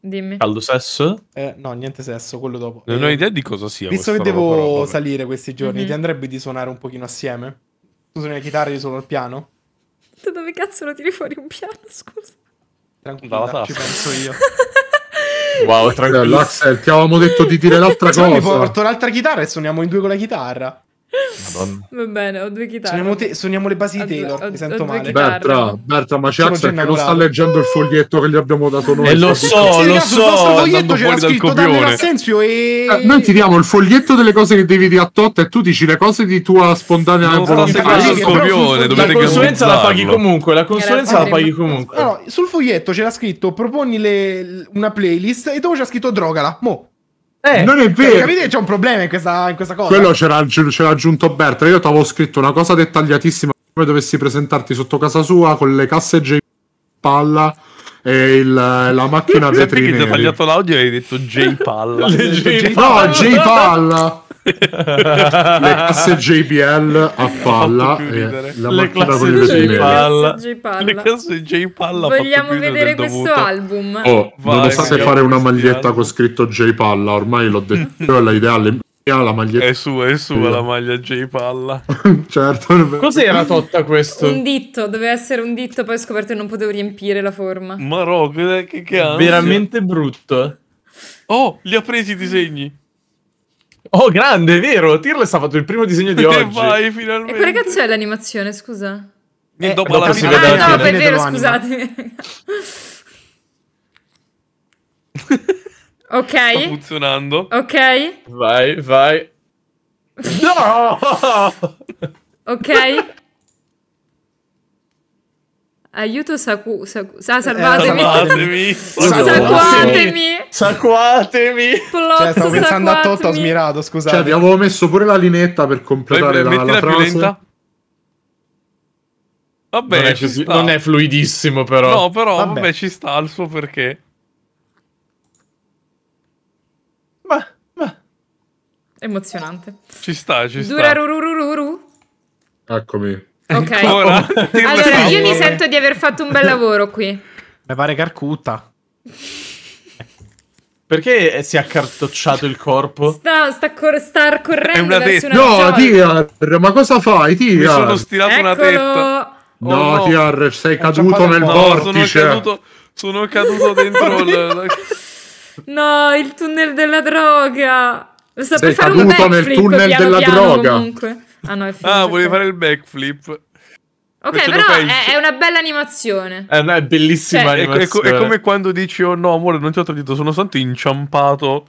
Dimmi. Caldo sesso? Eh, no, niente sesso, quello dopo. Non eh, ho idea di cosa sia. Visto che devo roba, salire questi giorni, mm -hmm. ti andrebbe di suonare un pochino assieme? Tu suoni la chitarra, io suono il piano? Da dove cazzo lo tiri fuori un piano, scusa? Tranquilla, ci penso io. Wow, tranquillo. Cioè, L'Axel, ti avevamo detto di dire l'altra cosa. Mi porto l'altra chitarra e suoniamo in due con la chitarra. Madonna. Va bene, ho due chitarre. Suoniamo, te, suoniamo le basi di Taylor, mi sento male. Berta, Bertra, ma c'è Axel che non sta leggendo il foglietto che gli abbiamo dato noi. E eh, lo so, lo so. Il foglietto c'era scritto Daniel Assenzio e... Eh, noi ti diamo il foglietto delle cose che devi dire a Totta e tu dici le cose di tua spontanea no, volontà. Scorpione, la consulenza la paghi comunque, la consulenza la paghi comunque. sul foglietto c'era scritto proponi una playlist e dopo c'era scritto drogala. Mo' Eh, non è cioè, vero. Capite che c'è un problema in questa, in questa cosa? Quello c'era, c'era aggiunto Bertra. Io ti avevo scritto una cosa dettagliatissima. Come dovessi presentarti sotto casa sua con le casse J palla e il, la macchina a vetri neri. Ti ho tagliato l'audio e hai detto J palla. no, J palla le casse JBL a palla. Eh, le casse J palla. Le classi J palla. Vogliamo vedere questo album. Oh, Vai, non osate fare una maglietta con scritto J Ormai l'ho detto. Però l'idea la maglietta. È sua, è sua la maglia J Palla. certo. Cos'era Totta questo? Un ditto, doveva essere un ditto, poi ho scoperto che non potevo riempire la forma. Ma rock, che, che ansia. Veramente brutto. Eh. Oh, li ha presi i disegni. Oh, grande, è vero. Tirles ha fatto il primo disegno di oggi. E vai, finalmente. E quella cazzo è l'animazione, scusa? E eh, dopo, dopo la fine. Ah, no, fine. è vero, scusatemi. ok. Sta funzionando. Ok. Vai, vai. No! ok. Aiuto Saku... Saku ah, salvatemi. Eh, salvatemi. Sacuatemi. Sacuatemi. cioè, stavo pensando sacuatemi. a Toto smirato, scusate. Cioè, vi messo pure la linetta per completare Poi, la, la frase. Vabbè, non è, così, non è, fluidissimo però. No, però vabbè. vabbè ci sta al suo perché. Ma, ma. Emozionante. Ci sta, ci sta. Dura rurururu. Eccomi. Ok, Ancora? allora io mi sento di aver fatto un bel lavoro qui. Mi pare Carcuta. Perché si è accartocciato il corpo? Sta, sta, cor sta correndo verso una No, Tiar, ma cosa fai, Tiar? Mi sono stilato Eccolo. una tetta. Oh, no, no, Tiar, sei caduto nel no, vortice. Sono caduto, sono caduto dentro il... No, il tunnel della droga. Sto sei caduto nel tunnel piano della piano, droga. Comunque. Ah, no, è ah, finito. Ah, volevi fare il backflip. Ok, Perché però è, è, una bella animazione. È una bellissima cioè, animazione. È, è, è, come quando dici, oh no, amore, non ti ho tradito, sono stato inciampato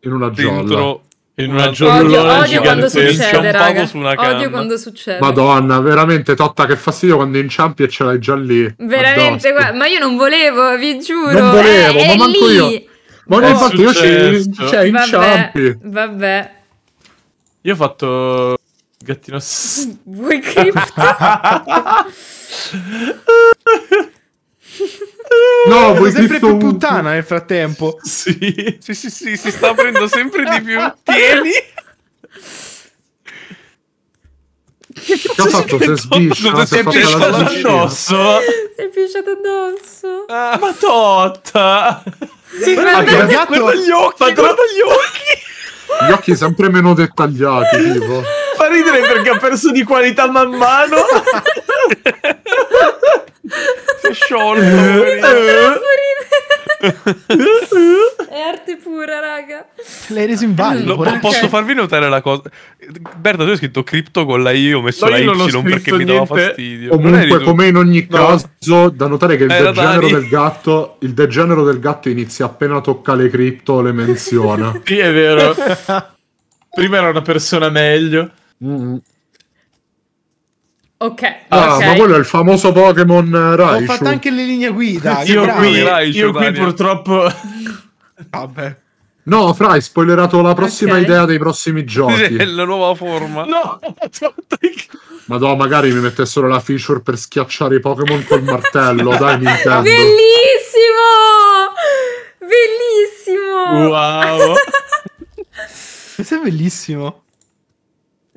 in una dentro... In una giornata odio, odio quando succede, Su una canna. odio quando succede. Madonna, veramente Totta che fastidio quando inciampi e ce l'hai già lì. Veramente, guarda, ma io non volevo, vi giuro. Non volevo, eh, ma manco lì. io. Ma ogni volta io ci cioè, inciampi. Vabbè, vabbè. Io ho fatto Gattino. Vuoi crypto? No, vuoi sempre più puttana nel frattempo. Sì. sì, sì, sì, si sta aprendo sempre di più. Tieni. Che ha fatto? Si è sbisciato si è pisciato addosso. Si è pisciato addosso. Ah, ma totta. Sì, ah, guarda, guarda gli occhi, guarda gli occhi. Gli occhi sempre meno dettagliati, tipo. Fa ridere perché ha perso di qualità man mano. si è sciolto. Eh. Mi fa È arte pura, raga. L'hai reso in ballo. Okay. Posso cioè. farvi notare la cosa? Berta, tu hai scritto cripto con la I, ho messo no, la Y perché niente. mi dava fastidio. Comunque, come in ogni no. caso, da notare che il eh, degenero del gatto, il degenero del gatto inizia appena tocca le cripto, le menziona. sì, è vero. Prima era una persona meglio. Mm-hmm. Ok. Ah, okay. ma quello è il famoso Pokémon eh, Raichu. Ho fatto anche le linee guida. io, bravo, qui, Raichu, io qui, purtroppo... Vabbè. No, Fra, hai spoilerato la prossima okay. idea dei prossimi giochi. la nuova forma. No! ma Madonna, magari mi mettessero la feature per schiacciare i Pokémon col martello, dai Nintendo. Bellissimo! Bellissimo! Wow! Questo è bellissimo.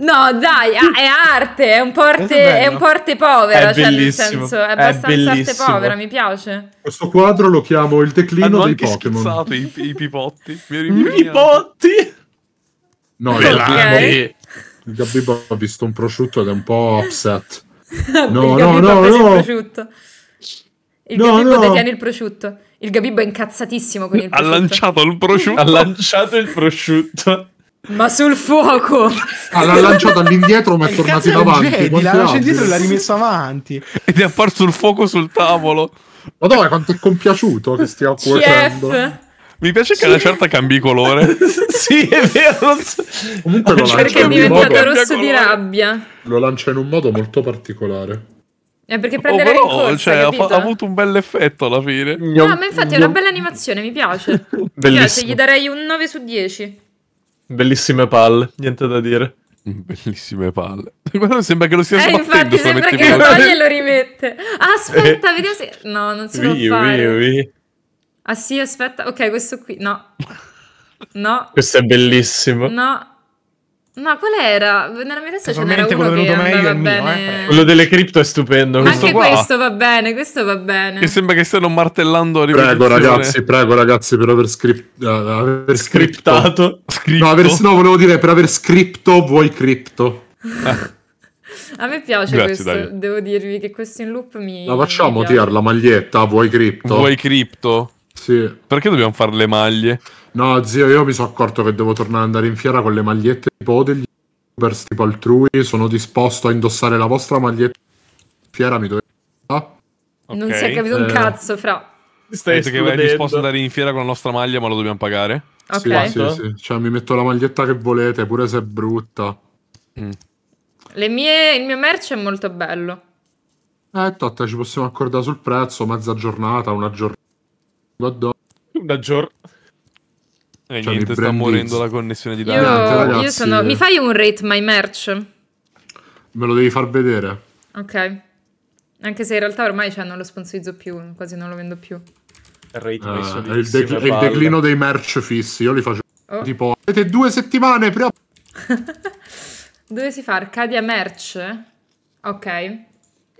No, dai, ah, è arte, è un porte, arte, è un po povera, è cioè bellissimo. nel senso, è abbastanza è arte povera, mi piace. Questo quadro lo chiamo il teclino dei Pokémon. Ho I, i pipotti. I pipotti? No, okay. Gabby, Gabby Bob ha visto un prosciutto ed è un po' upset. No, no, no, no. Il prosciutto. Il no, Gabibbo detiene il prosciutto. Il Gabibo è incazzatissimo con il prosciutto. Ha lanciato il prosciutto. ha lanciato il prosciutto. Ma sul fuoco! Ah, l'ha lanciato all'indietro, ma è tornato in avanti. l'ha lanciato indietro e l'ha rimessa avanti. Ed è apparso il fuoco sul tavolo. Madonna, quanto è compiaciuto che stia cuocendo. Mi piace che la certa cambi colore. sì, è vero. Comunque lo lancia perché è diventato modo... rosso di rabbia. Lo lancia in un modo molto particolare. È eh, perché prende oh, però, corsa, cioè, ha, ha, avuto un bel effetto alla fine. No, ma infatti è una bella animazione, mi piace. mi piace, gli darei un 9 su 10. Bellissime palle, niente da dire. Bellissime palle. Guarda, sembra che lo stia eh, sbattendo. Infatti, sembra che lo toglie e lo rimette. Ah, aspetta, eh. vediamo se... No, non si vi, può vi, fare. Vi. Ah sì, aspetta. Ok, questo qui. No. No. questo è bellissimo. No. No, qual era? Nella mia testa ce n'era uno che andava meglio bene. Mio, eh? Quello delle cripto è stupendo. Anche questo Anche questo va bene, questo va bene. Mi sembra che stiano martellando a Prego ragazzi, prego ragazzi per aver, script, eh, aver scriptato. No, aver, no, volevo dire per aver scritto vuoi cripto. A me piace Grazie, questo, Dario. devo dirvi che questo in loop mi... La facciamo mi tirare la maglietta, vuoi cripto? Vuoi cripto? Sì. Perché dobbiamo fare le maglie? No, zio, io mi sono accorto che devo tornare ad andare in fiera con le magliette tipo degli youtubers tipo altrui. Sono disposto a indossare la vostra maglietta in fiera, mi dovete... Ah. Okay. Non si è capito eh. un cazzo, fra. Stai che vai disposto ad andare in fiera con la nostra maglia, ma lo dobbiamo pagare? Okay. Sì, sì, sì. Cioè, mi metto la maglietta che volete, pure se è brutta. Mm. Mie... Il mio merch è molto bello. Eh, Totta, ci possiamo accordare sul prezzo, mezza giornata, una giornata. Una giornata. Eh, cioè, niente, sta morendo la connessione di dati. Io, io sono... Mi eh. fai un rate my merch? Me lo devi far vedere. Ok. Anche se in realtà ormai cioè, non lo sponsorizzo più, quasi non lo vendo più. Rate ah, è il, dec il, declino dei merch fissi. Io li faccio oh. tipo... Avete due settimane prima... Dove si fa? Arcadia merch? Ok.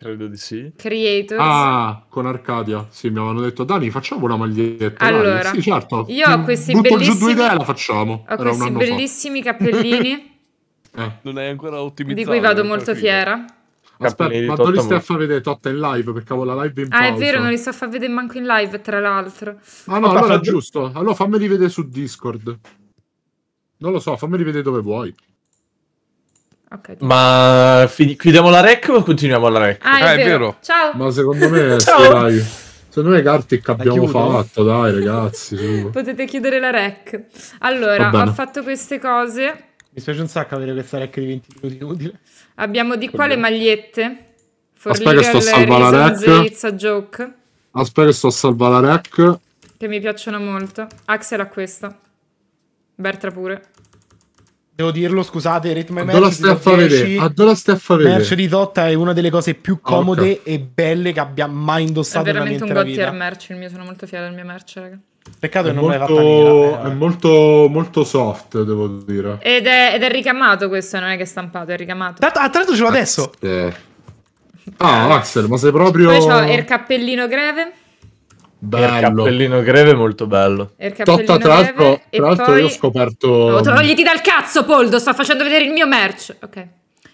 Credo di sì. Creators. Ah, con Arcadia. Sì, mi avevano detto, Dani, facciamo una maglietta. Allora, Dani. sì, certo. Io ho questi Butto bellissimi... giù due idee la facciamo. Ho Era questi bellissimi fa. cappellini. eh. Non hai ancora ottimizzato. Di cui vado molto fiera. Aspetta, ma non li stai a far vedere Totta in live? Perché avevo la live in pausa. Ah, è vero, non li sto a far vedere manco in live, tra l'altro. Ah no, allora giusto. Allora fammeli vedere su Discord. Non lo so, fammeli vedere dove vuoi. Okay, Ma fin- chiudiamo la rec o continuiamo la rec? Ah, è, eh, vero. è vero. Ciao. Ma secondo me, Ciao. Dai, secondo me carte che abbiamo fatto, dai ragazzi. Potete chiudere la rec. Allora, ho fatto queste cose. Mi spiace un sacco avere questa rec di 20 minuti inutile. Abbiamo di qua le magliette. For Aspetta che sto a salvare la rec. Aspetta che sto a salvare la rec. Che mi piacciono molto. Axel ha questa. Bertra pure. Devo dirlo, scusate, ritmo Rhythm and Merch stai a fare vedere. Merce di Dotta è una delle cose più comode okay. e belle che abbia mai indossato nella mia vita. È veramente un gotier merch, il mio, sono molto fiero del mio merch, raga. Peccato che non l'hai fatta nera. Eh. È molto, molto soft, devo dire. Ed è, ed è, ricamato questo, non è che è stampato, è ricamato. Tra, ah, tra l'altro ce l'ho ah, adesso. Eh. Ah, Axel, ma sei proprio... Poi ho il cappellino greve. Bello. Il cappellino greve è molto bello. Totta, tra l'altro, tra l'altro poi... io ho scoperto... Oh, togliti dal cazzo, Poldo, sto facendo vedere il mio merch. Ok.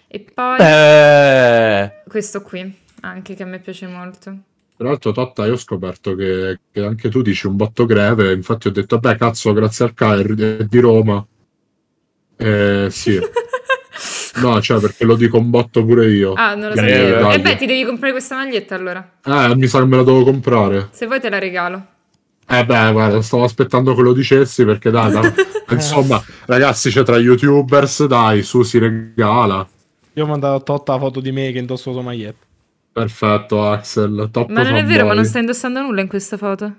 E poi... Beh... Questo qui, anche che a me piace molto. Tra l'altro, Totta, io ho scoperto che, che, anche tu dici un botto greve, infatti ho detto, beh, cazzo, grazie al CAR di Roma. Eh, sì. No, cioè, perché lo dico un botto pure io. Ah, non lo so. E eh, eh, beh, ti devi comprare questa maglietta allora. Eh, mi sa che me la devo comprare. Se vuoi te la regalo. Eh beh, guarda, stavo aspettando che lo dicessi perché dai, da, insomma, ragazzi, c'è tra youtubers, dai, su si regala. Io ho mandato Totta la foto di me che indosso la maglietta. Perfetto, Axel, top Ma non è vero, boy. ma non stai indossando nulla in questa foto.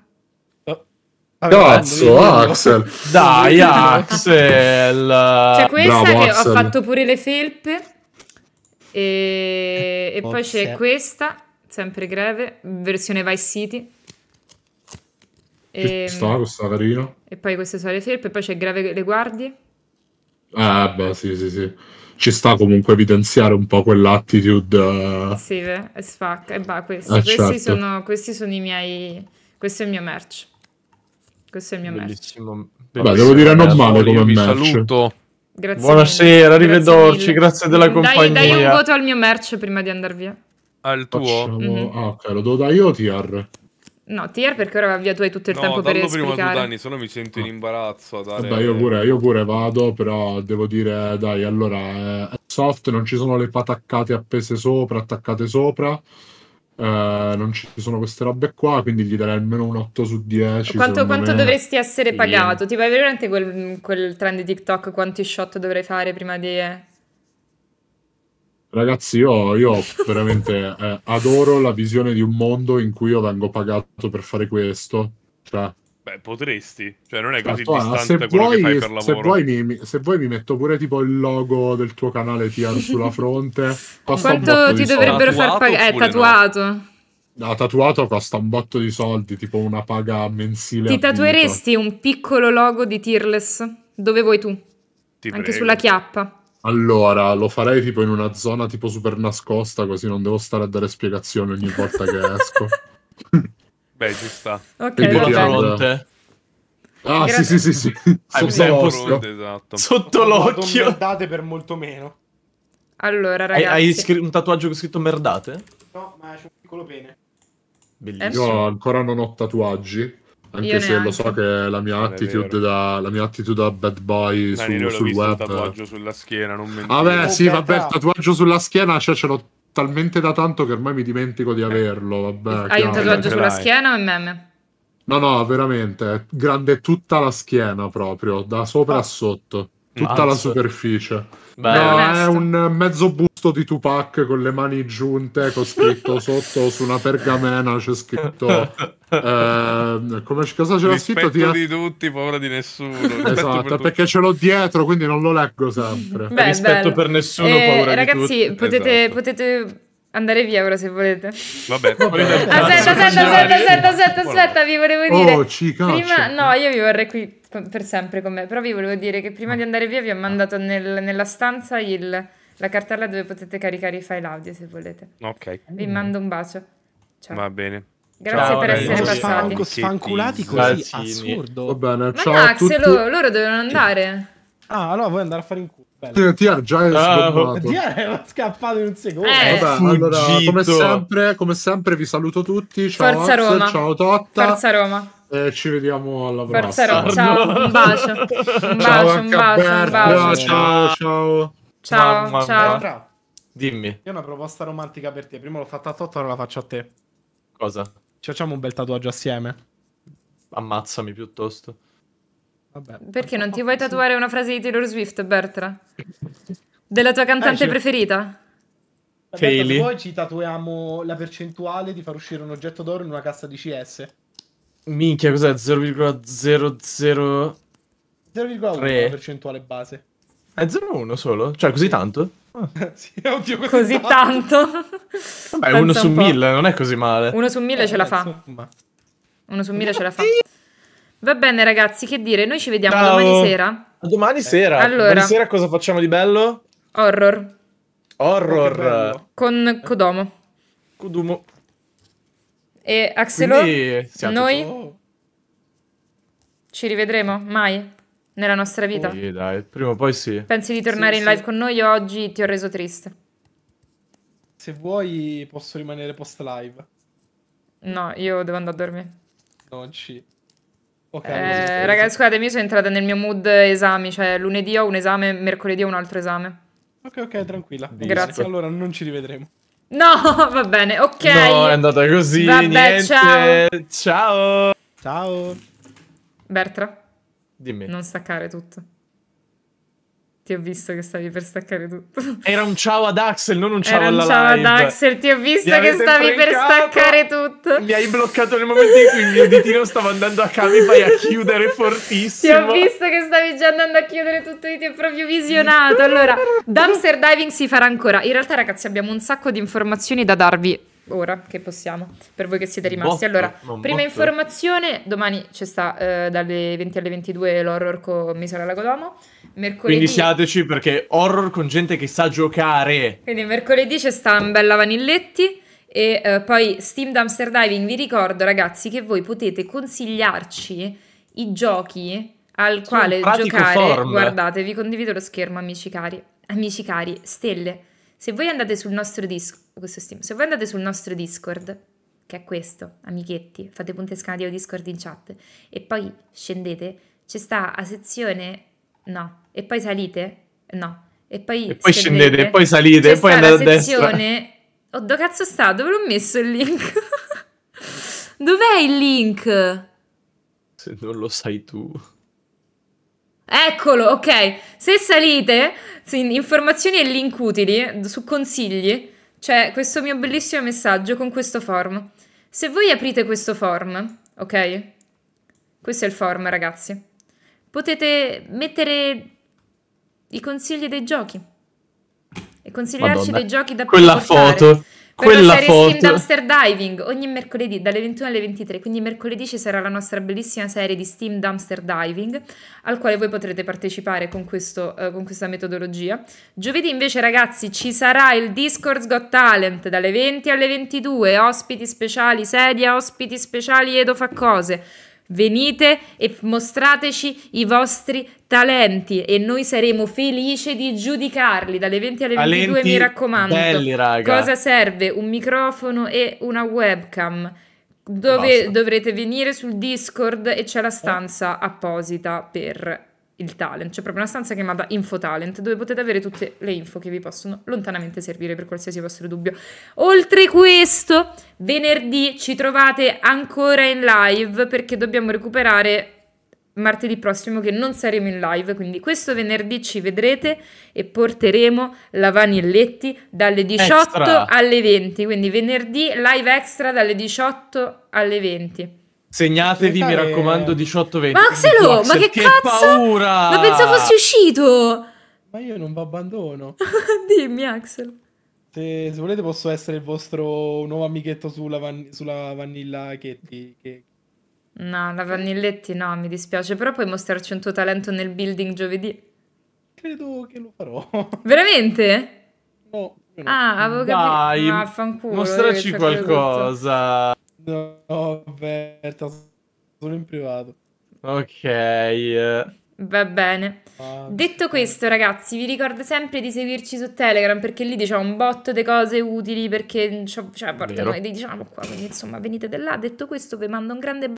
Cazzo, Axel! Dai, Axel! C'è cioè, questa Bravo, che Axel. ho fatto pure le felpe. E, e poi c'è questa, sempre greve, versione Vice City. E, ehm, sta, questa carino. E poi queste sono le felpe, poi c'è grave le guardie. Eh, beh, sì, sì, sì. Ci sta comunque evidenziare un po' quell'attitude. Uh... Sì, beh, è sfacca. E eh, questi, eh, questi, certo. sono, questi sono i miei... Questo è il mio merch. Questo è il mio bellissimo, match. Bellissimo. devo dire non male come vi match. saluto. Grazie Buonasera, mille. arrivederci, grazie, grazie della compagnia. Dai, dai, un voto al mio merch prima di andare via. Al tuo? Facciamo... Mm -hmm. Ah, ok, lo do da io o TR? No, TR perché ora va via tu hai tutto il no, tempo per esplicare. No, prima tu Dani, sennò mi sento in ah. imbarazzo dare... Vabbè, io pure, io pure vado, però devo dire, dai, allora, eh, è soft, non ci sono le pataccate appese sopra, attaccate sopra eh, non ci sono queste robe qua, quindi gli darei almeno un 8 su 10. Quanto, quanto dovresti essere pagato? E... Ti fai veramente quel, quel trend di TikTok? Quanti shot dovrei fare prima di... Ragazzi, io, io veramente eh, adoro la visione di un mondo in cui io vengo pagato per fare questo. Cioè, Beh, potresti, cioè non è certo, così certo, distante se quello vuoi, che fai per lavoro. Se vuoi, mi, se vuoi mi metto pure tipo il logo del tuo canale TR sulla fronte. Quanto ti dovrebbero far pagare? È eh, tatuato. No? tatuato costa un botto di soldi, tipo una paga mensile. Ti tatueresti vita. un piccolo logo di Tearless? Dove vuoi tu? Ti Anche prego. sulla chiappa. Allora, lo farei tipo in una zona tipo super nascosta, così non devo stare a dare spiegazioni ogni volta che esco. Beh, ci sta. Ok, il fronte. Ah, Grazie. sì, sì, sì, ah, sì. Sotto, fronte, esatto. Sotto l'occhio. Merdate per molto meno. Allora, ragazzi. Hai, hai un tatuaggio che scritto merdate? No, ma c'è un piccolo pene. Bellissimo. Io ancora non ho tatuaggi. Anche Io se neanche. lo so che la mia attitude, da, la mia attitude da bad boy Dai, su, sul web. Un tatuaggio sulla schiena, non mentire. Vabbè, ah, oh, sì, vabbè, il tatuaggio sulla schiena, cioè ce l'ho talmente da tanto che ormai mi dimentico di averlo. Vabbè, Hai un tatuaggio sulla schiena o è meme? No, no, veramente, grande tutta la schiena proprio, da sopra oh. a ah. sotto tutta Mazzo. la superficie. Beh, no, è un mezzo busto di Tupac con le mani giunte, con scritto sotto su una pergamena c'è scritto eh, come cosa c'era rispetto scritto? di tutti, paura di nessuno. Esatto, per perché ce l'ho dietro, quindi non lo leggo sempre. Beh, rispetto bello. per nessuno, eh, paura ragazzi, di tutti. Ragazzi, potete, esatto. potete Andare via ora se volete. Vabbè. aspetta, aspetta, aspetta, aspetta, aspetta, aspetta, vi volevo dire. Oh, prima, no, io vi vorrei qui per sempre con me, però vi volevo dire che prima di andare via vi ho mandato nel, nella stanza il, la cartella dove potete caricare i file audio se volete. Ok. Vi mando un bacio. Ciao. Va bene. Grazie ciao, per essere passati. Sfanco, sfanculati così, assurdo. Va bene, ciao Ma Max, loro, loro dovevano andare. Ah, allora vuoi andare a fare in culo. Bello. Ti ha già ah, scappato in un secondo. Eh, Vabbè, allora, come, sempre, come sempre, vi saluto tutti. Ciao, Forza Roma. ciao Totta. Forza Roma. E ci vediamo alla Forza prossima. Forza Roma. Ciao, un bacio. Un bacio, un bacio, un bacio. Ciao, ciao. Ciao, Mamma ciao. ciao. Dimmi. Io ho una proposta romantica per te. Prima l'ho fatta a Totta, ora la faccio a te. Cosa? Ci facciamo un bel tatuaggio assieme. Ammazzami piuttosto. Vabbè. Perché non ti vuoi tatuare una frase di Taylor Swift, Bertra? Della tua cantante eh, preferita? Poi certo, ci tatuiamo la percentuale di far uscire un oggetto d'oro in una cassa di CS. Minchia, cos'è? 0,00... percentuale base. È eh, 0,1 solo? Cioè, così tanto? Oh. sì, oddio, così, così tanto? tanto. Vabbè, uno un su 1000, non è così male. Uno su 1000 eh, ce la eh, fa. Insomma. Uno su 1000 ce la fa. Va bene, ragazzi, che dire? Noi ci vediamo Ciao. domani sera. A domani sera. Allora. Domani sera cosa facciamo di bello? Horror. Horror. Bello. Con Kodomo. Kodomo. E Axelo, noi tutto... ci rivedremo mai nella nostra vita. Sì, dai, prima o poi sì. Pensi di tornare sì, in live sì. con noi oggi ti ho reso triste? Se vuoi posso rimanere post live. No, io devo andare a dormire. Non ci... Okay, eh, ragazzi, scusatemi, io sono entrata nel mio mood esami, cioè lunedì ho un esame, mercoledì ho un altro esame. Ok, ok, tranquilla. Disco. Grazie. Allora non ci rivedremo. No, va bene, ok. No, è andata così. Vabbè, niente. ciao. Ciao. Ciao. Bertra. Dimmi. Non staccare tutto. Ti ho visto che stavi per staccare tutto. Era un ciao ad Axel, non un ciao Era alla live. Era un ciao ad Axel, ti ho visto che stavi per staccare tutto. Mi hai bloccato nel momento in cui il mio ditino stava andando a cavi, Camify a chiudere fortissimo. Ti ho visto che stavi già andando a chiudere tutto io ti ho proprio visionato. Allora, dumpster diving si farà ancora. In realtà, ragazzi, abbiamo un sacco di informazioni da darvi ora che possiamo, per voi che siete rimasti. Botto, allora, prima botto. informazione, domani ci sta eh, dalle 20 alle 22 l'horror con Misera Lagodomo. Mercoledì... Quindi siateci perché horror con gente che sa giocare. Quindi mercoledì c'è sta Bella Vanilletti. E eh, poi Steam Dumpster Diving, vi ricordo ragazzi che voi potete consigliarci i giochi al quale giocare. Form. Guardate, vi condivido lo schermo amici cari. Amici cari, stelle, se voi andate sul nostro disco questo Steam. Se voi andate sul nostro Discord, che è questo, amichetti, fate punto esclamativo Discord in chat, e poi scendete, c'è sta a sezione, no, e poi salite, no, e poi, e poi scendete, scendete, e poi salite, e poi andate a destra. sezione... Oh, dove cazzo sta? Dove l'ho messo il link? Dov'è il link? Se non lo sai tu. Eccolo, ok. Se salite, informazioni e link utili su consigli, c'è cioè, questo mio bellissimo messaggio con questo form. Se voi aprite questo form, ok? Questo è il form, ragazzi. Potete mettere i consigli dei giochi e consigliarci Madonna. dei giochi da Quella portare. foto quella c'è foto. Skin Dumpster Diving ogni mercoledì dalle 21 alle 23, quindi mercoledì ci sarà la nostra bellissima serie di Steam Dumpster Diving al quale voi potrete partecipare con, questo, eh, con questa metodologia. Giovedì invece ragazzi ci sarà il Discord Got Talent dalle 20 alle 22, ospiti speciali, sedia, ospiti speciali, Edo fa cose Venite e mostrateci i vostri talenti e noi saremo felici di giudicarli dalle 20 alle 22 talenti mi raccomando. Belli, raga. Cosa serve? Un microfono e una webcam. Dove Basta. dovrete venire sul Discord e c'è la stanza apposita per il talent, cioè proprio una stanza chiamata Info Talent, dove potete avere tutte le info che vi possono lontanamente servire per qualsiasi vostro dubbio. Oltre questo, venerdì ci trovate ancora in live perché dobbiamo recuperare martedì prossimo che non saremo in live, quindi questo venerdì ci vedrete e porteremo la Vanilletti dalle 18 extra. alle 20, quindi venerdì live extra dalle 18 alle 20. Segnatevi, mi raccomando, 18-20. Ma Maxelo, ma che, che cazzo? Paura! Ma pensavo fosse uscito! Ma io non vi abbandono. Dimmi, Axel. Se, se, volete posso essere il vostro nuovo amichetto sulla, van sulla Vanilla che... Che... No, la Vanilletti no, mi dispiace. Però puoi mostrarci un tuo talento nel building giovedì. Credo che lo farò. Veramente? No. no. Ah, avevo capito. Dai, no, fanculo, mostrarci qualcosa. Tutto. No, Berta, solo in privato. Ok. Eh. Va bene. Ah, Detto questo, ragazzi, vi ricordo sempre di seguirci su Telegram perché lì diciamo un botto di cose utili perché cioè, cioè porta noi diciamo qua, quindi insomma venite da là. Detto questo, vi mando un grande